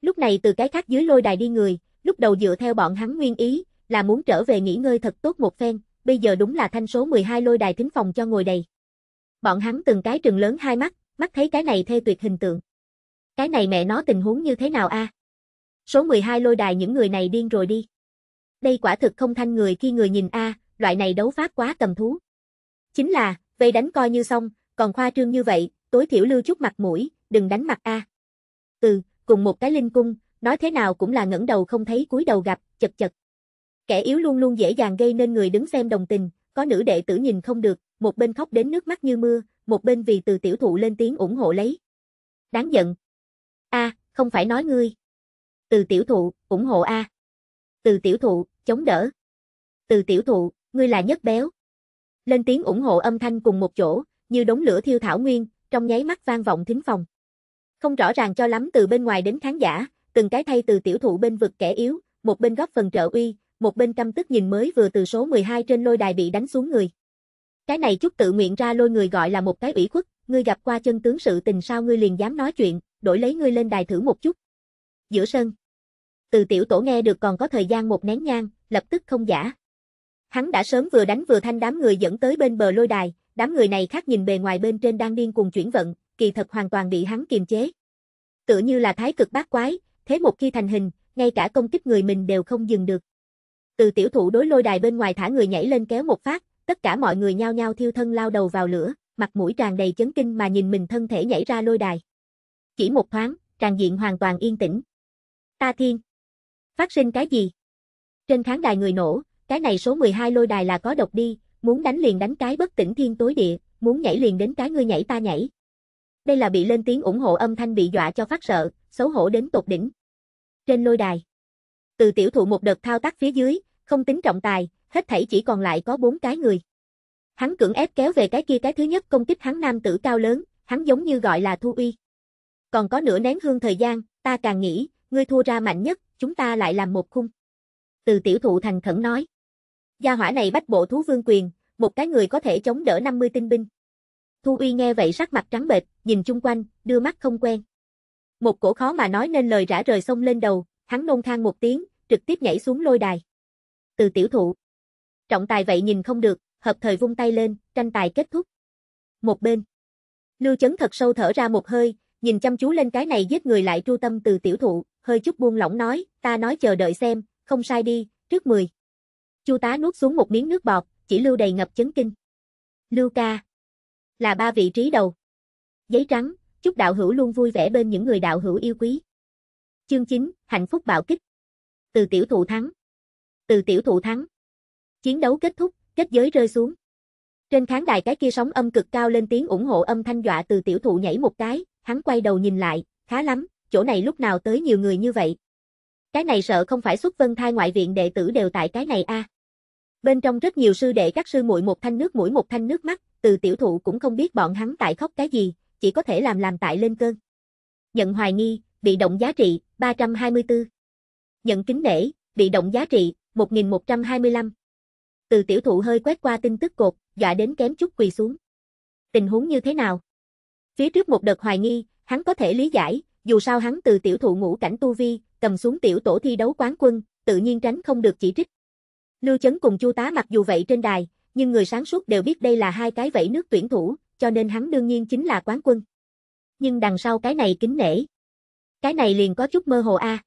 Lúc này từ cái khác dưới lôi đài đi người, lúc đầu dựa theo bọn hắn nguyên ý, là muốn trở về nghỉ ngơi thật tốt một phen, bây giờ đúng là thanh số 12 lôi đài thính phòng cho ngồi đầy. Bọn hắn từng cái trừng lớn hai mắt, mắt thấy cái này thê tuyệt hình tượng. Cái này mẹ nó tình huống như thế nào a? À? Số 12 lôi đài những người này điên rồi đi. Đây quả thực không thanh người khi người nhìn a, loại này đấu pháp quá cầm thú. Chính là, vây đánh coi như xong, còn khoa trương như vậy, tối thiểu lưu chút mặt mũi, đừng đánh mặt a. À. Ừ, cùng một cái linh cung, nói thế nào cũng là ngẩng đầu không thấy cúi đầu gặp, chật chật. Kẻ yếu luôn luôn dễ dàng gây nên người đứng xem đồng tình, có nữ đệ tử nhìn không được, một bên khóc đến nước mắt như mưa, một bên vì từ tiểu thụ lên tiếng ủng hộ lấy. Đáng giận. A, không phải nói ngươi. Từ tiểu thụ, ủng hộ A. Từ tiểu thụ, chống đỡ. Từ tiểu thụ, ngươi là nhất béo. Lên tiếng ủng hộ âm thanh cùng một chỗ, như đống lửa thiêu thảo nguyên, trong nháy mắt vang vọng thính phòng. Không rõ ràng cho lắm từ bên ngoài đến khán giả, từng cái thay từ tiểu thụ bên vực kẻ yếu, một bên góp phần trợ uy, một bên căm tức nhìn mới vừa từ số 12 trên lôi đài bị đánh xuống người. Cái này chút tự nguyện ra lôi người gọi là một cái ủy khuất, ngươi gặp qua chân tướng sự tình sao ngươi liền dám nói chuyện, đổi lấy ngươi lên đài thử một chút. Giữa sân. Từ tiểu tổ nghe được còn có thời gian một nén nhang, lập tức không giả. Hắn đã sớm vừa đánh vừa thanh đám người dẫn tới bên bờ lôi đài, đám người này khác nhìn bề ngoài bên trên đang điên cuồng chuyển vận, kỳ thật hoàn toàn bị hắn kiềm chế. Tựa như là thái cực bát quái, thế một khi thành hình, ngay cả công kích người mình đều không dừng được. Từ tiểu thủ đối lôi đài bên ngoài thả người nhảy lên kéo một phát, tất cả mọi người nhao nhao thiêu thân lao đầu vào lửa, mặt mũi tràn đầy chấn kinh mà nhìn mình thân thể nhảy ra lôi đài. Chỉ một thoáng, tràn diện hoàn toàn yên tĩnh. Ta thiên! Phát sinh cái gì? Trên khán đài người nổ, cái này số 12 lôi đài là có độc đi, muốn đánh liền đánh cái bất tỉnh thiên tối địa, muốn nhảy liền đến cái ngươi nhảy ta nhảy. Đây là bị lên tiếng ủng hộ âm thanh bị dọa cho phát sợ, xấu hổ đến tột đỉnh. Trên lôi đài, từ tiểu thụ một đợt thao tác phía dưới, không tính trọng tài, hết thảy chỉ còn lại có bốn cái người. Hắn cưỡng ép kéo về cái kia cái thứ nhất công kích hắn nam tử cao lớn, hắn giống như gọi là thu uy. Còn có nửa nén hương thời gian, ta càng nghĩ, ngươi thua ra mạnh nhất, chúng ta lại làm một khung. Từ tiểu thụ thành khẩn nói. Gia hỏa này bách bộ thú vương quyền, một cái người có thể chống đỡ 50 tinh binh. Thu Uy nghe vậy sắc mặt trắng bệch, nhìn chung quanh, đưa mắt không quen. Một cổ khó mà nói nên lời rã rời xông lên đầu, hắn nôn khang một tiếng, trực tiếp nhảy xuống lôi đài. Từ tiểu thụ. Trọng tài vậy nhìn không được, hợp thời vung tay lên, tranh tài kết thúc. Một bên. Lưu chấn thật sâu thở ra một hơi, nhìn chăm chú lên cái này giết người lại tru tâm từ tiểu thụ, hơi chút buông lỏng nói, ta nói chờ đợi xem, không sai đi, trước 10. Chu tá nuốt xuống một miếng nước bọt, chỉ lưu đầy ngập chấn kinh. Lưu ca. Là ba vị trí đầu. Giấy trắng, chúc đạo hữu luôn vui vẻ bên những người đạo hữu yêu quý. Chương 9, hạnh phúc bạo kích. Từ tiểu thụ thắng. Từ tiểu thụ thắng. Chiến đấu kết thúc, kết giới rơi xuống. Trên khán đài cái kia sóng âm cực cao lên tiếng ủng hộ âm thanh dọa từ tiểu thụ nhảy một cái, hắn quay đầu nhìn lại, khá lắm, chỗ này lúc nào tới nhiều người như vậy. Cái này sợ không phải xuất vân thai ngoại viện đệ tử đều tại cái này a. Bên trong rất nhiều sư đệ các sư muội một thanh nước mũi một thanh nước mắt, từ tiểu thụ cũng không biết bọn hắn tại khóc cái gì, chỉ có thể làm làm tại lên cơn. Nhận hoài nghi, bị động giá trị, 324. Nhận kính nể, bị động giá trị, 1125. Từ tiểu thụ hơi quét qua tin tức cột, dọa đến kém chút quỳ xuống. Tình huống như thế nào? Phía trước một đợt hoài nghi, hắn có thể lý giải, dù sao hắn từ tiểu thụ ngũ cảnh tu vi, cầm xuống tiểu tổ thi đấu quán quân, tự nhiên tránh không được chỉ trích. Lưu Chấn cùng Chu Tá mặc dù vậy trên đài, nhưng người sáng suốt đều biết đây là hai cái vẫy nước tuyển thủ, cho nên hắn đương nhiên chính là quán quân. Nhưng đằng sau cái này kính nể. Cái này liền có chút mơ hồ a. À.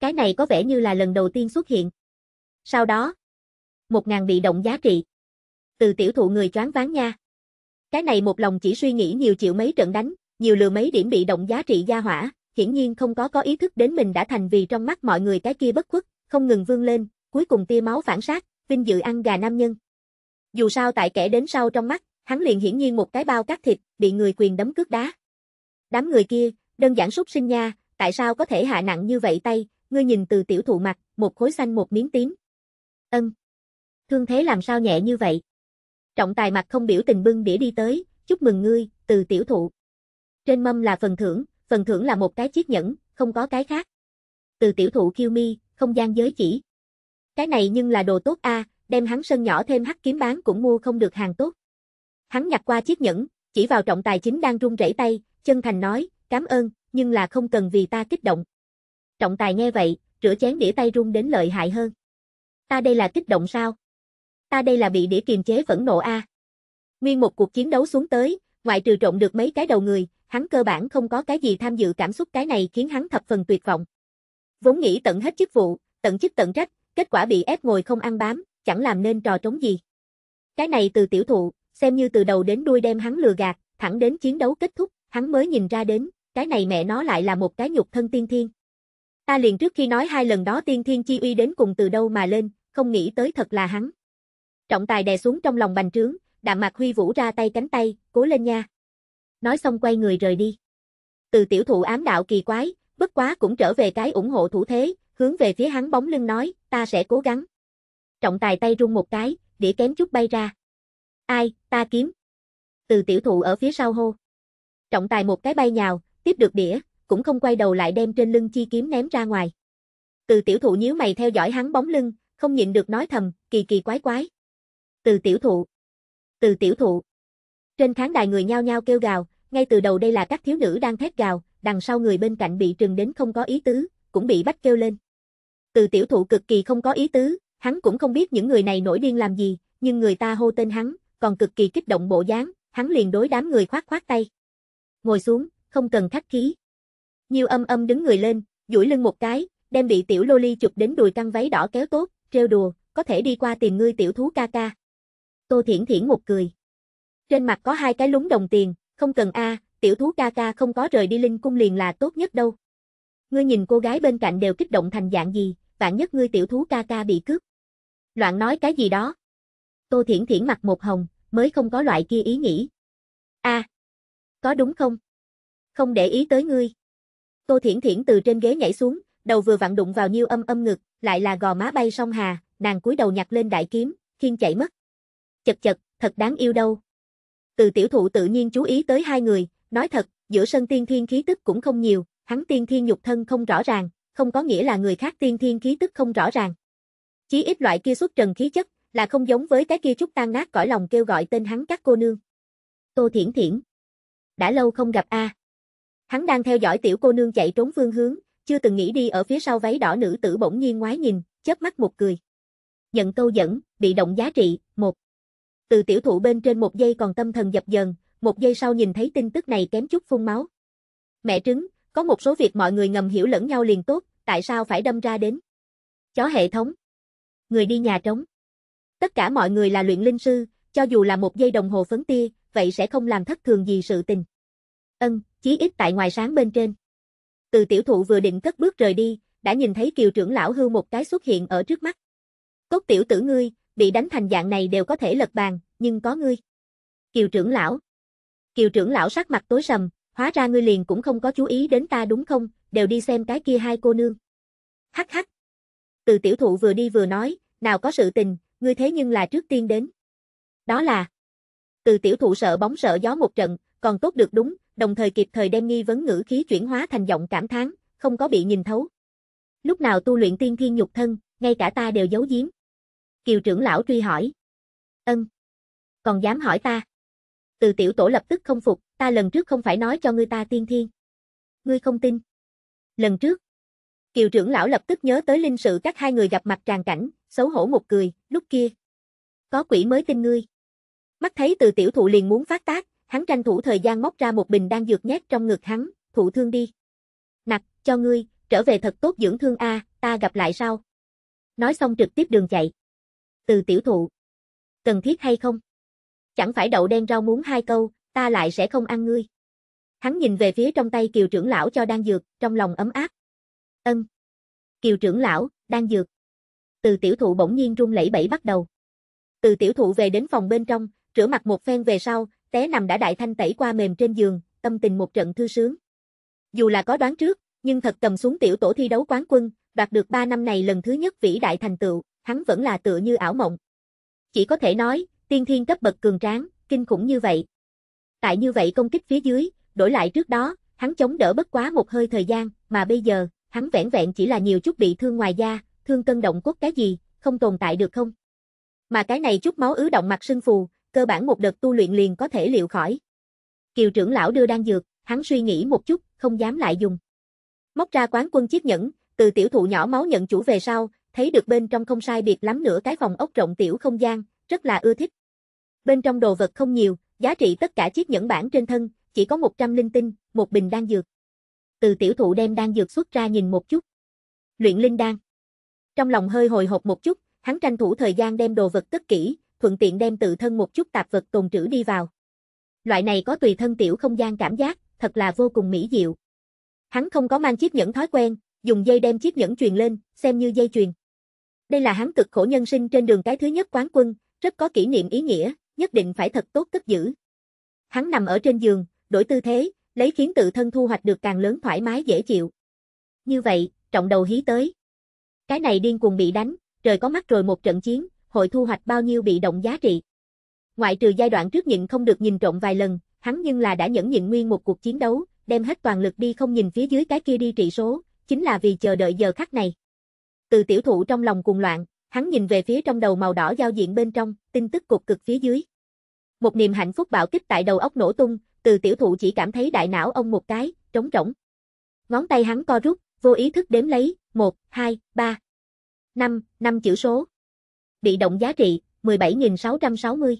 Cái này có vẻ như là lần đầu tiên xuất hiện. Sau đó, một ngàn bị động giá trị. Từ tiểu thụ người choáng váng nha. Cái này một lòng chỉ suy nghĩ nhiều triệu mấy trận đánh, nhiều lừa mấy điểm bị động giá trị gia hỏa, hiển nhiên không có có ý thức đến mình đã thành vì trong mắt mọi người cái kia bất khuất, không ngừng vươn lên, cuối cùng tia máu phản sát, vinh dự ăn gà nam nhân. Dù sao tại kẻ đến sau trong mắt, hắn liền hiển nhiên một cái bao cắt thịt, bị người quyền đấm cước đá. Đám người kia, đơn giản súc sinh nha, tại sao có thể hạ nặng như vậy tay, ngươi nhìn từ tiểu thụ mặt, một khối xanh một miếng tím. Ân. Thương thế làm sao nhẹ như vậy? Trọng tài mặt không biểu tình bưng đĩa đi tới, chúc mừng ngươi, từ tiểu thụ. Trên mâm là phần thưởng, phần thưởng là một cái chiếc nhẫn, không có cái khác. Từ tiểu thụ kiêu mi, không gian giới chỉ. Cái này nhưng là đồ tốt a, đem hắn sân nhỏ thêm hắc kiếm bán cũng mua không được hàng tốt. Hắn nhặt qua chiếc nhẫn, chỉ vào trọng tài chính đang run rẩy tay, chân thành nói, cảm ơn, nhưng là không cần vì ta kích động. Trọng tài nghe vậy, rửa chén đĩa tay run đến lợi hại hơn. Ta đây là kích động sao? Ta đây là bị đĩa kiềm chế vẫn nộ a. Nguyên một cuộc chiến đấu xuống tới, ngoại trừ trộn được mấy cái đầu người, hắn cơ bản không có cái gì tham dự cảm xúc cái này khiến hắn thập phần tuyệt vọng. Vốn nghĩ tận hết chức vụ, tận chức tận trách, kết quả bị ép ngồi không ăn bám, chẳng làm nên trò trống gì. Cái này từ tiểu thụ, xem như từ đầu đến đuôi đem hắn lừa gạt, thẳng đến chiến đấu kết thúc, hắn mới nhìn ra đến, cái này mẹ nó lại là một cái nhục thân tiên thiên. Ta liền trước khi nói hai lần đó tiên thiên chi uy đến cùng từ đâu mà lên, không nghĩ tới thật là hắn. Trọng tài đè xuống trong lòng bành trướng, đạm mạc huy vũ ra tay cánh tay, cố lên nha nói xong quay người rời đi. Từ tiểu thụ ám đạo kỳ quái, bất quá cũng trở về cái ủng hộ thủ thế, hướng về phía hắn bóng lưng nói, ta sẽ cố gắng. Trọng tài tay rung một cái, đĩa kém chút bay ra. Ai, ta kiếm. Từ tiểu thụ ở phía sau hô. Trọng tài một cái bay nhào, tiếp được đĩa, cũng không quay đầu lại đem trên lưng chi kiếm ném ra ngoài. Từ tiểu thụ nhíu mày theo dõi hắn bóng lưng, không nhịn được nói thầm, kỳ kỳ quái quái. Từ tiểu thụ. Từ tiểu thụ. Trên khán đài người nhao nhao kêu gào, ngay từ đầu đây là các thiếu nữ đang thét gào, đằng sau người bên cạnh bị trừng đến không có ý tứ, cũng bị bắt kêu lên. Từ tiểu thụ cực kỳ không có ý tứ, hắn cũng không biết những người này nổi điên làm gì, nhưng người ta hô tên hắn, còn cực kỳ kích động bộ dáng, hắn liền đối đám người khoát khoát tay. Ngồi xuống, không cần khách khí. Nhiêu âm âm đứng người lên, duỗi lưng một cái, đem bị tiểu loli chụp đến đùi căng váy đỏ kéo tốt, trêu đùa, có thể đi qua tìm ngươi tiểu thú ca ca. Tô Thiển Thiển một cười. Trên mặt có hai cái lúng đồng tiền, không cần a, tiểu thú ca ca không có rời đi linh cung liền là tốt nhất đâu. Ngươi nhìn cô gái bên cạnh đều kích động thành dạng gì, vạn nhất ngươi tiểu thú ca ca bị cướp. Loạn nói cái gì đó. Tô Thiển Thiển mặt một hồng, mới không có loại kia ý nghĩ. a à, có đúng không? Không để ý tới ngươi. Tô Thiển Thiển từ trên ghế nhảy xuống, đầu vừa vặn đụng vào nhiêu âm âm ngực, lại là gò má bay song hà, nàng cúi đầu nhặt lên đại kiếm, khiên chạy mất. Chật chật, thật đáng yêu đâu, từ tiểu thụ tự nhiên chú ý tới hai người, nói thật, giữa sân tiên thiên khí tức cũng không nhiều, hắn tiên thiên nhục thân không rõ ràng, không có nghĩa là người khác tiên thiên khí tức không rõ ràng. Chí ít loại kia xuất trần khí chất, là không giống với cái kia chút tan nát cõi lòng kêu gọi tên hắn các cô nương. Tô Thiển Thiển. Đã lâu không gặp a. Hắn đang theo dõi tiểu cô nương chạy trốn phương hướng, chưa từng nghĩ đi ở phía sau váy đỏ nữ tử bỗng nhiên ngoái nhìn, chớp mắt một cười. Nhận câu dẫn, bị động giá trị, một từ tiểu thụ bên trên một giây còn tâm thần dập dần, một giây sau nhìn thấy tin tức này kém chút phun máu. Mẹ trứng, có một số việc mọi người ngầm hiểu lẫn nhau liền tốt, tại sao phải đâm ra đến? Chó hệ thống. Người đi nhà trống. Tất cả mọi người là luyện linh sư, cho dù là một giây đồng hồ phấn tia, vậy sẽ không làm thất thường gì sự tình. Ân, chí ít tại ngoài sáng bên trên. Từ tiểu thụ vừa định cất bước rời đi, đã nhìn thấy kiều trưởng lão hư một cái xuất hiện ở trước mắt. Cốt tiểu tử ngươi, bị đánh thành dạng này đều có thể lật bàn, nhưng có ngươi. Kiều trưởng lão. Kiều trưởng lão sắc mặt tối sầm, hóa ra ngươi liền cũng không có chú ý đến ta đúng không, đều đi xem cái kia hai cô nương. Hắc hắc. Từ tiểu thụ vừa đi vừa nói, nào có sự tình, ngươi thế nhưng là trước tiên đến. Đó là. Từ tiểu thụ sợ bóng sợ gió một trận, còn tốt được đúng, đồng thời kịp thời đem nghi vấn ngữ khí chuyển hóa thành giọng cảm thán, không có bị nhìn thấu. Lúc nào tu luyện tiên thiên nhục thân, ngay cả ta đều giấu giếm. Kiều trưởng lão truy hỏi. Ân. Còn dám hỏi ta. Từ tiểu tổ lập tức không phục, ta lần trước không phải nói cho ngươi ta tiên thiên. Ngươi không tin. Lần trước. Kiều trưởng lão lập tức nhớ tới linh sự các hai người gặp mặt tràn cảnh, xấu hổ một cười, lúc kia. Có quỷ mới tin ngươi. Mắt thấy từ tiểu thụ liền muốn phát tác, hắn tranh thủ thời gian móc ra một bình đang dược nhét trong ngực hắn, thụ thương đi. Nặc, cho ngươi, trở về thật tốt dưỡng thương A, ta gặp lại sau. Nói xong trực tiếp đường chạy từ tiểu thụ. Cần thiết hay không? Chẳng phải đậu đen rau muốn hai câu, ta lại sẽ không ăn ngươi. Hắn nhìn về phía trong tay kiều trưởng lão cho đang dược, trong lòng ấm áp. Ân. Kiều trưởng lão, đang dược. Từ tiểu thụ bỗng nhiên run lẩy bẩy bắt đầu. Từ tiểu thụ về đến phòng bên trong, rửa mặt một phen về sau, té nằm đã đại thanh tẩy qua mềm trên giường, tâm tình một trận thư sướng. Dù là có đoán trước, nhưng thật cầm xuống tiểu tổ thi đấu quán quân, đạt được 3 năm này lần thứ nhất vĩ đại thành tựu hắn vẫn là tựa như ảo mộng. Chỉ có thể nói, tiên thiên cấp bậc cường tráng, kinh khủng như vậy. Tại như vậy công kích phía dưới, đổi lại trước đó, hắn chống đỡ bất quá một hơi thời gian, mà bây giờ, hắn vẻn vẹn chỉ là nhiều chút bị thương ngoài da, thương cân động cốt cái gì, không tồn tại được không? Mà cái này chút máu ứ động mặt sưng phù, cơ bản một đợt tu luyện liền có thể liệu khỏi. Kiều trưởng lão đưa đang dược, hắn suy nghĩ một chút, không dám lại dùng. Móc ra quán quân chiếc nhẫn, từ tiểu thụ nhỏ máu nhận chủ về sau, thấy được bên trong không sai biệt lắm nửa cái phòng ốc rộng tiểu không gian, rất là ưa thích. Bên trong đồ vật không nhiều, giá trị tất cả chiếc nhẫn bản trên thân, chỉ có 100 linh tinh, một bình đan dược. Từ tiểu thụ đem đan dược xuất ra nhìn một chút. Luyện linh đan. Trong lòng hơi hồi hộp một chút, hắn tranh thủ thời gian đem đồ vật tất kỹ, thuận tiện đem tự thân một chút tạp vật tồn trữ đi vào. Loại này có tùy thân tiểu không gian cảm giác, thật là vô cùng mỹ diệu. Hắn không có mang chiếc nhẫn thói quen, dùng dây đem chiếc nhẫn truyền lên, xem như dây truyền đây là hắn cực khổ nhân sinh trên đường cái thứ nhất quán quân, rất có kỷ niệm ý nghĩa, nhất định phải thật tốt cất giữ. Hắn nằm ở trên giường, đổi tư thế, lấy khiến tự thân thu hoạch được càng lớn thoải mái dễ chịu. Như vậy, trọng đầu hí tới. Cái này điên cuồng bị đánh, trời có mắt rồi một trận chiến, hội thu hoạch bao nhiêu bị động giá trị. Ngoại trừ giai đoạn trước nhịn không được nhìn trộn vài lần, hắn nhưng là đã nhẫn nhịn nguyên một cuộc chiến đấu, đem hết toàn lực đi không nhìn phía dưới cái kia đi trị số, chính là vì chờ đợi giờ khắc này. Từ tiểu thụ trong lòng cuồng loạn, hắn nhìn về phía trong đầu màu đỏ giao diện bên trong, tin tức cục cực phía dưới. Một niềm hạnh phúc bạo kích tại đầu óc nổ tung, từ tiểu thụ chỉ cảm thấy đại não ông một cái, trống rỗng. Ngón tay hắn co rút, vô ý thức đếm lấy, 1, 2, 3, 5, 5 chữ số. Bị động giá trị, 17.660.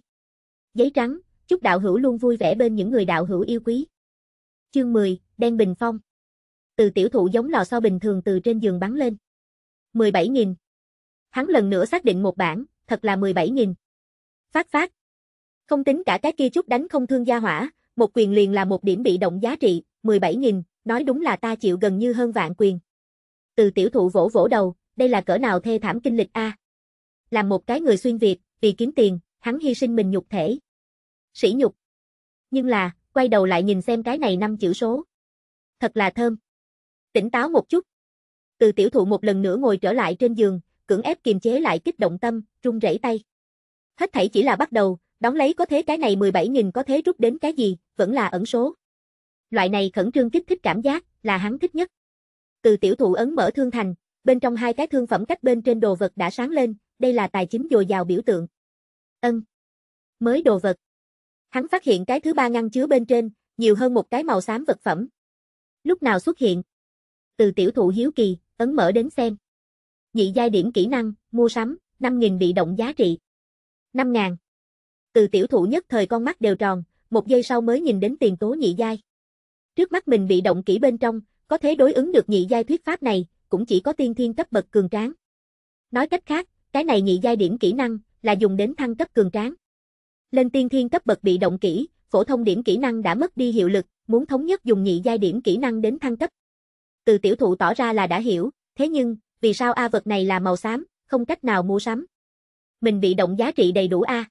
Giấy trắng, chúc đạo hữu luôn vui vẻ bên những người đạo hữu yêu quý. Chương 10, Đen Bình Phong. Từ tiểu thụ giống lò xo bình thường từ trên giường bắn lên. 17.000. Hắn lần nữa xác định một bản, thật là 17.000. Phát phát. Không tính cả cái kia chút đánh không thương gia hỏa, một quyền liền là một điểm bị động giá trị, 17.000, nói đúng là ta chịu gần như hơn vạn quyền. Từ tiểu thụ vỗ vỗ đầu, đây là cỡ nào thê thảm kinh lịch a. Làm một cái người xuyên Việt, vì kiếm tiền, hắn hy sinh mình nhục thể. Sỉ nhục. Nhưng là, quay đầu lại nhìn xem cái này năm chữ số. Thật là thơm. Tỉnh táo một chút, từ tiểu thụ một lần nữa ngồi trở lại trên giường, cưỡng ép kiềm chế lại kích động tâm, run rẩy tay. Hết thảy chỉ là bắt đầu, đóng lấy có thế cái này 17.000 có thế rút đến cái gì, vẫn là ẩn số. Loại này khẩn trương kích thích cảm giác, là hắn thích nhất. Từ tiểu thụ ấn mở thương thành, bên trong hai cái thương phẩm cách bên trên đồ vật đã sáng lên, đây là tài chính dồi dào biểu tượng. Ân. Mới đồ vật. Hắn phát hiện cái thứ ba ngăn chứa bên trên, nhiều hơn một cái màu xám vật phẩm. Lúc nào xuất hiện? Từ tiểu thụ hiếu kỳ, ấn mở đến xem. Nhị giai điểm kỹ năng, mua sắm, 5.000 bị động giá trị. 5.000. Từ tiểu thủ nhất thời con mắt đều tròn, một giây sau mới nhìn đến tiền tố nhị giai. Trước mắt mình bị động kỹ bên trong, có thể đối ứng được nhị giai thuyết pháp này, cũng chỉ có tiên thiên cấp bậc cường tráng. Nói cách khác, cái này nhị giai điểm kỹ năng là dùng đến thăng cấp cường tráng. Lên tiên thiên cấp bậc bị động kỹ, phổ thông điểm kỹ năng đã mất đi hiệu lực, muốn thống nhất dùng nhị giai điểm kỹ năng đến thăng cấp từ tiểu thụ tỏ ra là đã hiểu, thế nhưng, vì sao A vật này là màu xám, không cách nào mua sắm. Mình bị động giá trị đầy đủ A.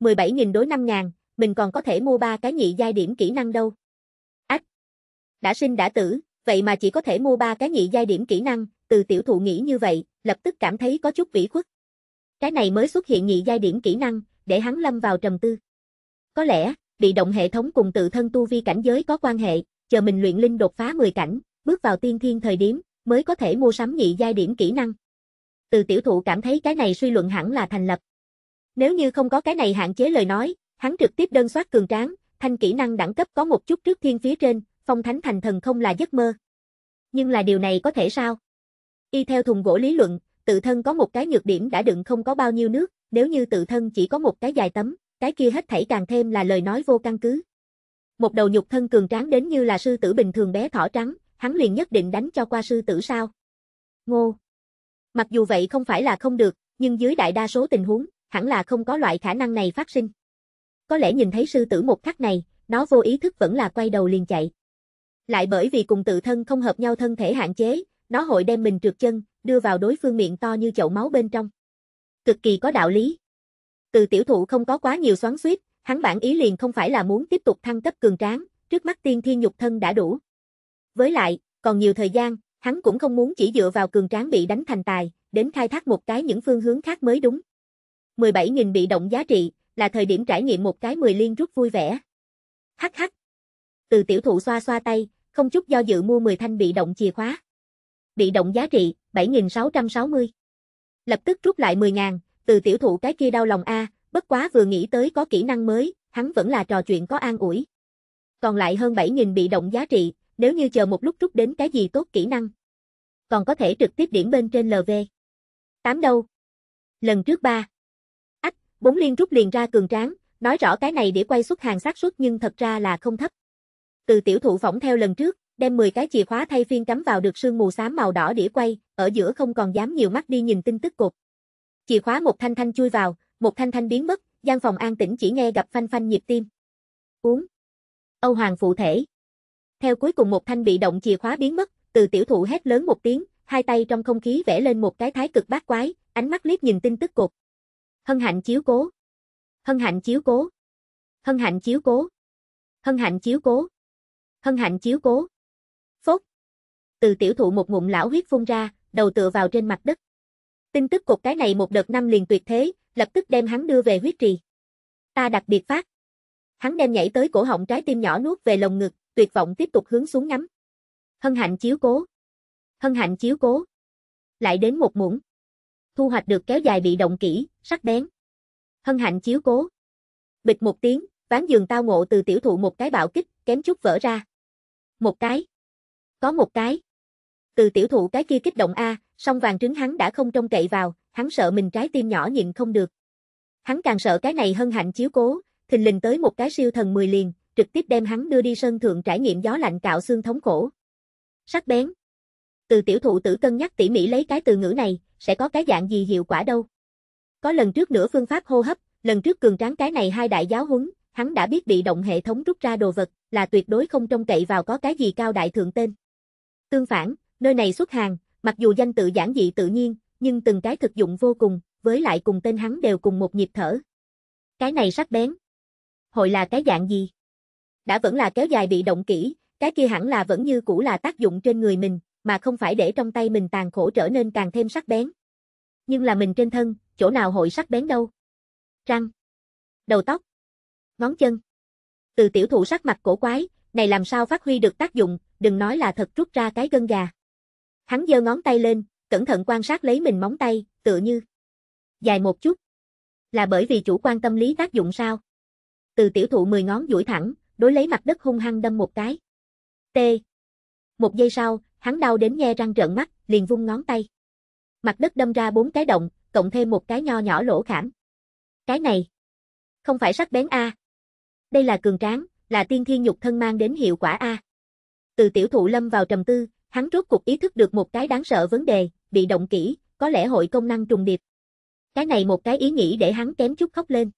17.000 đối 5.000, mình còn có thể mua ba cái nhị giai điểm kỹ năng đâu. Ách! Đã sinh đã tử, vậy mà chỉ có thể mua ba cái nhị giai điểm kỹ năng, từ tiểu thụ nghĩ như vậy, lập tức cảm thấy có chút vĩ khuất. Cái này mới xuất hiện nhị giai điểm kỹ năng, để hắn lâm vào trầm tư. Có lẽ, bị động hệ thống cùng tự thân tu vi cảnh giới có quan hệ, chờ mình luyện linh đột phá 10 cảnh, bước vào tiên thiên thời điểm, mới có thể mua sắm nhị giai điểm kỹ năng. Từ tiểu thụ cảm thấy cái này suy luận hẳn là thành lập. Nếu như không có cái này hạn chế lời nói, hắn trực tiếp đơn soát cường tráng, thanh kỹ năng đẳng cấp có một chút trước thiên phía trên, phong thánh thành thần không là giấc mơ. Nhưng là điều này có thể sao? Y theo thùng gỗ lý luận, tự thân có một cái nhược điểm đã đựng không có bao nhiêu nước, nếu như tự thân chỉ có một cái dài tấm, cái kia hết thảy càng thêm là lời nói vô căn cứ. Một đầu nhục thân cường tráng đến như là sư tử bình thường bé thỏ trắng, hắn liền nhất định đánh cho qua sư tử sao. Ngô. Mặc dù vậy không phải là không được, nhưng dưới đại đa số tình huống, hẳn là không có loại khả năng này phát sinh. Có lẽ nhìn thấy sư tử một khắc này, nó vô ý thức vẫn là quay đầu liền chạy. Lại bởi vì cùng tự thân không hợp nhau thân thể hạn chế, nó hội đem mình trượt chân, đưa vào đối phương miệng to như chậu máu bên trong. Cực kỳ có đạo lý. Từ tiểu thụ không có quá nhiều xoắn xuýt, hắn bản ý liền không phải là muốn tiếp tục thăng cấp cường tráng, trước mắt tiên thiên nhục thân đã đủ. Với lại, còn nhiều thời gian, hắn cũng không muốn chỉ dựa vào cường tráng bị đánh thành tài, đến khai thác một cái những phương hướng khác mới đúng. 17.000 bị động giá trị, là thời điểm trải nghiệm một cái 10 liên rút vui vẻ. Hắc hắc. Từ tiểu thụ xoa xoa tay, không chút do dự mua 10 thanh bị động chìa khóa. Bị động giá trị, 7.660. Lập tức rút lại 10.000, từ tiểu thụ cái kia đau lòng A, bất quá vừa nghĩ tới có kỹ năng mới, hắn vẫn là trò chuyện có an ủi. Còn lại hơn 7.000 bị động giá trị, nếu như chờ một lúc rút đến cái gì tốt kỹ năng. Còn có thể trực tiếp điểm bên trên LV. 8 đâu? Lần trước 3. Ách, 4 liên rút liền ra cường tráng, nói rõ cái này để quay xuất hàng xác suất nhưng thật ra là không thấp. Từ tiểu thụ phỏng theo lần trước, đem 10 cái chìa khóa thay phiên cắm vào được sương mù xám màu đỏ đĩa quay, ở giữa không còn dám nhiều mắt đi nhìn tin tức cục. Chìa khóa một thanh thanh chui vào, một thanh thanh biến mất, gian phòng an tĩnh chỉ nghe gặp phanh phanh nhịp tim. Uống. Âu Hoàng phụ thể. Theo cuối cùng một thanh bị động chìa khóa biến mất, từ tiểu thụ hét lớn một tiếng, hai tay trong không khí vẽ lên một cái thái cực bát quái, ánh mắt liếc nhìn tin tức cột. Hân hạnh chiếu cố. Hân hạnh chiếu cố. Hân hạnh chiếu cố. Hân hạnh chiếu cố. Hân hạnh chiếu cố. Phốt. Từ tiểu thụ một ngụm lão huyết phun ra, đầu tựa vào trên mặt đất. Tin tức cột cái này một đợt năm liền tuyệt thế, lập tức đem hắn đưa về huyết trì. Ta đặc biệt phát. Hắn đem nhảy tới cổ họng trái tim nhỏ nuốt về lồng ngực, tuyệt vọng tiếp tục hướng xuống ngắm. Hân hạnh chiếu cố. Hân hạnh chiếu cố. Lại đến một muỗng. Thu hoạch được kéo dài bị động kỹ, sắc bén. Hân hạnh chiếu cố. Bịch một tiếng, ván giường tao ngộ từ tiểu thụ một cái bạo kích, kém chút vỡ ra. Một cái. Có một cái. Từ tiểu thụ cái kia kích động A, song vàng trứng hắn đã không trông cậy vào, hắn sợ mình trái tim nhỏ nhịn không được. Hắn càng sợ cái này hân hạnh chiếu cố, thình lình tới một cái siêu thần mười liền, trực tiếp đem hắn đưa đi sân thượng trải nghiệm gió lạnh cạo xương thống khổ. Sắc bén. Từ tiểu thụ tử cân nhắc tỉ mỉ lấy cái từ ngữ này, sẽ có cái dạng gì hiệu quả đâu. Có lần trước nửa phương pháp hô hấp, lần trước cường tráng cái này hai đại giáo huấn, hắn đã biết bị động hệ thống rút ra đồ vật, là tuyệt đối không trông cậy vào có cái gì cao đại thượng tên. Tương phản, nơi này xuất hàng, mặc dù danh tự giản dị tự nhiên, nhưng từng cái thực dụng vô cùng, với lại cùng tên hắn đều cùng một nhịp thở. Cái này sắc bén. Hội là cái dạng gì? đã vẫn là kéo dài bị động kỹ, cái kia hẳn là vẫn như cũ là tác dụng trên người mình, mà không phải để trong tay mình tàn khổ trở nên càng thêm sắc bén. Nhưng là mình trên thân, chỗ nào hội sắc bén đâu. Răng, đầu tóc, ngón chân. Từ tiểu thụ sắc mặt cổ quái, này làm sao phát huy được tác dụng, đừng nói là thật rút ra cái gân gà. Hắn giơ ngón tay lên, cẩn thận quan sát lấy mình móng tay, tựa như dài một chút. Là bởi vì chủ quan tâm lý tác dụng sao? Từ tiểu thụ 10 ngón duỗi thẳng, đối lấy mặt đất hung hăng đâm một cái. T. Một giây sau, hắn đau đến nghe răng trợn mắt, liền vung ngón tay. Mặt đất đâm ra bốn cái động, cộng thêm một cái nho nhỏ lỗ khảm. Cái này, không phải sắc bén A. Đây là cường tráng, là tiên thiên nhục thân mang đến hiệu quả A. Từ tiểu thụ lâm vào trầm tư, hắn rốt cục ý thức được một cái đáng sợ vấn đề, bị động kỹ, có lẽ hội công năng trùng điệp. Cái này một cái ý nghĩ để hắn kém chút khóc lên.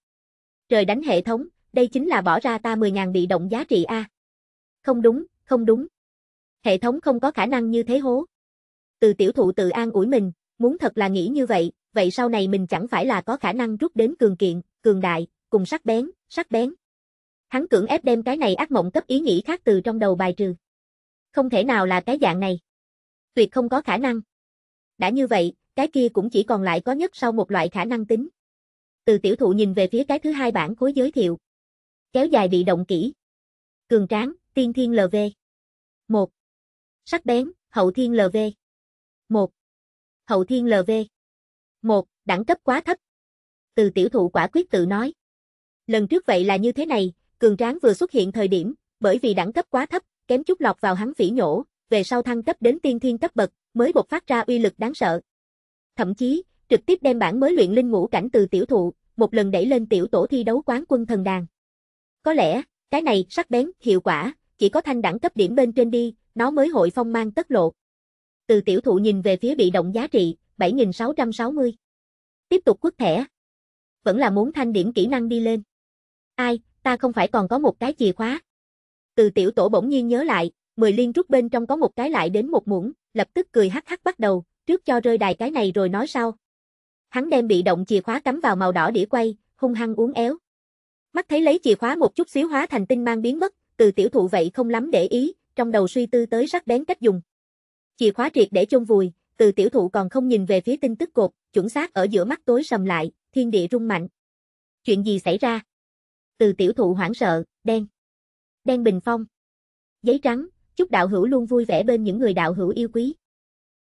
Trời đánh hệ thống, đây chính là bỏ ra ta 10.000 bị động giá trị A. Không đúng, không đúng. Hệ thống không có khả năng như thế hố. Từ tiểu thụ tự an ủi mình, muốn thật là nghĩ như vậy, vậy sau này mình chẳng phải là có khả năng rút đến cường kiện, cường đại, cùng sắc bén, sắc bén. Hắn cưỡng ép đem cái này ác mộng cấp ý nghĩ khác từ trong đầu bài trừ. Không thể nào là cái dạng này. Tuyệt không có khả năng. Đã như vậy, cái kia cũng chỉ còn lại có nhất sau một loại khả năng tính. Từ tiểu thụ nhìn về phía cái thứ hai bản cuối giới thiệu, Kéo dài bị động kỹ. Cường tráng, tiên thiên LV. 1. Sắc bén, hậu thiên LV. 1. Hậu thiên LV. 1. Đẳng cấp quá thấp. Từ tiểu thụ quả quyết tự nói. Lần trước vậy là như thế này, cường tráng vừa xuất hiện thời điểm, bởi vì đẳng cấp quá thấp, kém chút lọt vào hắn phỉ nhổ, về sau thăng cấp đến tiên thiên cấp bậc, mới bộc phát ra uy lực đáng sợ. Thậm chí, trực tiếp đem bản mới luyện linh ngũ cảnh từ tiểu thụ, một lần đẩy lên tiểu tổ thi đấu quán quân thần đàn. Có lẽ, cái này sắc bén, hiệu quả, chỉ có thanh đẳng cấp điểm bên trên đi, nó mới hội phong mang tất lộ. Từ tiểu thụ nhìn về phía bị động giá trị, 7.660. Tiếp tục quất thẻ. Vẫn là muốn thanh điểm kỹ năng đi lên. Ai, ta không phải còn có một cái chìa khóa. Từ tiểu tổ bỗng nhiên nhớ lại, 10 liên rút bên trong có một cái lại đến một muỗng, lập tức cười hắc hắc bắt đầu, trước cho rơi đài cái này rồi nói sau. Hắn đem bị động chìa khóa cắm vào màu đỏ đĩa quay, hung hăng uống éo. Mắt thấy lấy chìa khóa một chút xíu hóa thành tinh mang biến mất, từ tiểu thụ vậy không lắm để ý, trong đầu suy tư tới sắc bén cách dùng. Chìa khóa triệt để chôn vùi, từ tiểu thụ còn không nhìn về phía tinh tức cột, chuẩn xác ở giữa mắt tối sầm lại, thiên địa rung mạnh. Chuyện gì xảy ra? Từ tiểu thụ hoảng sợ, đen. Đen bình phong. Giấy trắng, chúc đạo hữu luôn vui vẻ bên những người đạo hữu yêu quý.